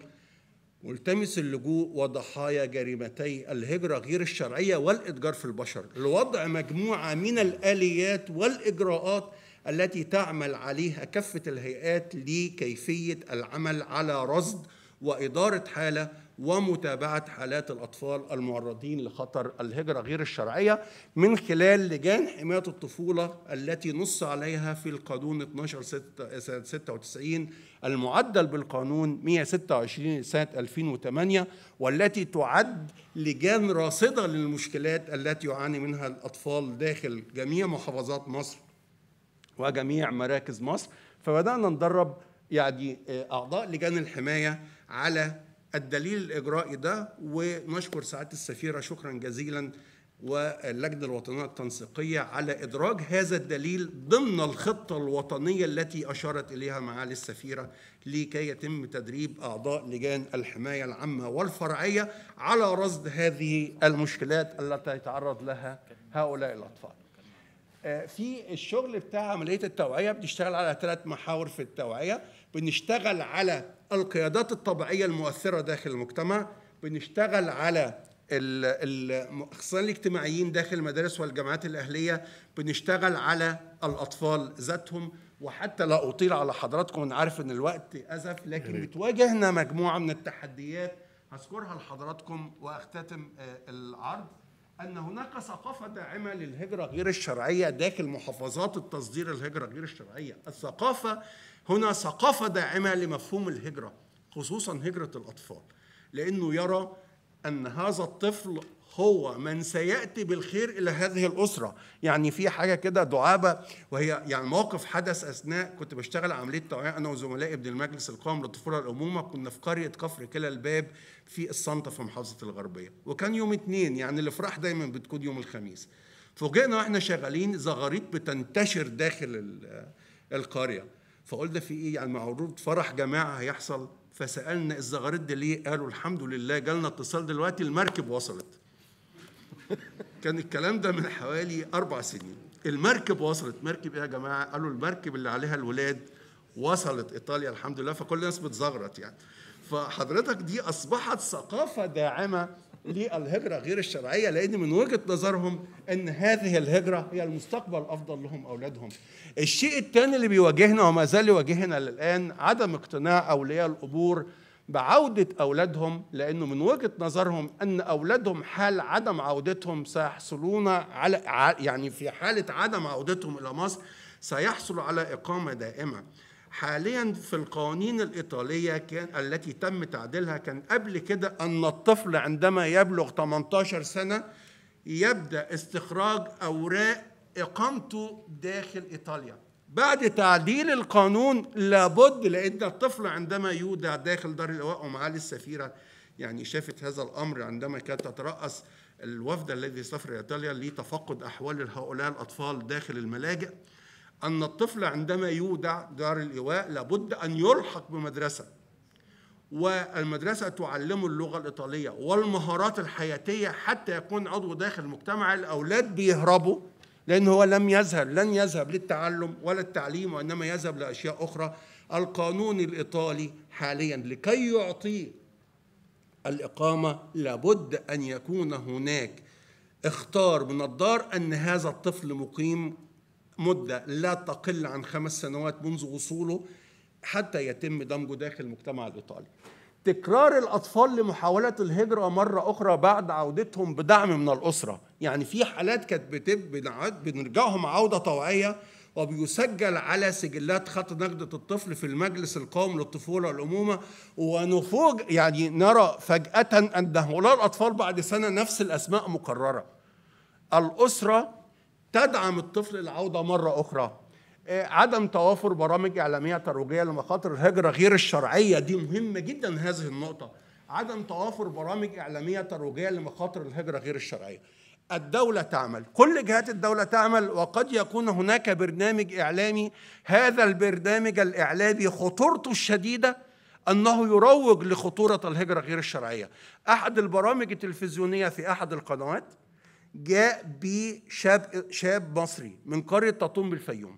ملتمس اللجوء وضحايا جريمتي الهجرة غير الشرعية والإتجار في البشر لوضع مجموعة من الآليات والإجراءات التي تعمل عليها كافة الهيئات لكيفية العمل على رصد وإدارة حالة ومتابعة حالات الأطفال المعرضين لخطر الهجرة غير الشرعية من خلال لجان حماية الطفولة التي نص عليها في القانون 12 سنة 96 المعدل بالقانون 126 سنة 2008 والتي تعد لجان راصدة للمشكلات التي يعاني منها الأطفال داخل جميع محافظات مصر وجميع مراكز مصر فبدأنا ندرب يعني آه، أعضاء لجان الحماية على الدليل الإجرائي ده ونشكر سعادة السفيرة شكرا جزيلا واللجنة الوطنية التنسيقية على إدراج هذا الدليل ضمن الخطة الوطنية التي أشارت إليها معالي السفيرة لكي يتم تدريب أعضاء لجان الحماية العامة والفرعية على رصد هذه المشكلات التي يتعرض لها هؤلاء الأطفال آه، في الشغل بتاع عملية التوعية بنشتغل على ثلاث محاور في التوعية بنشتغل على القيادات الطبيعيه المؤثره داخل المجتمع بنشتغل على الاخصائيين الاجتماعيين داخل المدارس والجامعات الاهليه بنشتغل على الاطفال ذاتهم وحتى لا اطيل على حضراتكم انا عارف ان الوقت ازف لكن بتواجهنا مجموعه من التحديات هذكرها لحضراتكم واختتم آه، العرض ان هناك ثقافه داعمه للهجره غير الشرعيه داخل محافظات التصدير الهجره غير الشرعيه الثقافه هنا ثقافة داعمة لمفهوم الهجرة خصوصا هجرة الأطفال لأنه يرى أن هذا الطفل هو من سيأتي بالخير إلى هذه الأسرة يعني في حاجة كده دعابة وهي يعني موقف حدث أثناء كنت بشتغل عملية توعية أنا وزملائي ابن المجلس القومي للطفولة الأمومة كنا في قرية كفر كلا الباب في الصنطة في محافظة الغربية وكان يوم اثنين يعني الأفراح دايما بتكون يوم الخميس فوجئنا واحنا شغالين زغاريط بتنتشر داخل القرية فقلنا في ايه يعني معروض فرح جماعه هيحصل فسالنا الزغاريد دي ليه قالوا الحمد لله جالنا اتصال دلوقتي المركب وصلت كان الكلام ده من حوالي اربع سنين المركب وصلت مركب ايه يا جماعه قالوا المركب اللي عليها الولاد وصلت ايطاليا الحمد لله فكل الناس بتزغرط يعني فحضرتك دي اصبحت ثقافه داعمه للهجره غير الشرعيه لان من وجهه نظرهم ان هذه الهجره هي المستقبل افضل لهم اولادهم. الشيء الثاني اللي بيواجهنا وما زال يواجهنا للان عدم اقتناع اولياء الامور بعودة أولادهم لأنه من وجهة نظرهم أن أولادهم حال عدم عودتهم سيحصلون على يعني في حالة عدم عودتهم إلى مصر سيحصل على إقامة دائمة حاليا في القوانين الإيطالية كان التي تم تعديلها كان قبل كده أن الطفل عندما يبلغ 18 سنة يبدأ استخراج أوراق إقامته داخل إيطاليا بعد تعديل القانون لابد لأن الطفل عندما يودع داخل دار اللواء ومعالي السفيرة يعني شافت هذا الأمر عندما كانت تترأس الوفد الذي سافر إيطاليا لتفقد أحوال هؤلاء الأطفال داخل الملاجئ أن الطفل عندما يودع دار الإيواء لابد أن يلحق بمدرسة والمدرسة تعلمه اللغة الإيطالية والمهارات الحياتية حتى يكون عضو داخل المجتمع الأولاد بيهربوا لأن هو لم يذهب لن يذهب للتعلم ولا التعليم وإنما يذهب لأشياء أخرى القانون الإيطالي حاليا لكي يعطيه الإقامة لابد أن يكون هناك اختار من الدار أن هذا الطفل مقيم مدة لا تقل عن خمس سنوات منذ وصوله حتى يتم دمجه داخل المجتمع الإيطالي تكرار الأطفال لمحاولة الهجرة مرة أخرى بعد عودتهم بدعم من الأسرة يعني في حالات كانت بنرجعهم عودة طوعية وبيسجل على سجلات خط نجدة الطفل في المجلس القومي للطفولة والأمومة ونفوج يعني نرى فجأة أن هؤلاء الأطفال بعد سنة نفس الأسماء مكررة الأسرة تدعم الطفل العودة مرة أخرى آه، عدم توافر برامج إعلامية ترويجية لمخاطر الهجرة غير الشرعية دي مهمة جدا هذه النقطة عدم توافر برامج إعلامية ترويجية لمخاطر الهجرة غير الشرعية الدولة تعمل كل جهات الدولة تعمل وقد يكون هناك برنامج إعلامي هذا البرنامج الإعلامي خطورته الشديدة أنه يروج لخطورة الهجرة غير الشرعية أحد البرامج التلفزيونية في أحد القنوات جاء بشاب شاب مصري من قرية تطوم بالفيوم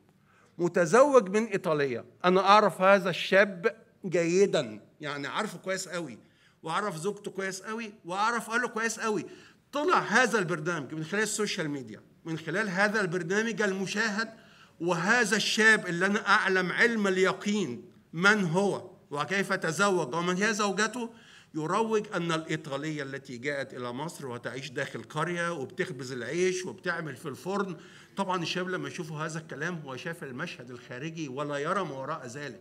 متزوج من إيطاليا أنا أعرف هذا الشاب جيدا يعني عارفه كويس قوي وأعرف زوجته كويس قوي وأعرف أهله كويس قوي طلع هذا البرنامج من خلال السوشيال ميديا من خلال هذا البرنامج المشاهد وهذا الشاب اللي أنا أعلم علم اليقين من هو وكيف تزوج ومن هي زوجته يروج أن الإيطالية التي جاءت إلى مصر وتعيش داخل قرية وبتخبز العيش وبتعمل في الفرن طبعا الشاب لما يشوفوا هذا الكلام هو شاف المشهد الخارجي ولا يرى ما وراء ذلك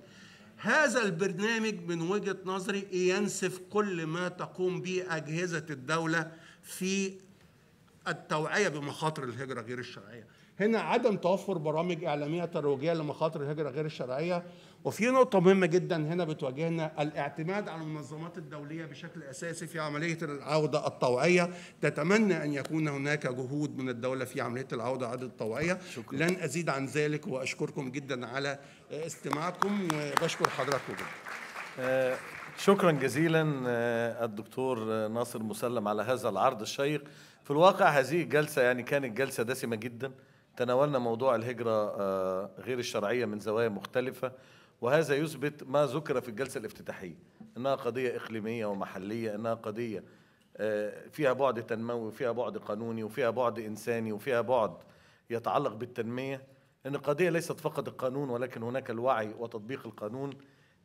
هذا البرنامج من وجهة نظري ينسف كل ما تقوم به أجهزة الدولة في التوعية بمخاطر الهجرة غير الشرعية هنا عدم توفر برامج إعلامية ترويجية لمخاطر الهجرة غير الشرعية وفي نقطة مهمة جدا هنا بتواجهنا الاعتماد على المنظمات الدولية بشكل أساسي في عملية العودة الطوعية تتمنى أن يكون هناك جهود من الدولة في عملية العودة عدد الطوعية شكرا. لن أزيد عن ذلك وأشكركم جدا على استماعكم وبشكر حضراتكم جدا آه، شكرا جزيلا آه، الدكتور ناصر مسلم على هذا العرض الشيق في الواقع هذه الجلسة يعني كانت جلسة دسمة جدا تناولنا موضوع الهجرة آه، غير الشرعية من زوايا مختلفة وهذا يثبت ما ذكر في الجلسة الافتتاحية أنها قضية إقليمية ومحلية أنها قضية آه، فيها بعد تنموي وفيها بعد قانوني وفيها بعد إنساني وفيها بعد يتعلق بالتنمية أن القضية ليست فقط القانون ولكن هناك الوعي وتطبيق القانون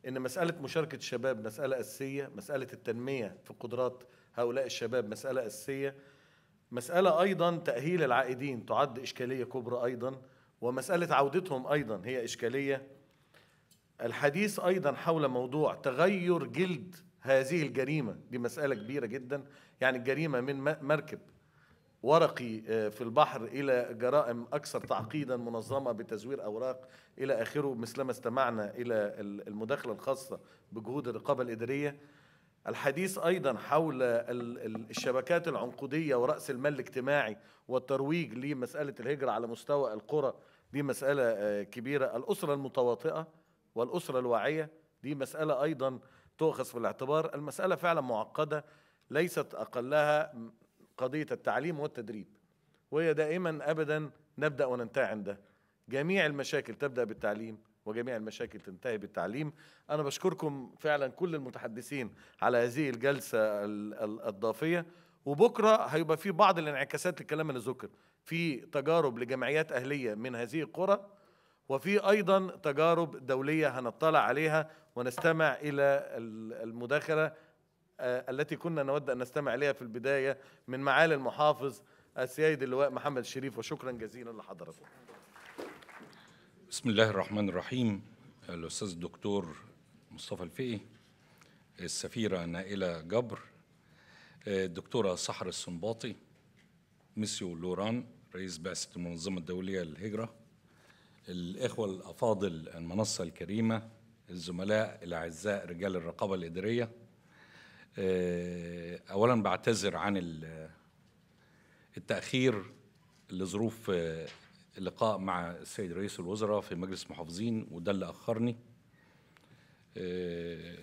أن مسألة مشاركة الشباب مسألة أساسية مسألة التنمية في قدرات هؤلاء الشباب مسألة أساسية مسألة أيضا تأهيل العائدين تعد إشكالية كبرى أيضا ومسألة عودتهم أيضا هي إشكالية الحديث أيضا حول موضوع تغير جلد هذه الجريمة دي مسألة كبيرة جدا يعني الجريمة من مركب ورقي آه، في البحر إلى جرائم أكثر تعقيدا منظمة بتزوير أوراق إلى آخره مثلما استمعنا إلى المداخلة الخاصة بجهود الرقابة الإدارية الحديث أيضا حول الشبكات العنقودية ورأس المال الاجتماعي والترويج لمسألة الهجرة على مستوى القرى دي مسألة آه، كبيرة الأسرة المتواطئة والأسرة الواعية دي مسألة أيضا تؤخذ في الاعتبار المسألة فعلا معقدة ليست أقلها قضية التعليم والتدريب وهي دائما أبدا نبدأ وننتهي عندها جميع المشاكل تبدأ بالتعليم وجميع المشاكل تنتهي بالتعليم أنا بشكركم فعلا كل المتحدثين على هذه الجلسة الضافية وبكرة هيبقى في بعض الانعكاسات للكلام اللي ذكر في تجارب لجمعيات أهلية من هذه القرى وفي أيضا تجارب دولية هنطلع عليها ونستمع إلى المداخلة آه، التي كنا نود أن نستمع إليها في البداية من معالي المحافظ السيد اللواء محمد الشريف وشكرا جزيلا لحضرتك بسم الله الرحمن الرحيم الأستاذ الدكتور مصطفى الفقي السفيرة نائلة جبر آه، الدكتورة صحر السنباطي ميسيو لوران رئيس بعثة المنظمة الدولية للهجرة الإخوة الأفاضل المنصة الكريمة الزملاء الأعزاء رجال الرقابة الإدارية آه، أولا بعتذر عن التأخير لظروف آه، اللقاء مع السيد رئيس الوزراء في مجلس المحافظين وده اللي أخرني آه،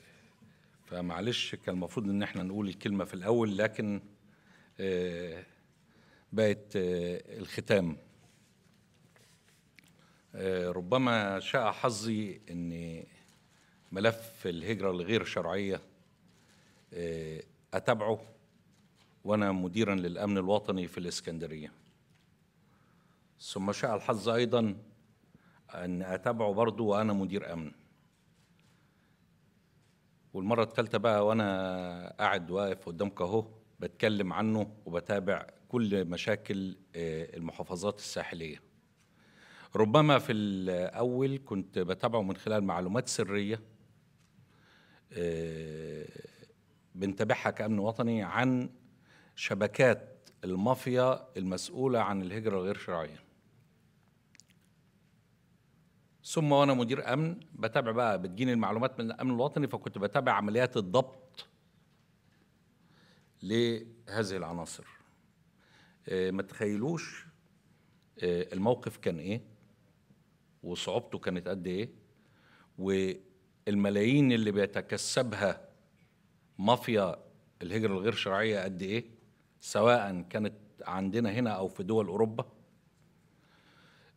فمعلش كان المفروض إن إحنا نقول الكلمة في الأول لكن بقت الختام آه، ربما شاء حظي ان ملف الهجره الغير شرعيه آه، اتابعه وانا مديرا للامن الوطني في الاسكندريه ثم شاء الحظ ايضا ان اتابعه برضه وانا مدير امن والمره الثالثه بقى وانا قاعد واقف قدامك اهو بتكلم عنه وبتابع كل مشاكل آه، المحافظات الساحليه ربما في الأول كنت بتابعه من خلال معلومات سرية آه، بنتابعها كأمن وطني عن شبكات المافيا المسؤولة عن الهجرة الغير شرعية ثم وأنا مدير أمن بتابع بقى بتجيني المعلومات من الأمن الوطني فكنت بتابع عمليات الضبط لهذه العناصر آه، ما تخيلوش آه، الموقف كان إيه وصعوبته كانت قد ايه والملايين اللي بيتكسبها مافيا الهجرة الغير شرعية قد ايه سواء كانت عندنا هنا او في دول اوروبا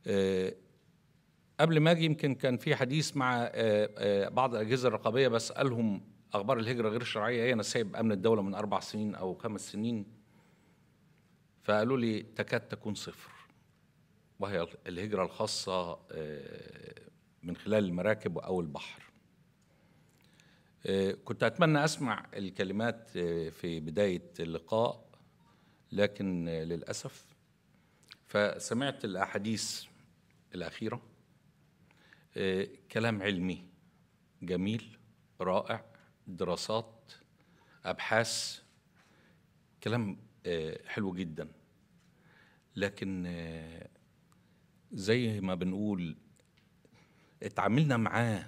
أه قبل ما اجي يمكن كان في حديث مع آه، آه، بعض الاجهزه الرقابيه بسالهم اخبار الهجره غير الشرعيه ايه انا سايب امن الدوله من اربع سنين او خمس سنين فقالوا لي تكاد تكون صفر وهي الهجرة الخاصة آه، من خلال المراكب أو البحر آه، كنت أتمنى أسمع الكلمات آه، في بداية اللقاء لكن للأسف فسمعت الأحاديث الأخيرة كلام علمي جميل رائع دراسات أبحاث كلام حلو جدا لكن زي ما بنقول اتعاملنا معاه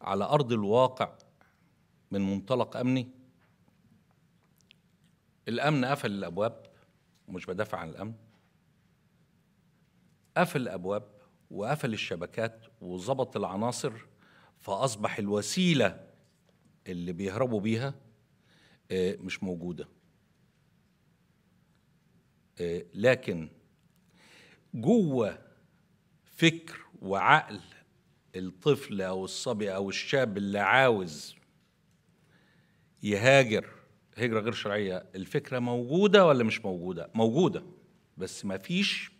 على ارض الواقع من منطلق امني الامن قفل الابواب مش بدافع عن الامن قفل الابواب وقفل الشبكات وظبط العناصر فاصبح الوسيله اللي بيهربوا بيها آه، مش موجوده آه، لكن جوه فكر وعقل الطفل او الصبي او الشاب اللي عاوز يهاجر هجره غير شرعيه الفكره موجوده ولا مش موجوده موجوده بس ما فيش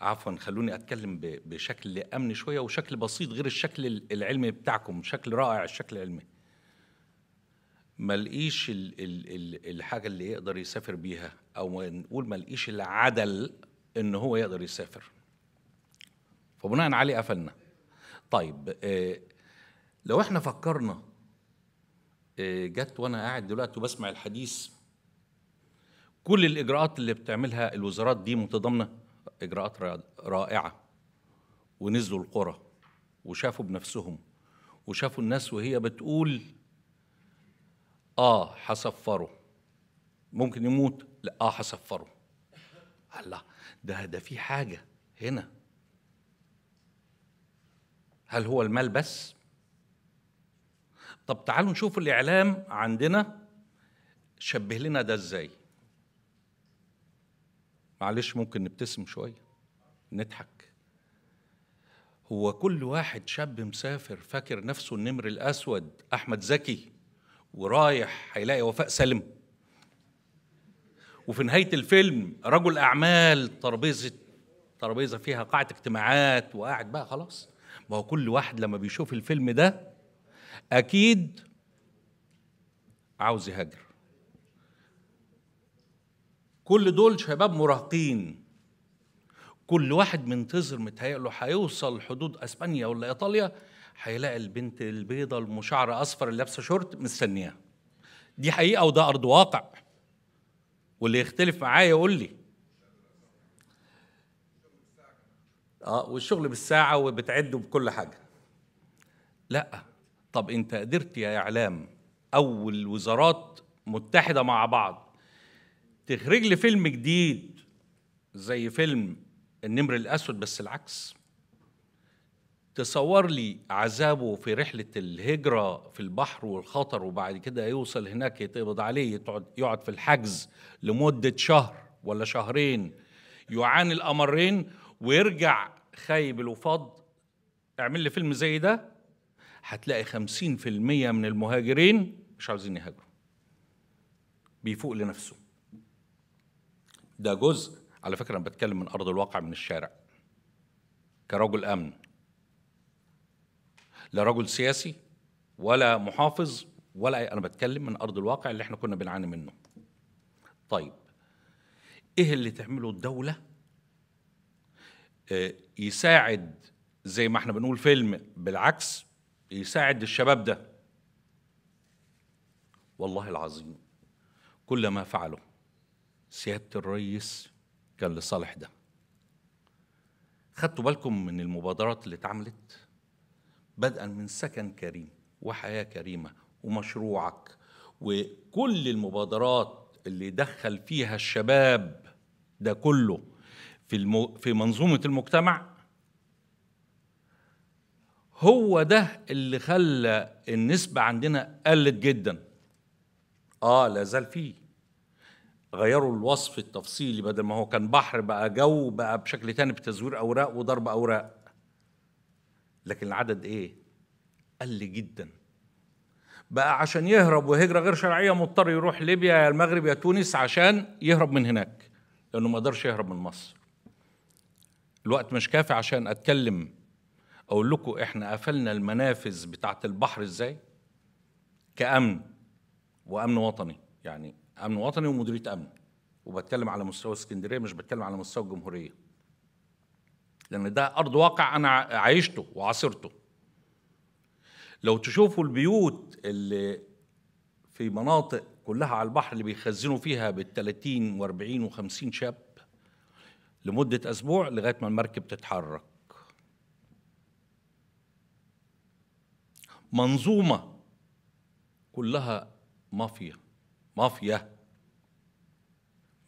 عفوا خلوني اتكلم بشكل امن شويه وشكل بسيط غير الشكل العلمي بتاعكم شكل رائع الشكل العلمي ما لقيش الحاجه اللي يقدر يسافر بيها او نقول ما لقيش العدل ان هو يقدر يسافر فبناء عليه قفلنا طيب آه، لو احنا فكرنا آه، جت وانا قاعد دلوقتي وبسمع الحديث كل الاجراءات اللي بتعملها الوزارات دي متضامنه اجراءات رائعه ونزلوا القرى وشافوا بنفسهم وشافوا الناس وهي بتقول اه هسفره ممكن يموت لا اه هسفره الله ده ده في حاجه هنا هل هو المال بس طب تعالوا نشوف الاعلام عندنا شبه لنا ده ازاي معلش ممكن نبتسم شويه نضحك هو كل واحد شاب مسافر فاكر نفسه النمر الاسود احمد زكي ورايح هيلاقي وفاء سالم وفي نهايه الفيلم رجل اعمال ترابيزه ترابيزه فيها قاعه اجتماعات وقاعد بقى خلاص ما هو كل واحد لما بيشوف الفيلم ده اكيد عاوز يهاجر كل دول شباب مراهقين كل واحد منتظر متهيأله هيوصل حدود اسبانيا ولا ايطاليا هيلاقي البنت البيضة المشعره اصفر اللي لابسه شورت مستنياه دي حقيقه وده ارض واقع واللي يختلف معايا يقول لي اه والشغل بالساعه وبتعد بكل حاجه لا طب انت قدرت يا اعلام او الوزارات متحده مع بعض تخرج لي فيلم جديد زي فيلم النمر الاسود بس العكس تصور لي عذابه في رحلة الهجرة في البحر والخطر وبعد كده يوصل هناك يتقبض عليه يقعد في الحجز لمدة شهر ولا شهرين يعاني الأمرين ويرجع خايب الوفاض اعمل لي فيلم زي ده هتلاقي خمسين في المية من المهاجرين مش عاوزين يهاجروا بيفوق لنفسه ده جزء على فكرة أنا بتكلم من أرض الواقع من الشارع كرجل أمن لا رجل سياسي ولا محافظ ولا انا بتكلم من ارض الواقع اللي احنا كنا بنعاني منه طيب ايه اللي تعمله الدوله آه، يساعد زي ما احنا بنقول فيلم بالعكس يساعد الشباب ده والله العظيم كل ما فعله سياده الرئيس كان لصالح ده خدتوا بالكم من المبادرات اللي اتعملت بدءا من سكن كريم وحياه كريمه ومشروعك وكل المبادرات اللي دخل فيها الشباب ده كله في المو في منظومه المجتمع هو ده اللي خلى النسبه عندنا قلت جدا اه لا زال فيه غيروا الوصف التفصيلي بدل ما هو كان بحر بقى جو بقى بشكل تاني بتزوير اوراق وضرب اوراق لكن العدد ايه قل جدا بقى عشان يهرب وهجرة غير شرعية مضطر يروح ليبيا يا المغرب يا تونس عشان يهرب من هناك لأنه ما قدرش يهرب من مصر الوقت مش كافي عشان أتكلم أقول لكم إحنا قفلنا المنافذ بتاعة البحر إزاي كأمن وأمن وطني يعني أمن وطني ومديرية أمن وبتكلم على مستوى اسكندرية مش بتكلم على مستوى الجمهورية لأن ده أرض واقع أنا عايشته وعاصرته لو تشوفوا البيوت اللي في مناطق كلها على البحر اللي بيخزنوا فيها بال 30 و 40 و 50 شاب لمدة أسبوع لغاية ما المركب تتحرك منظومة كلها مافيا مافيا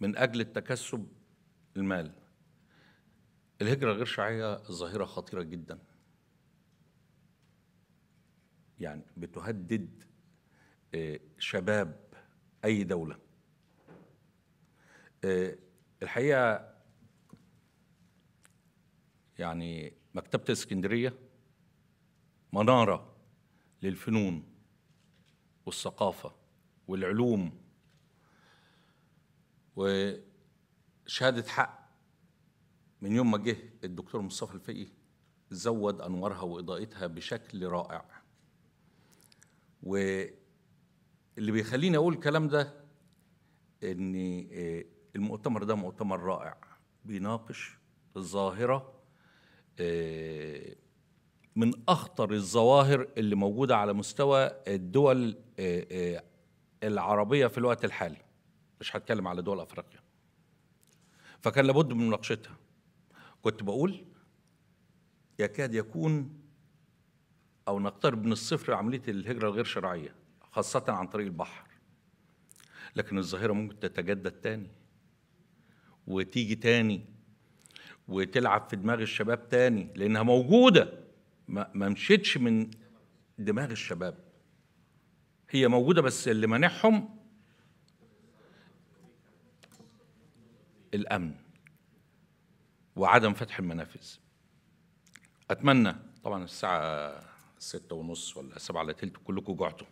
من أجل التكسب المال الهجرة غير شرعية ظاهرة خطيرة جدا يعني بتهدد آه، شباب أي دولة آه، الحقيقة يعني مكتبة اسكندرية منارة للفنون والثقافة والعلوم وشهادة حق من يوم ما جه الدكتور مصطفى الفقي زود انوارها واضاءتها بشكل رائع واللي بيخليني اقول الكلام ده ان آه، المؤتمر ده مؤتمر رائع بيناقش الظاهره آه، من اخطر الظواهر اللي موجوده على مستوى الدول آه، العربيه في الوقت الحالي مش هتكلم على دول افريقيا فكان لابد من مناقشتها كنت بقول يكاد يكون أو نقترب من الصفر عملية الهجرة الغير شرعية خاصة عن طريق البحر لكن الظاهرة ممكن تتجدد تاني وتيجي تاني وتلعب في دماغ الشباب تاني لأنها موجودة ما, مشيتش من دماغ الشباب هي موجودة بس اللي مانحهم الأمن وعدم فتح المنافذ أتمنى طبعا الساعة ستة ونص ولا سبعة على تلت كلكم جعتوا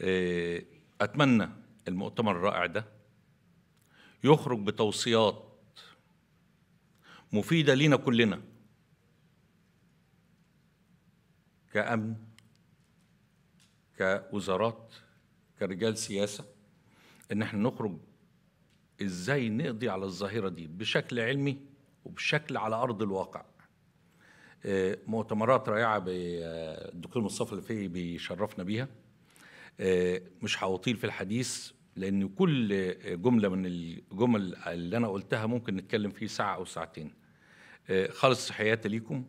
آه، أتمنى المؤتمر الرائع ده يخرج بتوصيات مفيدة لينا كلنا كأمن كوزارات كرجال سياسة إن احنا نخرج ازاي نقضي على الظاهره دي بشكل علمي وبشكل على ارض الواقع آه، مؤتمرات رائعه آه، الدكتور مصطفى الفي بيشرفنا بيها آه، مش هطيل في الحديث لان كل جمله من الجمل اللي انا قلتها ممكن نتكلم فيه ساعه او ساعتين خالص حياتي ليكم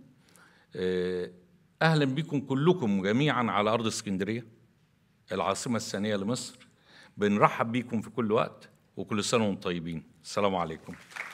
اهلا بكم كلكم جميعا على ارض اسكندريه العاصمه الثانيه لمصر بنرحب بيكم في كل وقت وكل سنة وانتم طيبين السلام عليكم